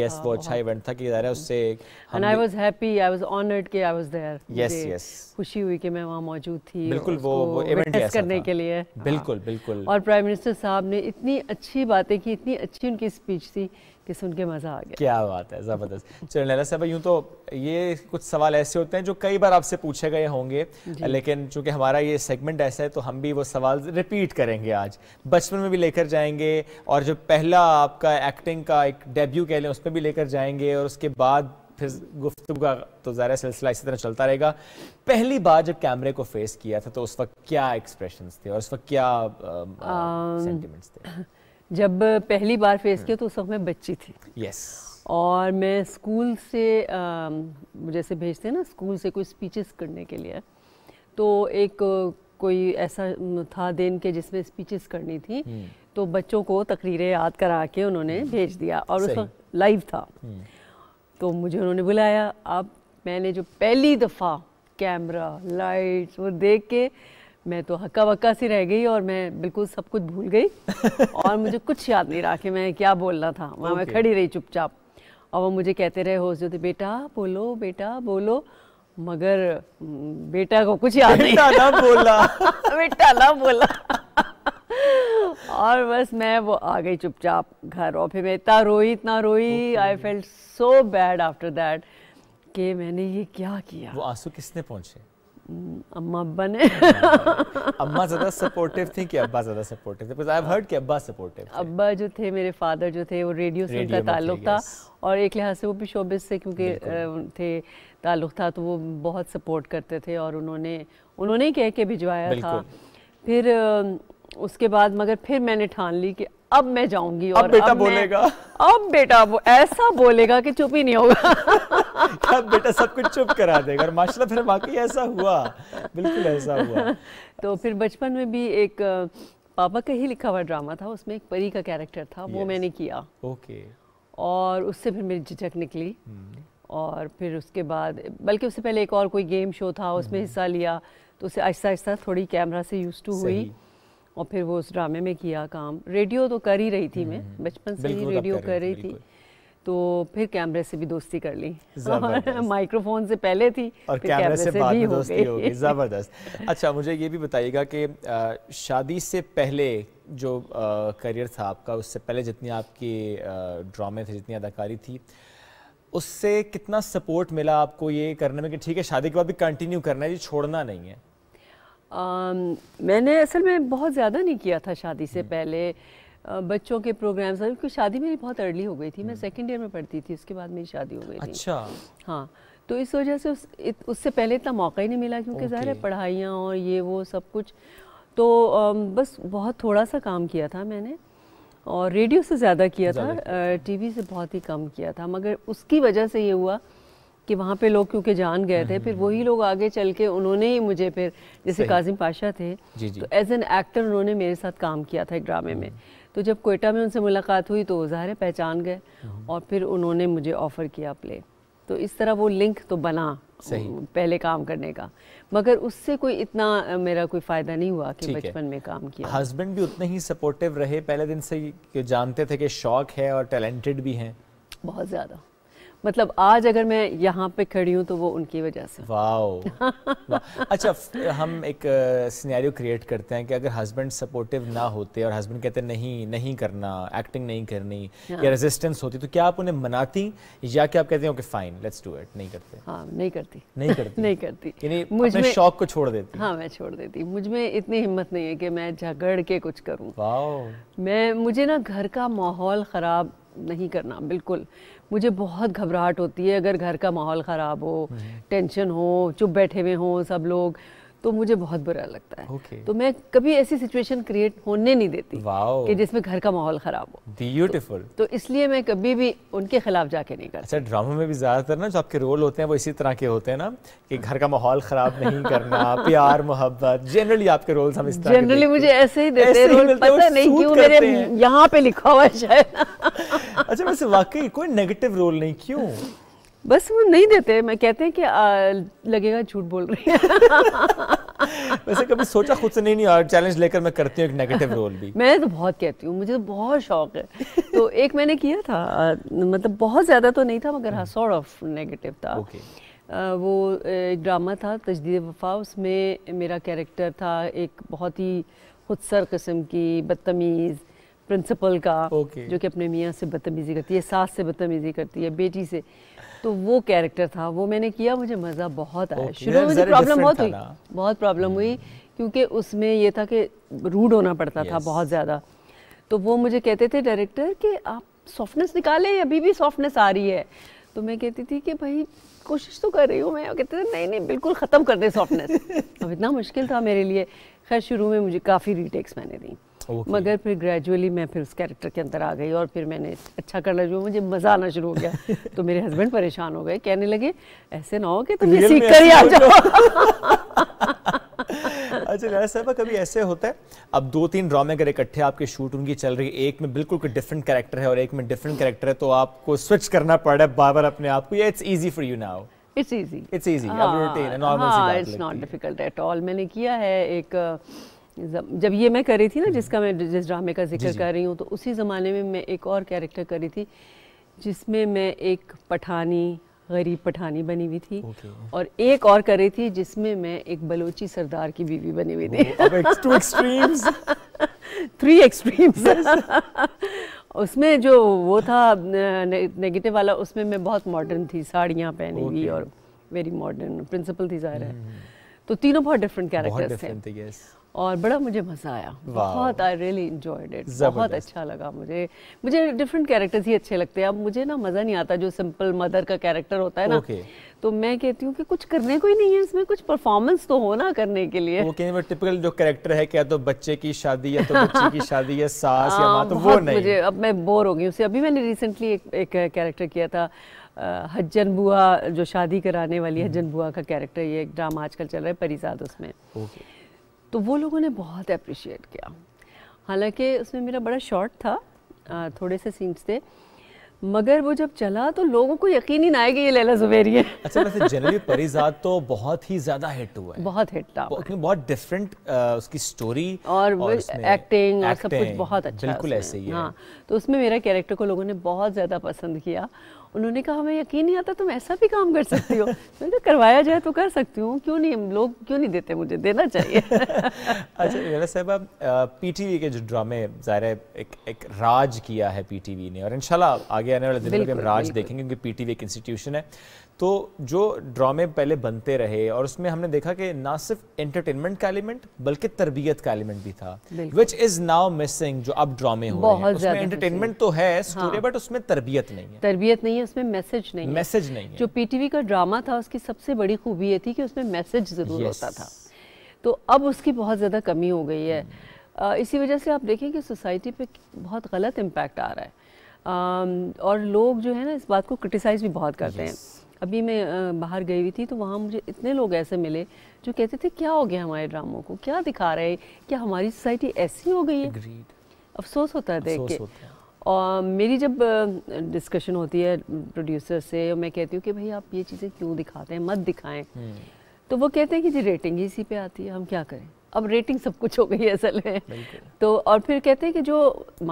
यस वो अच्छा इवेंट था कि ज़ाहिर है उससे खुशी हुई कि मैं वहाँ मौजूद थी बिल्कुल वो वो इवेंट करने के लिए हाँ। बिल्कुल बिल्कुल और प्राइम मिनिस्टर साहब ने इतनी अच्छी बातें की इतनी अच्छी उनकी स्पीच थी कि सुन के मज़ा आ गया क्या बात है ज़बरदस्त चलो लैला साहब यूँ तो ये कुछ सवाल ऐसे होते हैं जो कई बार आपसे पूछे गए होंगे लेकिन चूंकि हमारा ये सेगमेंट ऐसा है तो हम भी वो सवाल रिपीट करेंगे आज बचपन में भी लेकर जाएंगे और जो पहला आपका एक्टिंग का एक डेब्यू कह लें उसमें भी लेकर जाएंगे और उसके बाद फिर गुफ्तु का तो ज़्यादा सिलसिला इसी तरह चलता रहेगा पहली बार जब कैमरे को फेस किया था तो उस वक्त क्या एक्सप्रेशन थे और उस वक्त क्या सेंटिमेंट्स थे जब पहली बार फेस हम्म। किया तो उस वक्त मैं बच्ची थी यस yes. और मैं स्कूल से जैसे भेजते हैं ना स्कूल से कोई स्पीचेस करने के लिए तो एक कोई ऐसा था दिन के जिसमें स्पीचेस करनी थी हम्म। तो बच्चों को तकरीरें याद करा के उन्होंने हम्म। भेज दिया और उस वक्त लाइव था तो मुझे उन्होंने बुलाया अब मैंने जो पहली दफ़ा कैमरा लाइट्स वो देख के मैं तो हक्का वक्का सी रह गई और मैं बिल्कुल सब कुछ भूल गई और मुझे कुछ याद नहीं रहा कि मैं क्या बोलना था वहाँ okay. मैं खड़ी रही चुपचाप और वो मुझे कहते रहे हो जो बेटा बोलो बेटा बोलो मगर बेटा को कुछ याद नहीं ना बोला बेटा ना बोला और बस मैं वो आ गई चुपचाप घर और फिर मैं इतना रोई इतना रोई I felt so bad after that कि मैंने ये क्या किया वो आंसू किसने पहुंचे अम्मा अब्बा ने अम्मा ज़्यादा सपोर्टिव थी कि अब्बा ज़्यादा सपोर्टिव थे बिकॉज़ आई हैव हर्ड कि अब्बा सपोर्टिव अब्बा जो थे मेरे फादर जो थे वो रेडियो से उनका ताल्लुक था और एक लिहाज से वो भी शोबे से क्योंकि थे ताल्लुक था तो वो बहुत सपोर्ट करते थे और उन्होंने उन्होंने कह के भिजवाया था फिर उसके बाद मगर फिर मैंने ठान ली कि अब मैं जाऊंगी और अब बेटा अब बोलेगा अब बेटा वो ऐसा बोलेगा कि चुप ही नहीं होगा अब बेटा सब कुछ चुप करा देगा और माशाल्लाह फिर वाकई ऐसा हुआ बिल्कुल ऐसा हुआ तो फिर बचपन में भी एक पापा का ही लिखा हुआ ड्रामा था उसमें एक परी का कैरेक्टर था वो मैंने किया ओके और उससे फिर मेरी झिझक निकली hmm. और फिर उसके बाद बल्कि उससे पहले एक और कोई गेम शो था उसमें hmm. हिस्सा लिया तो उसे आहिस्ता आहिस्ता थोड़ी कैमरा से यूज टू हुई और फिर वो उस ड्रामे में किया काम रेडियो तो कर ही रही थी हम्म, मैं हम्म, हम्म। बचपन से ही रेडियो कर रही थी तो फिर कैमरे से भी दोस्ती कर ली माइक्रोफोन से पहले थी और कैमरे से, से बाद भी दोस्ती हो गई ज़बरदस्त अच्छा मुझे ये भी बताइएगा कि शादी से पहले जो करियर था आपका उससे पहले जितनी आपकी ड्रामे थे जितनी अदाकारी थी उससे कितना सपोर्ट मिला आपको ये करने में कि ठीक है शादी के बाद भी कंटिन्यू करना है ये छोड़ना नहीं है मैंने असल में बहुत ज़्यादा नहीं किया था शादी से हम्म। पहले बच्चों के प्रोग्राम्स क्योंकि शादी मेरी बहुत अर्ली हो गई थी मैं सेकेंड हम्म। ईयर में पढ़ती थी उसके बाद मेरी शादी हो गई अच्छा हाँ तो इस वजह से उस इत, उससे पहले इतना मौका ही नहीं मिला क्योंकि ज़ाहिर है पढ़ाइयाँ और ये वो सब कुछ तो बस बहुत थोड़ा सा काम किया था मैंने और रेडियो से ज़्यादा किया था टीवी से बहुत ही कम किया था मगर उसकी वजह से ये हुआ कि वहाँ पे लोग क्योंकि जान गए थे फिर वही लोग आगे चल के उन्होंने ही मुझे फिर जैसे काजिम पाशा थे जी जी। तो एज एन एक्टर उन्होंने मेरे साथ काम किया था एक ड्रामे में तो जब कोयटा में उनसे मुलाकात हुई तो ज़ाहिर पहचान गए हम्म। और फिर उन्होंने मुझे ऑफ़र किया प्ले तो इस तरह वो लिंक तो बना सही पहले काम करने का मगर उससे कोई इतना मेरा कोई फ़ायदा नहीं हुआ कि बचपन में काम किया हस्बैंड भी उतने ही सपोर्टिव रहे पहले दिन से जानते थे कि शौक है और टैलेंटेड भी हैं बहुत ज़्यादा मतलब आज अगर मैं यहाँ पे खड़ी हूँ तो वो उनकी वजह से वाओ अच्छा हम एक सिनेरियो uh, क्रिएट करते हैं कि अगर हस्बैंड सपोर्टिव ना होते और हस्बैंड कहते नहीं नहीं करना एक्टिंग नहीं करनी हाँ। या रेजिस्टेंस होती तो क्या आप उन्हें मनाती या क्या आप कहते हैं okay fine let's do it नहीं करते हाँ नहीं करती नहीं करती नहीं करती यानी मुझे शौक को छोड़ देती हाँ मैं छोड़ देती मुझ में इतनी हिम्मत नहीं है कि मैं झगड़ के कुछ करूँ मैं मुझे ना घर का माहौल ख़राब नहीं करना बिल्कुल मुझे बहुत घबराहट होती है अगर घर का माहौल ख़राब हो हम्म। टेंशन हो चुप बैठे हुए हों सब लोग तो मुझे बहुत बुरा लगता है okay. तो मैं कभी ऐसी सिचुएशन क्रिएट होने नहीं देती wow. कि जिसमें घर का माहौल खराब हो ब्यूटीफुल तो, तो इसलिए मैं कभी भी उनके खिलाफ जाके नहीं करती अच्छा ड्रामा में भी ज्यादातर ना जो आपके रोल होते हैं वो इसी तरह के होते हैं ना कि घर का माहौल खराब नहीं करना प्यार मोहब्बत जनरली आपके रोल हम इस जनरली मुझे ऐसे ही देते रोल पता नहीं क्यों मेरे यहाँ पे लिखा हुआ है शायद अच्छा वैसे वाकई कोई नेगेटिव रोल नहीं क्यों बस वो नहीं देते मैं कहते हैं कि आ, लगेगा झूठ बोल रही है वैसे कभी सोचा खुद से नहीं नहीं और चैलेंज लेकर मैं करती हूँ एक नेगेटिव रोल भी मैं तो बहुत कहती हूँ मुझे तो बहुत शौक है तो एक मैंने किया था आ, मतलब बहुत ज़्यादा तो नहीं था मगर हाँ सॉर्ट ऑफ नेगेटिव था okay. आ, वो एक ड्रामा था तजदीद वफा उसमें मेरा कैरेक्टर था एक बहुत ही खुदसर कस्म की बदतमीज़ प्रिंसिपल का okay. जो कि अपने मियाँ से बदतमीज़ी करती है सास से बदतमीज़ी करती है बेटी से तो वो कैरेक्टर था वो मैंने किया मुझे मज़ा बहुत आया शुरू में मुझे प्रॉब्लम बहुत हुई बहुत प्रॉब्लम hmm. हुई क्योंकि उसमें ये था कि रूड होना पड़ता था बहुत ज़्यादा तो वो मुझे कहते थे डायरेक्टर कि आप सॉफ्टनेस निकालें अभी भी सॉफ्टनेस आ रही है तो मैं कहती थी कि भाई कोशिश तो कर रही हूँ मैं कहते थे नहीं नहीं बिल्कुल ख़त्म कर दे सॉफ्टनेस अब इतना मुश्किल था मेरे लिए खैर शुरू में मुझे काफ़ी रीटेक्स मैंने दी okay. मगर फिर ग्रेजुअली मैं फिर उस कैरेक्टर के अंदर आ गई और फिर मैंने अच्छा करना जो मुझे मज़ा आना शुरू हो गया तो मेरे हस्बैंड परेशान हो गए कहने लगे ऐसे ना हो कि तुम ये सीख कर ही आ जाओ अच्छा राजा साहब कभी ऐसे होता है अब दो तीन ड्रामे अगर इकट्ठे आपके शूट उनकी चल रही है एक में बिल्कुल कोई डिफरेंट कैरेक्टर है और एक में डिफरेंट कैरेक्टर है तो आपको स्विच करना पड़ रहा है बार बार अपने आप को या it's easy for you now it's easy it's easy normal सी हाँ, बात it's not difficult at all मैंने किया है एक uh, जब ये मैं कर रही थी ना हम्म। जिसका मैं जिस ड्रामे का जिक्र कर रही हूँ तो उसी ज़माने में मैं एक और कैरेक्टर कर रही थी जिसमें मैं एक पठानी गरीब पठानी बनी हुई थी okay. और एक और कर रही थी जिसमें मैं एक बलोची सरदार की बीवी बनी हुई थी टू एक्सट्रीम्स थ्री एक्सट्रीम्स उसमें जो वो था ने, वाला उसमें मैं बहुत मॉडर्न थी साड़ियाँ पहनी हुई okay. और वेरी मॉडर्न प्रिंसिपल थी ज़ाहिर है हम्म, हम्म। तो तीनों बहुत डिफरेंट कैरेक्टर्स थे और बड़ा मुझे मज़ा आया बहुत आई रियली इन्जॉयड इट बहुत अच्छा लगा मुझे मुझे डिफरेंट कैरेक्टर्स ही अच्छे लगते हैं अब मुझे ना मज़ा नहीं आता जो सिंपल मदर का कैरेक्टर होता है ना okay. तो मैं कहती हूँ कि कुछ करने को ही नहीं है इसमें कुछ परफॉर्मेंस तो हो ना करने के लिए okay, वो टिपिकल जो कैरेक्टर है क्या तो बच्चे की शादी या तो बच्चे की शादी या सास या हाँ, तो वो नहीं मुझे अब मैं बोर हो गई उसे अभी मैंने रिसेंटली एक एक कैरेक्टर किया था हजन बुआ जो शादी कराने वाली हजन हम्म। बुआ का कैरेक्टर ये एक ड्रामा आजकल चल रहा है परिजाद उसमें तो वो लोगों ने बहुत अप्रिशिएट किया हालांकि उसमें मेरा बड़ा शॉर्ट था थोड़े से सीन्स थे मगर वो जब चला तो लोगों को यकीन ही ना आएगा ये लैला जुबेरी है अच्छा वैसे जनरली परिजात तो बहुत ही ज्यादा हिट हुआ है बहुत हिट था क्योंकि बहुत डिफरेंट उसकी स्टोरी और, और एक्टिंग और सब कुछ बहुत अच्छा बिल्कुल ऐसे ही है हाँ तो उसमें मेरा कैरेक्टर को लोगों ने बहुत ज्यादा पसंद किया उन्होंने कहा हमें यकीन नहीं आता तुम ऐसा भी काम कर सकती हो मैंने कहा करवाया जाए तो कर सकती हूँ क्यों नहीं लोग क्यों नहीं देते मुझे देना चाहिए अच्छा रेना साहब आप पीटीवी के जो ड्रामे ज़ाहिर एक एक राज किया है पीटीवी ने और इंशाल्लाह आगे आने वाले दिनों में हम राज देखेंगे क्योंकि पीटीवी एक इंस्टीट्यूशन है तो जो ड्रामे पहले बनते रहे और उसमें हमने देखा कि ना सिर्फ एंटरटेनमेंट का एलिमेंट बल्कि तरबियत का एलिमेंट भी था विच इज नाउ मिसिंग जो अब ड्रामे हो रहे एंटरटेनमेंट तो है स्टोरी हाँ। बट उसमें तरबियत नहीं है तरबियत नहीं है उसमें मैसेज नहीं मैसेज नहीं है जो पीटीवी का ड्रामा था उसकी सबसे बड़ी खूबी ये थी कि उसमें मैसेज जरूर होता था तो अब उसकी बहुत ज़्यादा कमी हो गई है इसी वजह से आप देखें कि सोसाइटी पे बहुत गलत इम्पैक्ट आ रहा है और लोग जो है ना इस बात को क्रिटिसाइज भी बहुत करते हैं अभी मैं बाहर गई हुई थी तो वहाँ मुझे इतने लोग ऐसे मिले जो कहते थे क्या हो गया हमारे ड्रामों को क्या दिखा रहे हैं क्या हमारी सोसाइटी ऐसी हो गई है Agreed. अफसोस होता है देख के और मेरी जब डिस्कशन होती है प्रोड्यूसर से और मैं कहती हूँ कि भाई आप ये चीज़ें क्यों दिखाते हैं मत दिखाएं hmm. तो वो कहते हैं कि जी रेटिंग ही इसी पे आती है हम क्या करें अब रेटिंग सब कुछ हो गई असल में तो और फिर कहते हैं कि जो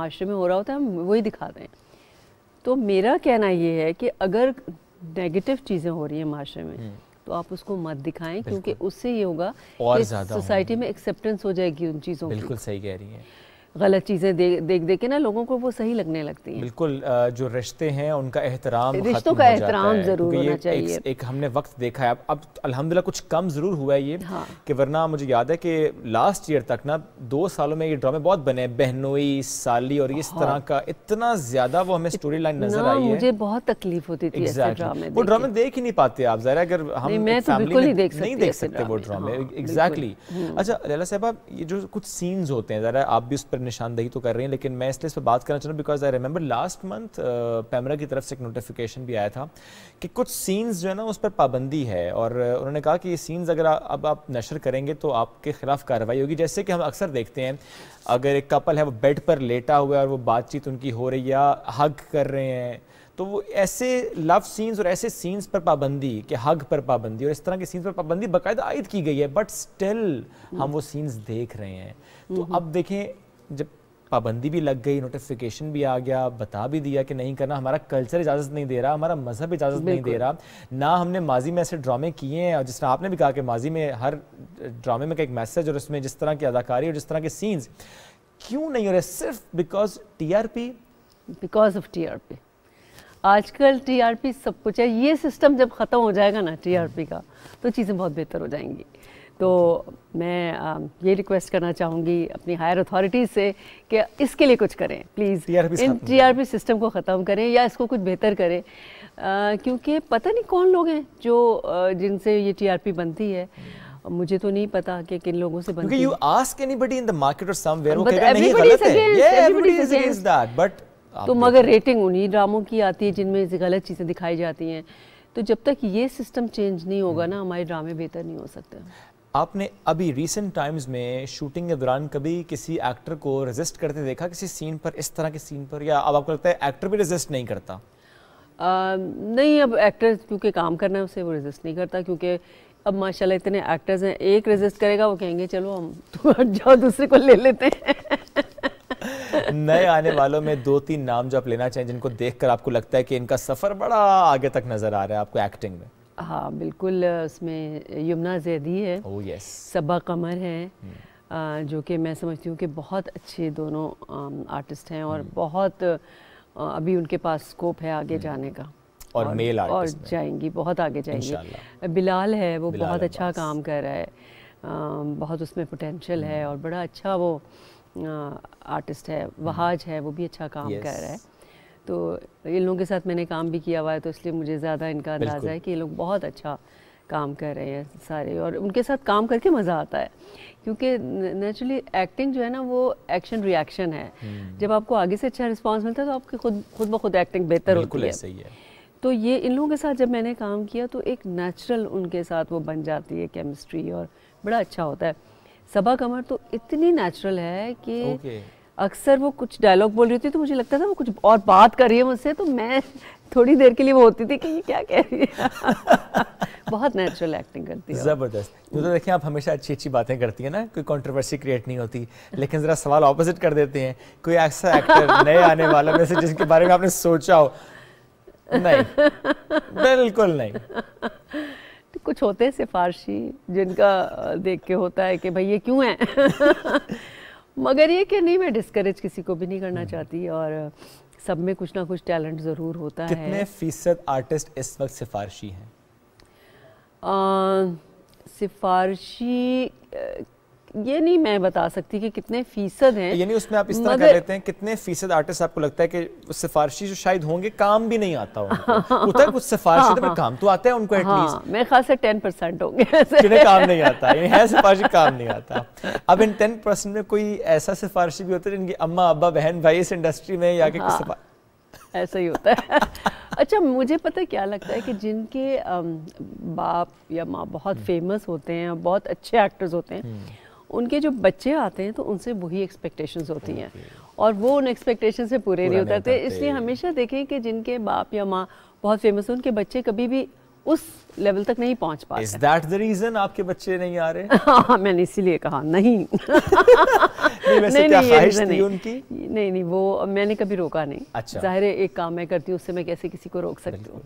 माशरे में हो रहा होता है हम वही दिखाते हैं तो मेरा कहना ये है कि अगर नेगेटिव चीज़ें हो रही हैं माशरे में हम्म। तो आप उसको मत दिखाएं क्योंकि उससे ये होगा सोसाइटी में एक्सेप्टेंस हो जाएगी उन चीज़ों बिल्कुल सही कह रही है गलत चीज़ें दे, देख देख के ना लोगों को वो सही लगने लगती हैं बिल्कुल जो रिश्ते हैं उनका एहतराम रिश्तों का एहतराम ज़रूर होना चाहिए एक, एक हमने वक्त देखा है अब अब तो अलहमदिल्ला कुछ कम ज़रूर हुआ है ये हाँ। कि वरना मुझे याद है कि लास्ट ईयर तक ना दो सालों में ये ड्रामे बहुत बने बहनोई साली और इस हाँ। तरह का इतना ज़्यादा वो हमें स्टोरी लाइन नज़र आई मुझे बहुत तकलीफ होती थी ड्रामे वो ड्रामे देख ही नहीं पाते आप ज़रा अगर हम नहीं तो देख सकते वो ड्रामे हाँ, हम्म। एग्जैक्टली अच्छा लैला साहब ये जो कुछ सीन्स होते हैं ज़रा आप भी उस पर निशानदेही तो कर रही हैं लेकिन मैं इसलिए इस पर बात करना चाह because I remember last month PEMRA की तरफ से एक नोटिफिकेशन भी आया था कि कुछ सीन्स जो है ना उस पर पाबंदी है और uh, उन्होंने कहा कि ये सीन्स अगर आ, अब आप नशर करेंगे तो आपके खिलाफ कार्रवाई होगी जैसे कि हम अक्सर देखते हैं अगर एक कपल है वो बेड पर लेटा हुआ है और वो बातचीत उनकी हो रही या हग कर रहे हैं तो वो ऐसे लव सीन्स और ऐसे सीन्स पर पाबंदी के हग पर पाबंदी और इस तरह के सीन्स पर पाबंदी बाकायदा आयद की गई है बट स्टिल हम वो सीन्स देख रहे हैं तो हम्म, हम्म। अब देखें जब पाबंदी भी लग गई नोटिफिकेशन भी आ गया बता भी दिया कि नहीं करना हमारा कल्चर इजाज़त नहीं दे रहा हमारा मज़हब इजाज़त नहीं दे रहा ना हमने माजी में ऐसे ड्रामे किए हैं और जिस तरह आपने भी कहा कि माजी में हर ड्रामे में का एक मैसेज और उसमें जिस तरह की अदाकारी और जिस तरह के सीन्स क्यों नहीं हो रहे सिर्फ because T R P because of T R P आजकल टी आर पी सब कुछ है ये सिस्टम जब ख़त्म हो जाएगा ना टी आर पी का तो चीज़ें बहुत बेहतर हो जाएंगी तो मैं ये रिक्वेस्ट करना चाहूँगी अपनी हायर अथॉरिटीज़ से कि इसके लिए कुछ करें प्लीज़ इन टीआरपी सिस्टम को ख़त्म करें या इसको कुछ बेहतर करें क्योंकि पता नहीं कौन लोग हैं जो जिनसे ये टीआरपी बनती है मुझे तो नहीं पता कि किन लोगों से बनती है you ask anybody in the market और समवेयर वो कहेगा नहीं गलत है everybody is against that but तो मगर रेटिंग उन्हीं ड्रामों की आती है जिनमें गलत चीज़ें दिखाई जाती हैं तो जब तक ये सिस्टम चेंज नहीं होगा हम्म। ना हमारे ड्रामे बेहतर नहीं हो सकते आपने अभी रिसेंट टाइम्स में शूटिंग के दौरान कभी किसी एक्टर को रेजिस्ट करते देखा किसी सीन पर इस तरह के सीन पर या अब आपको लगता है एक्टर भी रेजिस्ट नहीं करता आ, नहीं अब एक्टर क्योंकि काम करना है उसे वो रेजिस्ट नहीं करता क्योंकि अब माशाल्लाह इतने एक्टर्स हैं एक रेजिस्ट करेगा वो कहेंगे चलो हम तो जाओ दूसरे को ले लेते हैं नए आने वालों में दो तीन नाम जो आप लेना चाहें जिनको देखकर आपको लगता है कि इनका सफ़र बड़ा आगे तक नज़र आ रहा है आपको एक्टिंग में हाँ बिल्कुल उसमें यमुना जैदी है oh, yes. सबा कमर है hmm. जो कि मैं समझती हूँ कि बहुत अच्छे दोनों आर्टिस्ट हैं और hmm. बहुत अभी उनके पास स्कोप है आगे hmm. जाने का और, मेल और जाएंगी बहुत आगे जाएंगी बिलाल है वो बिलाल बहुत अच्छा काम कर रहा है बहुत उसमें पोटेंशियल है hmm. और बड़ा अच्छा वो आर्टिस्ट है hmm. वहाज है वो भी अच्छा काम yes. कर रहा है तो इन लोगों के साथ मैंने काम भी किया हुआ है तो इसलिए मुझे ज़्यादा इनका अंदाज़ा है कि ये लोग बहुत अच्छा काम कर रहे हैं सारे और उनके साथ काम करके मज़ा आता है क्योंकि नेचुरली एक्टिंग जो है ना वो एक्शन रिएक्शन है हम्म। जब आपको आगे से अच्छा रिस्पॉन्स मिलता है तो आपकी खुद खुद ब खुद एक्टिंग बेहतर होती है।, है तो ये इन लोगों के साथ जब मैंने काम किया तो एक नेचुरल उनके साथ वो बन जाती है केमिस्ट्री और बड़ा अच्छा होता है सबा कमर तो इतनी नेचुरल है कि अक्सर वो कुछ डायलॉग बोल रही होती तो मुझे लगता था वो कुछ और बात कर रही है मुझसे तो मैं थोड़ी देर के लिए वो होती थी कि ये क्या कह रही है बहुत नेचुरल एक्टिंग करती है ज़बरदस्त तो, तो देखिए आप हमेशा अच्छी अच्छी बातें करती है ना कोई कंट्रोवर्सी क्रिएट नहीं होती लेकिन ज़रा सवाल ऑपोजिट कर देते हैं कोई ऐसा एक्टर नए आने वाला से जिसके बारे में आपने सोचा हो नहीं बिल्कुल नहीं तो कुछ होते हैं सिफारशी जिनका देख के होता है कि भाई ये क्यों है मगर ये कि नहीं मैं डिस्करेज किसी को भी नहीं करना हम्म। चाहती और सब में कुछ ना कुछ टैलेंट ज़रूर होता कितने है कितने फ़ीसद आर्टिस्ट इस वक्त सिफारशी हैं सिफारशी ये नहीं मैं बता सकती कि कितने फीसद हैं यानी उसमें आप इस तरह कर लेते हैं कितने फीसद आर्टिस्ट आपको लगता है कि सिफारशी जो शायद होंगे काम भी नहीं आता होता हाँ, हाँ, हाँ। कुछ सिफारिश हाँ, हाँ, काम तो आता है उनको हाँ, मेरे ख्याल से टेन परसेंट होंगे जिन्हें काम नहीं आता है सिफारशी काम नहीं आता अब इन टेन परसेंट में कोई ऐसा सिफारशी भी होता है जिनकी अम्मा अब्बा बहन भाई इस इंडस्ट्री में या हाँ, ऐसा ही होता है अच्छा मुझे पता क्या लगता है कि जिनके बाप या माँ बहुत फेमस हम्म। होते हैं बहुत अच्छे एक्टर्स होते हैं हम्म। उनके जो बच्चे आते हैं तो उनसे वही एक्सपेक्टेशंस होती हैं और वो उन एक्सपेक्टेशन से पूरे नहीं उतरते इसलिए हमेशा देखें कि जिनके बाप या माँ बहुत फेमस है उनके बच्चे कभी भी उस लेवल तक नहीं पहुंच पाते Is that the reason आपके बच्चे नहीं आ रहे हाँ, मैंने इसीलिए कहा नहीं नहीं वैसे नहीं, क्या नहीं, नहीं, उनकी नहीं नहीं वो मैंने कभी रोका नहीं अच्छा जाहिर है एक काम मैं करती हूँ उससे मैं कैसे किसी को रोक सकती हूँ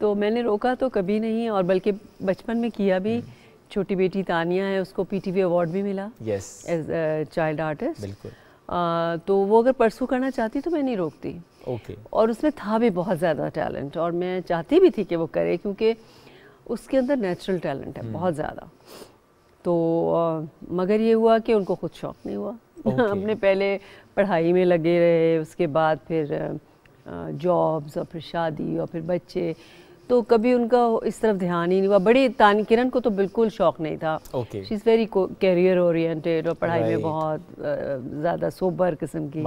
तो मैंने रोका तो कभी नहीं और बल्कि बचपन में किया भी हम्म। छोटी बेटी तानिया है उसको पीटीवी अवार्ड भी मिला यस एज चाइल्ड आर्टिस्ट बिल्कुल आ, तो वो अगर परसू करना चाहती तो मैं नहीं रोकती ओके okay. और उसमें था भी बहुत ज़्यादा टैलेंट और मैं चाहती भी थी कि वो करे क्योंकि उसके अंदर नेचुरल टैलेंट है बहुत hmm. ज़्यादा तो आ, मगर ये हुआ कि उनको खुद शौक नहीं हुआ okay. अपने पहले पढ़ाई में लगे रहे उसके बाद फिर जॉब्स और फिर शादी और फिर बच्चे तो कभी उनका इस तरफ ध्यान ही नहीं हुआ बड़ी तान किरण को तो बिल्कुल शौक नहीं था she is very career oriented और पढ़ाई में बहुत ज़्यादा सोबर किस्म की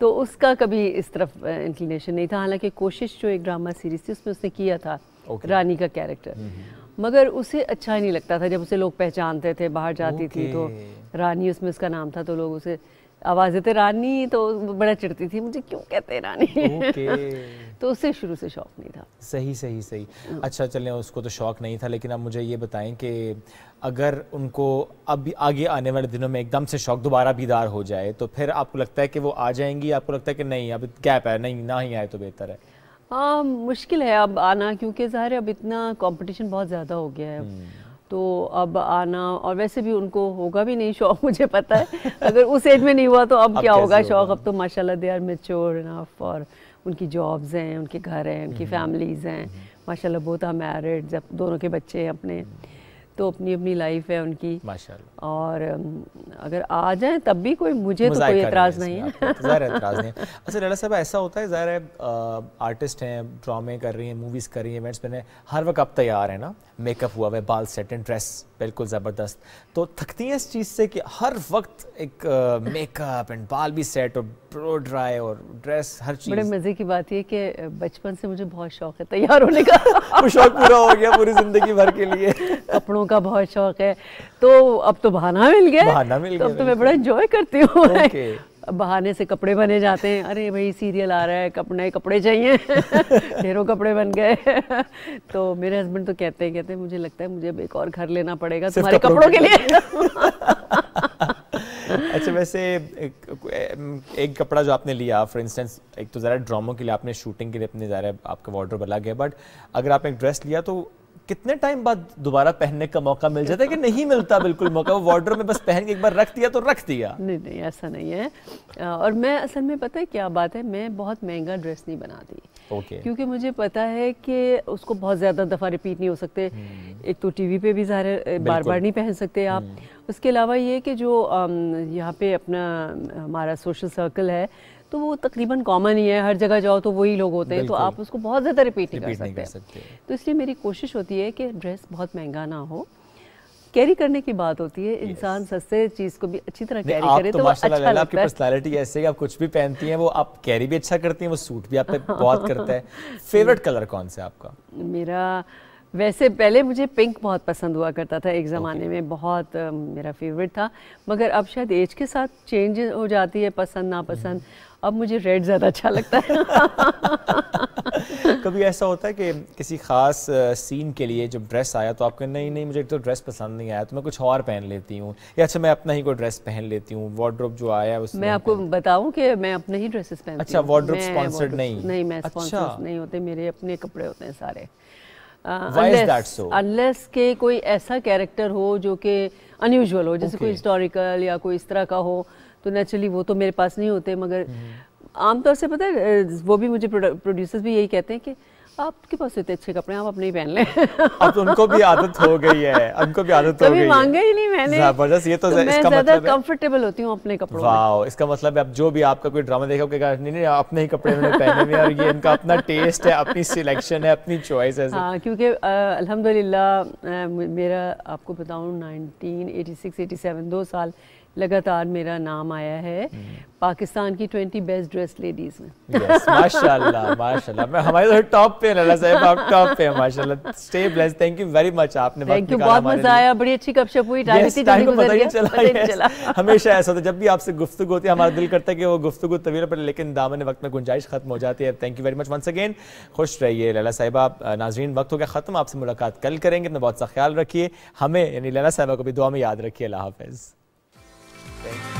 तो उसका कभी इस तरफ इंक्लिनेशन नहीं था हालांकि कोशिश जो एक ड्रामा सीरीज थी उसमें उसने किया था okay. रानी का कैरेक्टर हम्म, हम्म। मगर उसे अच्छा ही नहीं लगता था जब उसे लोग पहचानते थे बाहर जाती okay. थी तो रानी उसमें उसका नाम था तो लोग उसे आवाज़ देते तो रानी तो बड़ा चिड़ती थी मुझे क्यों कहते हैं रानी okay. तो उससे शुरू से शौक नहीं था सही सही सही हम्म। अच्छा चलें उसको तो शौक नहीं था लेकिन अब मुझे ये बताएं कि अगर उनको अब आगे आने वाले दिनों में एकदम से शौक दोबारा बीदार हो जाए तो फिर आपको लगता है कि वो आ जाएंगी आपको लगता है कि नहीं अब गैप है नहीं ना ही आए तो बेहतर है हाँ मुश्किल है अब आना क्योंकि ज़ाहिर अब इतना कॉम्पिटिशन बहुत ज़्यादा हो गया है हम्म। तो अब आना और वैसे भी उनको होगा भी नहीं शौक मुझे पता है अगर उस एज में नहीं हुआ तो अब, अब क्या होगा शौक अब तो माशाल्लाह दे आर मेच्योर इनफ और उनकी जॉब्स हैं उनके घर हैं उनकी फैमिलीज़ हम्म। हैं हम्म। माशाल्लाह बहुत आ मैरिड जब दोनों के बच्चे हैं अपने तो अपनी अपनी लाइफ है उनकी माशाल्लाह और अगर आ जाए तब भी कोई मुझे तो कोई एतराज़ नहीं है एतराज़ नहीं अच्छा लड़ा साहब ऐसा होता है ज़ाहिर है आर्टिस्ट हैं ड्रामे कर रही हैं मूवीज़ कर रही हैं इवेंट्स पर हर वक्त अब तैयार है ना मेकअप हुआ हुआ है बाल सेट एंड ड्रेस बिल्कुल ज़बरदस्त तो थकती हैं इस चीज़ से कि हर वक्त एक मेकअप एंड बाल भी सेट और ब्रो ड्राई और ड्रेस हर चीज़ बड़े मज़े की बात यह कि बचपन से मुझे बहुत शौक है तैयार होने का वो शौक पूरा हो गया पूरी ज़िंदगी भर के लिए कपड़ों का बहुत शौक है तो अब तो बहाना मिल गया बहाना मिल तो गया तो, तो मैं बड़ा इन्जॉय करती हूँ बहाने से कपड़े बने जाते हैं अरे भाई सीरियल आ रहा है कपड़े नए कपड़े चाहिए ढेरों कपड़े बन गए तो मेरे हस्बैंड तो कहते हैं कहते हैं मुझे लगता है मुझे अब एक और घर लेना पड़ेगा तुम्हारे कपड़ों के लिए अच्छा वैसे एक, एक कपड़ा जो आपने लिया फॉर इंस्टेंस एक तो ज़रा ड्रामों के लिए आपने शूटिंग के लिए अपने ज़रा आपका वार्ड्रोब अलग है बट अगर आपने एक ड्रेस लिया तो कितने टाइम बाद दोबारा पहनने का मौका मिल जाता है कि नहीं मिलता बिल्कुल मौका वो वार्डर में बस पहन के एक बार रख दिया तो रख दिया नहीं नहीं ऐसा नहीं है और मैं असल में पता है क्या बात है मैं बहुत महंगा ड्रेस नहीं बनाती ओके क्योंकि मुझे पता है कि उसको बहुत ज़्यादा दफ़ा रिपीट नहीं हो सकते हम्म। एक तो टी वी भी ज़ाहिर बार बार नहीं पहन सकते आप हम्म। उसके अलावा ये कि जो यहाँ पे अपना हमारा सोशल सर्कल है तो वो तकरीबन कॉमन ही है हर जगह जाओ तो वही लोग होते हैं तो आप उसको बहुत ज़्यादा रिपीट नहीं कर सकते, सकते। तो इसलिए मेरी कोशिश होती है कि ड्रेस बहुत महंगा ना हो कैरी करने की बात होती है इंसान सस्ते चीज को भी अच्छी तरह कैरी करे तो, तो अच्छा लगता है आपकी पर्सनालिटी ऐसे आप कुछ भी पहनती हैं वो आप कैरी भी अच्छा करती हैं वो सूट भी आप पे बहुत करता है फेवरेट कलर कौन सा आपका मेरा वैसे पहले मुझे पिंक बहुत पसंद हुआ करता था एक ज़माने okay. में बहुत uh, मेरा फेवरेट था मगर अब शायद एज के साथ चेंज हो जाती है पसंद नापसंद hmm. अब मुझे रेड ज़्यादा अच्छा लगता है कभी ऐसा होता है कि किसी खास सीन के लिए जब ड्रेस आया तो आप नहीं नहीं मुझे तो ड्रेस पसंद नहीं आया तो मैं कुछ और पहन लेती हूँ या अच्छा मैं अपना ही कोई ड्रेस पहन लेती हूँ वार्ड्रोप जो आया उस मैं आपको बताऊँ कि मैं अपने ही ड्रेसेस पहनती अच्छा वार्ड्रोप स्पॉन्सर्ड नहीं नहीं मैं अच्छा। नहीं होते मेरे अपने कपड़े होते हैं सारे अनलेस के कोई ऐसा कैरेक्टर हो जो कि अनयूजल हो जैसे कोई हिस्टोरिकल या कोई इस तरह का हो तो नेचुरली वो तो मेरे पास नहीं होते मगर हम्म। आमतौर से पता है वो भी मुझे प्रोड्यूसर्स भी यही कहते हैं कि आपके पास इतने अच्छे कपड़े आप अपने ही पहन लें अब उनको भी आदत हो गई है उनको भी आदत हो गई है मांगे ही नहीं मैंने जबरदस्त ये तो, तो मैं इसका मतलब कंफर्टेबल होती हूँ अपने कपड़ों वाओ इसका मतलब है अब जो भी आपका कोई ड्रामा देखा होगा नहीं नहीं अपने ही कपड़े मैंने पहने हुए और ये इनका अपना टेस्ट है अपनी सिलेक्शन है अपनी चॉइस है हाँ क्योंकि अल्हम्दुलिल्लाह मेरा आपको बताऊँ 1986 87 दो साल लगातार मेरा नाम आया है हम्म। पाकिस्तान की ट्वेंटी बेस्ट ड्रेस लेडीज में तो जब भी आपसे होती है वो पर लेकिन दामन वक्त में गुंजाइश खत्म हो जाती है thank you very much again खुश रहिए लला नाजरीन वक्त हो गया खत्म आपसे मुलाकात कल करेंगे बहुत सा ख्याल रखिए हमें लला साहबा को भी दुआ में याद रखिए अल्लाह हाफिज़ shopping.